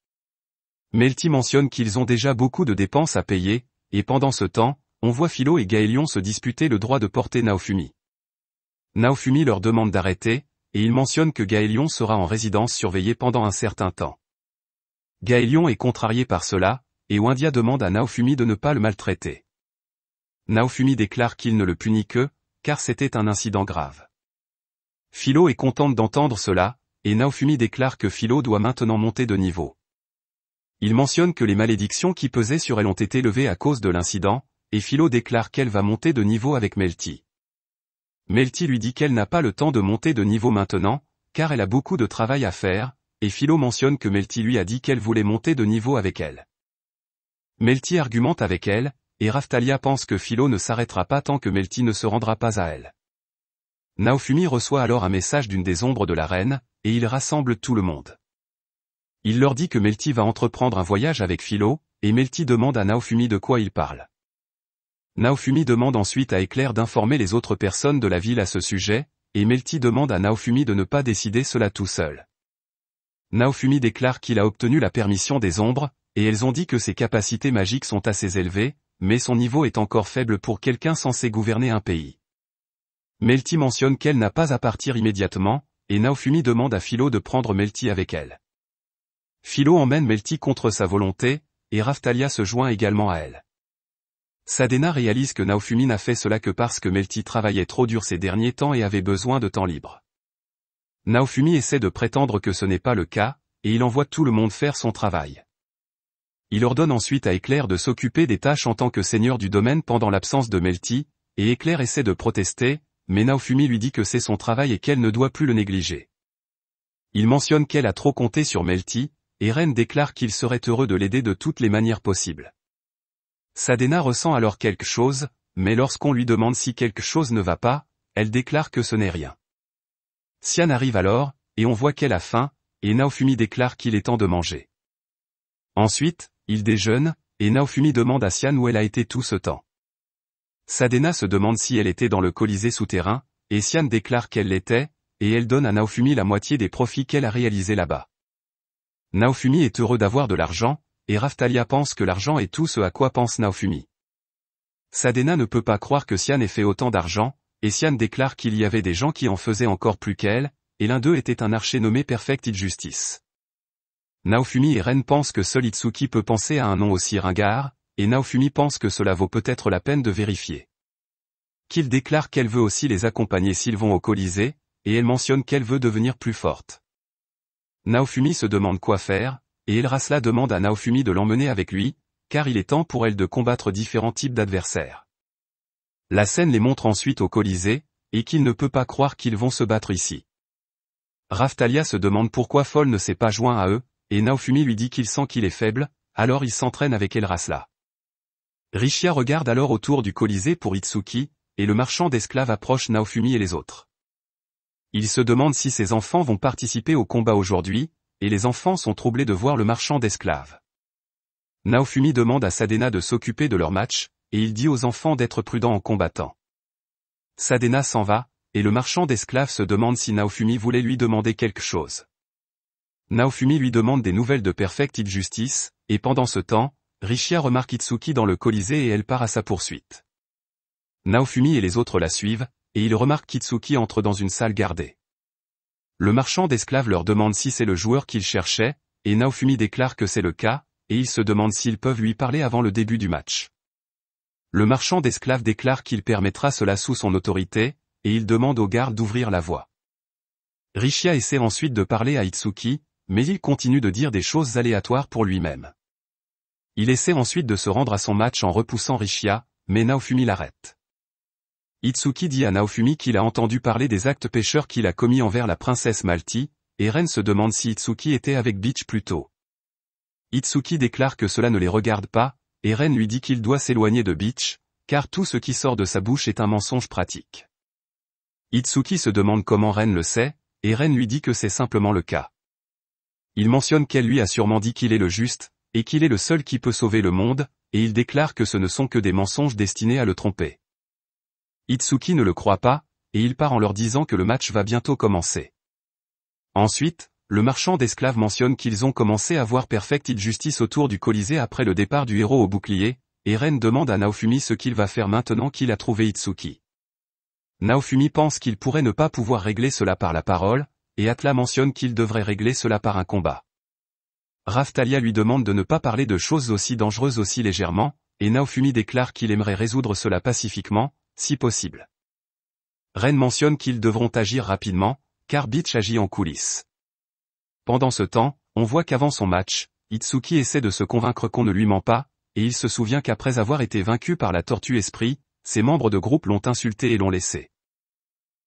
Melty mentionne qu'ils ont déjà beaucoup de dépenses à payer, et pendant ce temps, on voit Philo et Gaélion se disputer le droit de porter Naofumi. Naofumi leur demande d'arrêter, et il mentionne que Gaélion sera en résidence surveillée pendant un certain temps. Gaëlion est contrarié par cela, et Windia demande à Naofumi de ne pas le maltraiter. Naofumi déclare qu'il ne le punit que, car c'était un incident grave. Philo est contente d'entendre cela, et Naofumi déclare que Philo doit maintenant monter de niveau. Il mentionne que les malédictions qui pesaient sur elle ont été levées à cause de l'incident, et Philo déclare qu'elle va monter de niveau avec Melty. Melty lui dit qu'elle n'a pas le temps de monter de niveau maintenant, car elle a beaucoup de travail à faire, et Philo mentionne que Melty lui a dit qu'elle voulait monter de niveau avec elle. Melty argumente avec elle, et Raftalia pense que Philo ne s'arrêtera pas tant que Melty ne se rendra pas à elle. Naofumi reçoit alors un message d'une des ombres de la reine, et il rassemble tout le monde. Il leur dit que Melty va entreprendre un voyage avec Philo, et Melty demande à Naofumi de quoi il parle. Naofumi demande ensuite à Éclair d'informer les autres personnes de la ville à ce sujet, et Melty demande à Naofumi de ne pas décider cela tout seul. Naofumi déclare qu'il a obtenu la permission des ombres, et elles ont dit que ses capacités magiques sont assez élevées, mais son niveau est encore faible pour quelqu'un censé gouverner un pays. Melty mentionne qu'elle n'a pas à partir immédiatement, et Naofumi demande à Philo de prendre Melty avec elle. Philo emmène Melty contre sa volonté, et Raftalia se joint également à elle. Sadena réalise que Naofumi n'a fait cela que parce que Melty travaillait trop dur ces derniers temps et avait besoin de temps libre. Naofumi essaie de prétendre que ce n'est pas le cas, et il envoie tout le monde faire son travail. Il ordonne ensuite à Éclair de s'occuper des tâches en tant que seigneur du domaine pendant l'absence de Melty, et Éclair essaie de protester, mais Naofumi lui dit que c'est son travail et qu'elle ne doit plus le négliger. Il mentionne qu'elle a trop compté sur Melty, et Ren déclare qu'il serait heureux de l'aider de toutes les manières possibles. Sadena ressent alors quelque chose, mais lorsqu'on lui demande si quelque chose ne va pas, elle déclare que ce n'est rien. Sian arrive alors, et on voit qu'elle a faim, et Naofumi déclare qu'il est temps de manger. Ensuite, il déjeune, et Naofumi demande à Sian où elle a été tout ce temps. Sadena se demande si elle était dans le Colisée souterrain, et Sian déclare qu'elle l'était, et elle donne à Naofumi la moitié des profits qu'elle a réalisés là-bas. Naofumi est heureux d'avoir de l'argent, et Raftalia pense que l'argent est tout ce à quoi pense Naofumi. Sadena ne peut pas croire que Sian ait fait autant d'argent, et Sian déclare qu'il y avait des gens qui en faisaient encore plus qu'elle, et l'un d'eux était un archer nommé Perfect Justice. Naofumi et Ren pensent que seul peut penser à un nom aussi ringard, et Naofumi pense que cela vaut peut-être la peine de vérifier. Qu'il déclare qu'elle veut aussi les accompagner s'ils vont au Colisée, et elle mentionne qu'elle veut devenir plus forte. Naofumi se demande quoi faire, et Elrasla demande à Naofumi de l'emmener avec lui, car il est temps pour elle de combattre différents types d'adversaires. La scène les montre ensuite au Colisée, et qu'il ne peut pas croire qu'ils vont se battre ici. Raftalia se demande pourquoi Foll ne s'est pas joint à eux, et Naofumi lui dit qu'il sent qu'il est faible, alors il s'entraîne avec Elrasla. Rishia regarde alors autour du Colisée pour Itsuki, et le marchand d'esclaves approche Naofumi et les autres. Il se demande si ses enfants vont participer au combat aujourd'hui, et les enfants sont troublés de voir le marchand d'esclaves. Naofumi demande à Sadena de s'occuper de leur match, et il dit aux enfants d'être prudents en combattant. Sadena s'en va, et le marchand d'esclaves se demande si Naofumi voulait lui demander quelque chose. Naofumi lui demande des nouvelles de Perfect Justice, et pendant ce temps, Richia remarque Itsuki dans le Colisée et elle part à sa poursuite. Naofumi et les autres la suivent, et ils remarquent qu'Itsuki entre dans une salle gardée. Le marchand d'esclaves leur demande si c'est le joueur qu'ils cherchaient, et Naofumi déclare que c'est le cas, et ils se demandent s'ils peuvent lui parler avant le début du match. Le marchand d'esclaves déclare qu'il permettra cela sous son autorité, et il demande aux gardes d'ouvrir la voie. Richia essaie ensuite de parler à Itsuki, mais il continue de dire des choses aléatoires pour lui-même. Il essaie ensuite de se rendre à son match en repoussant Rishia, mais Naofumi l'arrête. Itsuki dit à Naofumi qu'il a entendu parler des actes pêcheurs qu'il a commis envers la princesse Malti, et Ren se demande si Itsuki était avec Beach plus tôt. Itsuki déclare que cela ne les regarde pas, et Ren lui dit qu'il doit s'éloigner de Beach, car tout ce qui sort de sa bouche est un mensonge pratique. Itsuki se demande comment Ren le sait, et Ren lui dit que c'est simplement le cas. Il mentionne qu'elle lui a sûrement dit qu'il est le juste, et qu'il est le seul qui peut sauver le monde, et il déclare que ce ne sont que des mensonges destinés à le tromper. Itsuki ne le croit pas, et il part en leur disant que le match va bientôt commencer. Ensuite, le marchand d'esclaves mentionne qu'ils ont commencé à voir Perfect Justice autour du Colisée après le départ du héros au bouclier, et Ren demande à Naofumi ce qu'il va faire maintenant qu'il a trouvé Itsuki. Naofumi pense qu'il pourrait ne pas pouvoir régler cela par la parole, et Atla mentionne qu'il devrait régler cela par un combat. Raftalia lui demande de ne pas parler de choses aussi dangereuses aussi légèrement, et Naofumi déclare qu'il aimerait résoudre cela pacifiquement, si possible. Ren mentionne qu'ils devront agir rapidement, car Beach agit en coulisses. Pendant ce temps, on voit qu'avant son match, Itsuki essaie de se convaincre qu'on ne lui ment pas, et il se souvient qu'après avoir été vaincu par la tortue esprit, ses membres de groupe l'ont insulté et l'ont laissé.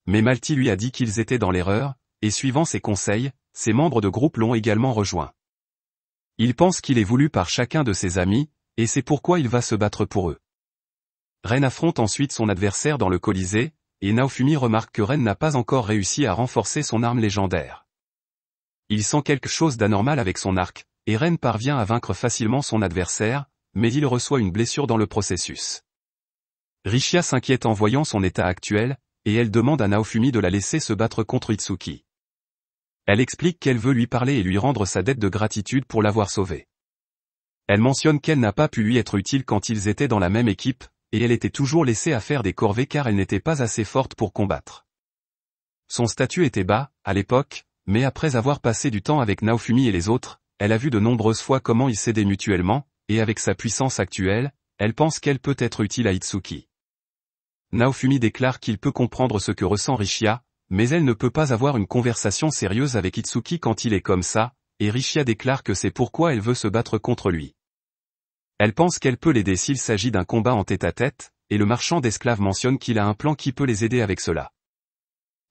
Mais Malti lui a dit qu'ils étaient dans l'erreur, et suivant ses conseils, ses membres de groupe l'ont également rejoint. Il pense qu'il est voulu par chacun de ses amis, et c'est pourquoi il va se battre pour eux. Ren affronte ensuite son adversaire dans le Colisée, et Naofumi remarque que Ren n'a pas encore réussi à renforcer son arme légendaire. Il sent quelque chose d'anormal avec son arc, et Ren parvient à vaincre facilement son adversaire, mais il reçoit une blessure dans le processus. Richia s'inquiète en voyant son état actuel, et elle demande à Naofumi de la laisser se battre contre Itsuki. Elle explique qu'elle veut lui parler et lui rendre sa dette de gratitude pour l'avoir sauvé. Elle mentionne qu'elle n'a pas pu lui être utile quand ils étaient dans la même équipe, et elle était toujours laissée à faire des corvées car elle n'était pas assez forte pour combattre. Son statut était bas, à l'époque, mais après avoir passé du temps avec Naofumi et les autres, elle a vu de nombreuses fois comment ils s'aidaient mutuellement, et avec sa puissance actuelle, elle pense qu'elle peut être utile à Itsuki. Naofumi déclare qu'il peut comprendre ce que ressent Rishia, mais elle ne peut pas avoir une conversation sérieuse avec Itsuki quand il est comme ça, et Rishia déclare que c'est pourquoi elle veut se battre contre lui. Elle pense qu'elle peut l'aider s'il s'agit d'un combat en tête-à-tête, et le marchand d'esclaves mentionne qu'il a un plan qui peut les aider avec cela.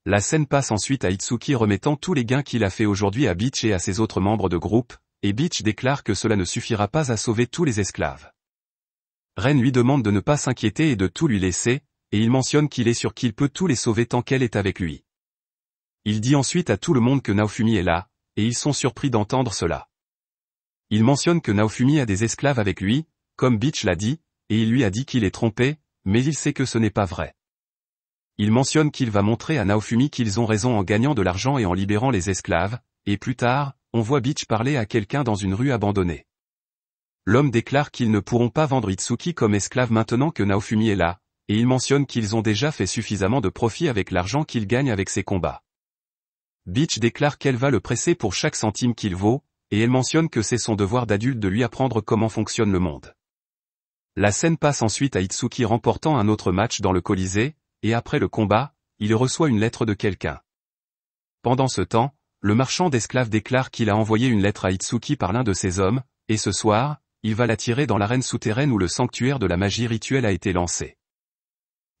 La scène passe ensuite à Itsuki remettant tous les gains qu'il a fait aujourd'hui à Beach et à ses autres membres de groupe, et Beach déclare que cela ne suffira pas à sauver tous les esclaves. Ren lui demande de ne pas s'inquiéter et de tout lui laisser, et il mentionne qu'il est sûr qu'il peut tous les sauver tant qu'elle est avec lui. Il dit ensuite à tout le monde que Naofumi est là, et ils sont surpris d'entendre cela. Il mentionne que Naofumi a des esclaves avec lui, comme Beach l'a dit, et il lui a dit qu'il est trompé, mais il sait que ce n'est pas vrai. Il mentionne qu'il va montrer à Naofumi qu'ils ont raison en gagnant de l'argent et en libérant les esclaves, et plus tard, on voit Beach parler à quelqu'un dans une rue abandonnée. L'homme déclare qu'ils ne pourront pas vendre Itsuki comme esclave maintenant que Naofumi est là, et il mentionne qu'ils ont déjà fait suffisamment de profit avec l'argent qu'ils gagnent avec ces combats. Beach déclare qu'elle va le presser pour chaque centime qu'il vaut, et elle mentionne que c'est son devoir d'adulte de lui apprendre comment fonctionne le monde. La scène passe ensuite à Itsuki remportant un autre match dans le Colisée, et après le combat, il reçoit une lettre de quelqu'un. Pendant ce temps, le marchand d'esclaves déclare qu'il a envoyé une lettre à Itsuki par l'un de ses hommes, et ce soir, il va la tirer dans l'arène souterraine où le sanctuaire de la magie rituelle a été lancé.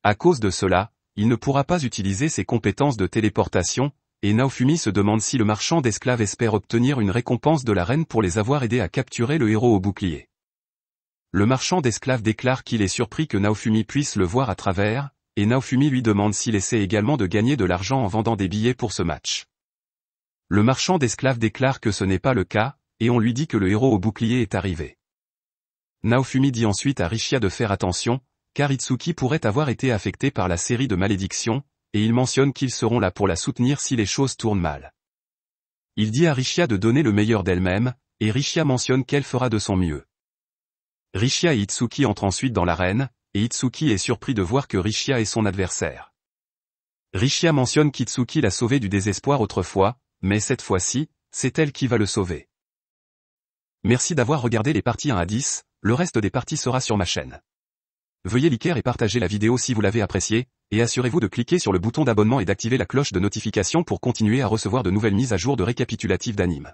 À cause de cela, il ne pourra pas utiliser ses compétences de téléportation, et Naofumi se demande si le marchand d'esclaves espère obtenir une récompense de la reine pour les avoir aidés à capturer le héros au bouclier. Le marchand d'esclaves déclare qu'il est surpris que Naofumi puisse le voir à travers, et Naofumi lui demande s'il essaie également de gagner de l'argent en vendant des billets pour ce match. Le marchand d'esclaves déclare que ce n'est pas le cas, et on lui dit que le héros au bouclier est arrivé. Naofumi dit ensuite à Rishia de faire attention, car Itsuki pourrait avoir été affecté par la série de malédictions, et il mentionne qu'ils seront là pour la soutenir si les choses tournent mal. Il dit à Richia de donner le meilleur d'elle-même, et Richia mentionne qu'elle fera de son mieux. Richia et Itsuki entrent ensuite dans l'arène, et Itsuki est surpris de voir que Richia est son adversaire. Richia mentionne qu'Itsuki l'a sauvé du désespoir autrefois, mais cette fois-ci, c'est elle qui va le sauver. Merci d'avoir regardé les parties 1 à 10, le reste des parties sera sur ma chaîne. Veuillez liker et partager la vidéo si vous l'avez appréciée, et assurez-vous de cliquer sur le bouton d'abonnement et d'activer la cloche de notification pour continuer à recevoir de nouvelles mises à jour de récapitulatifs d'Anime.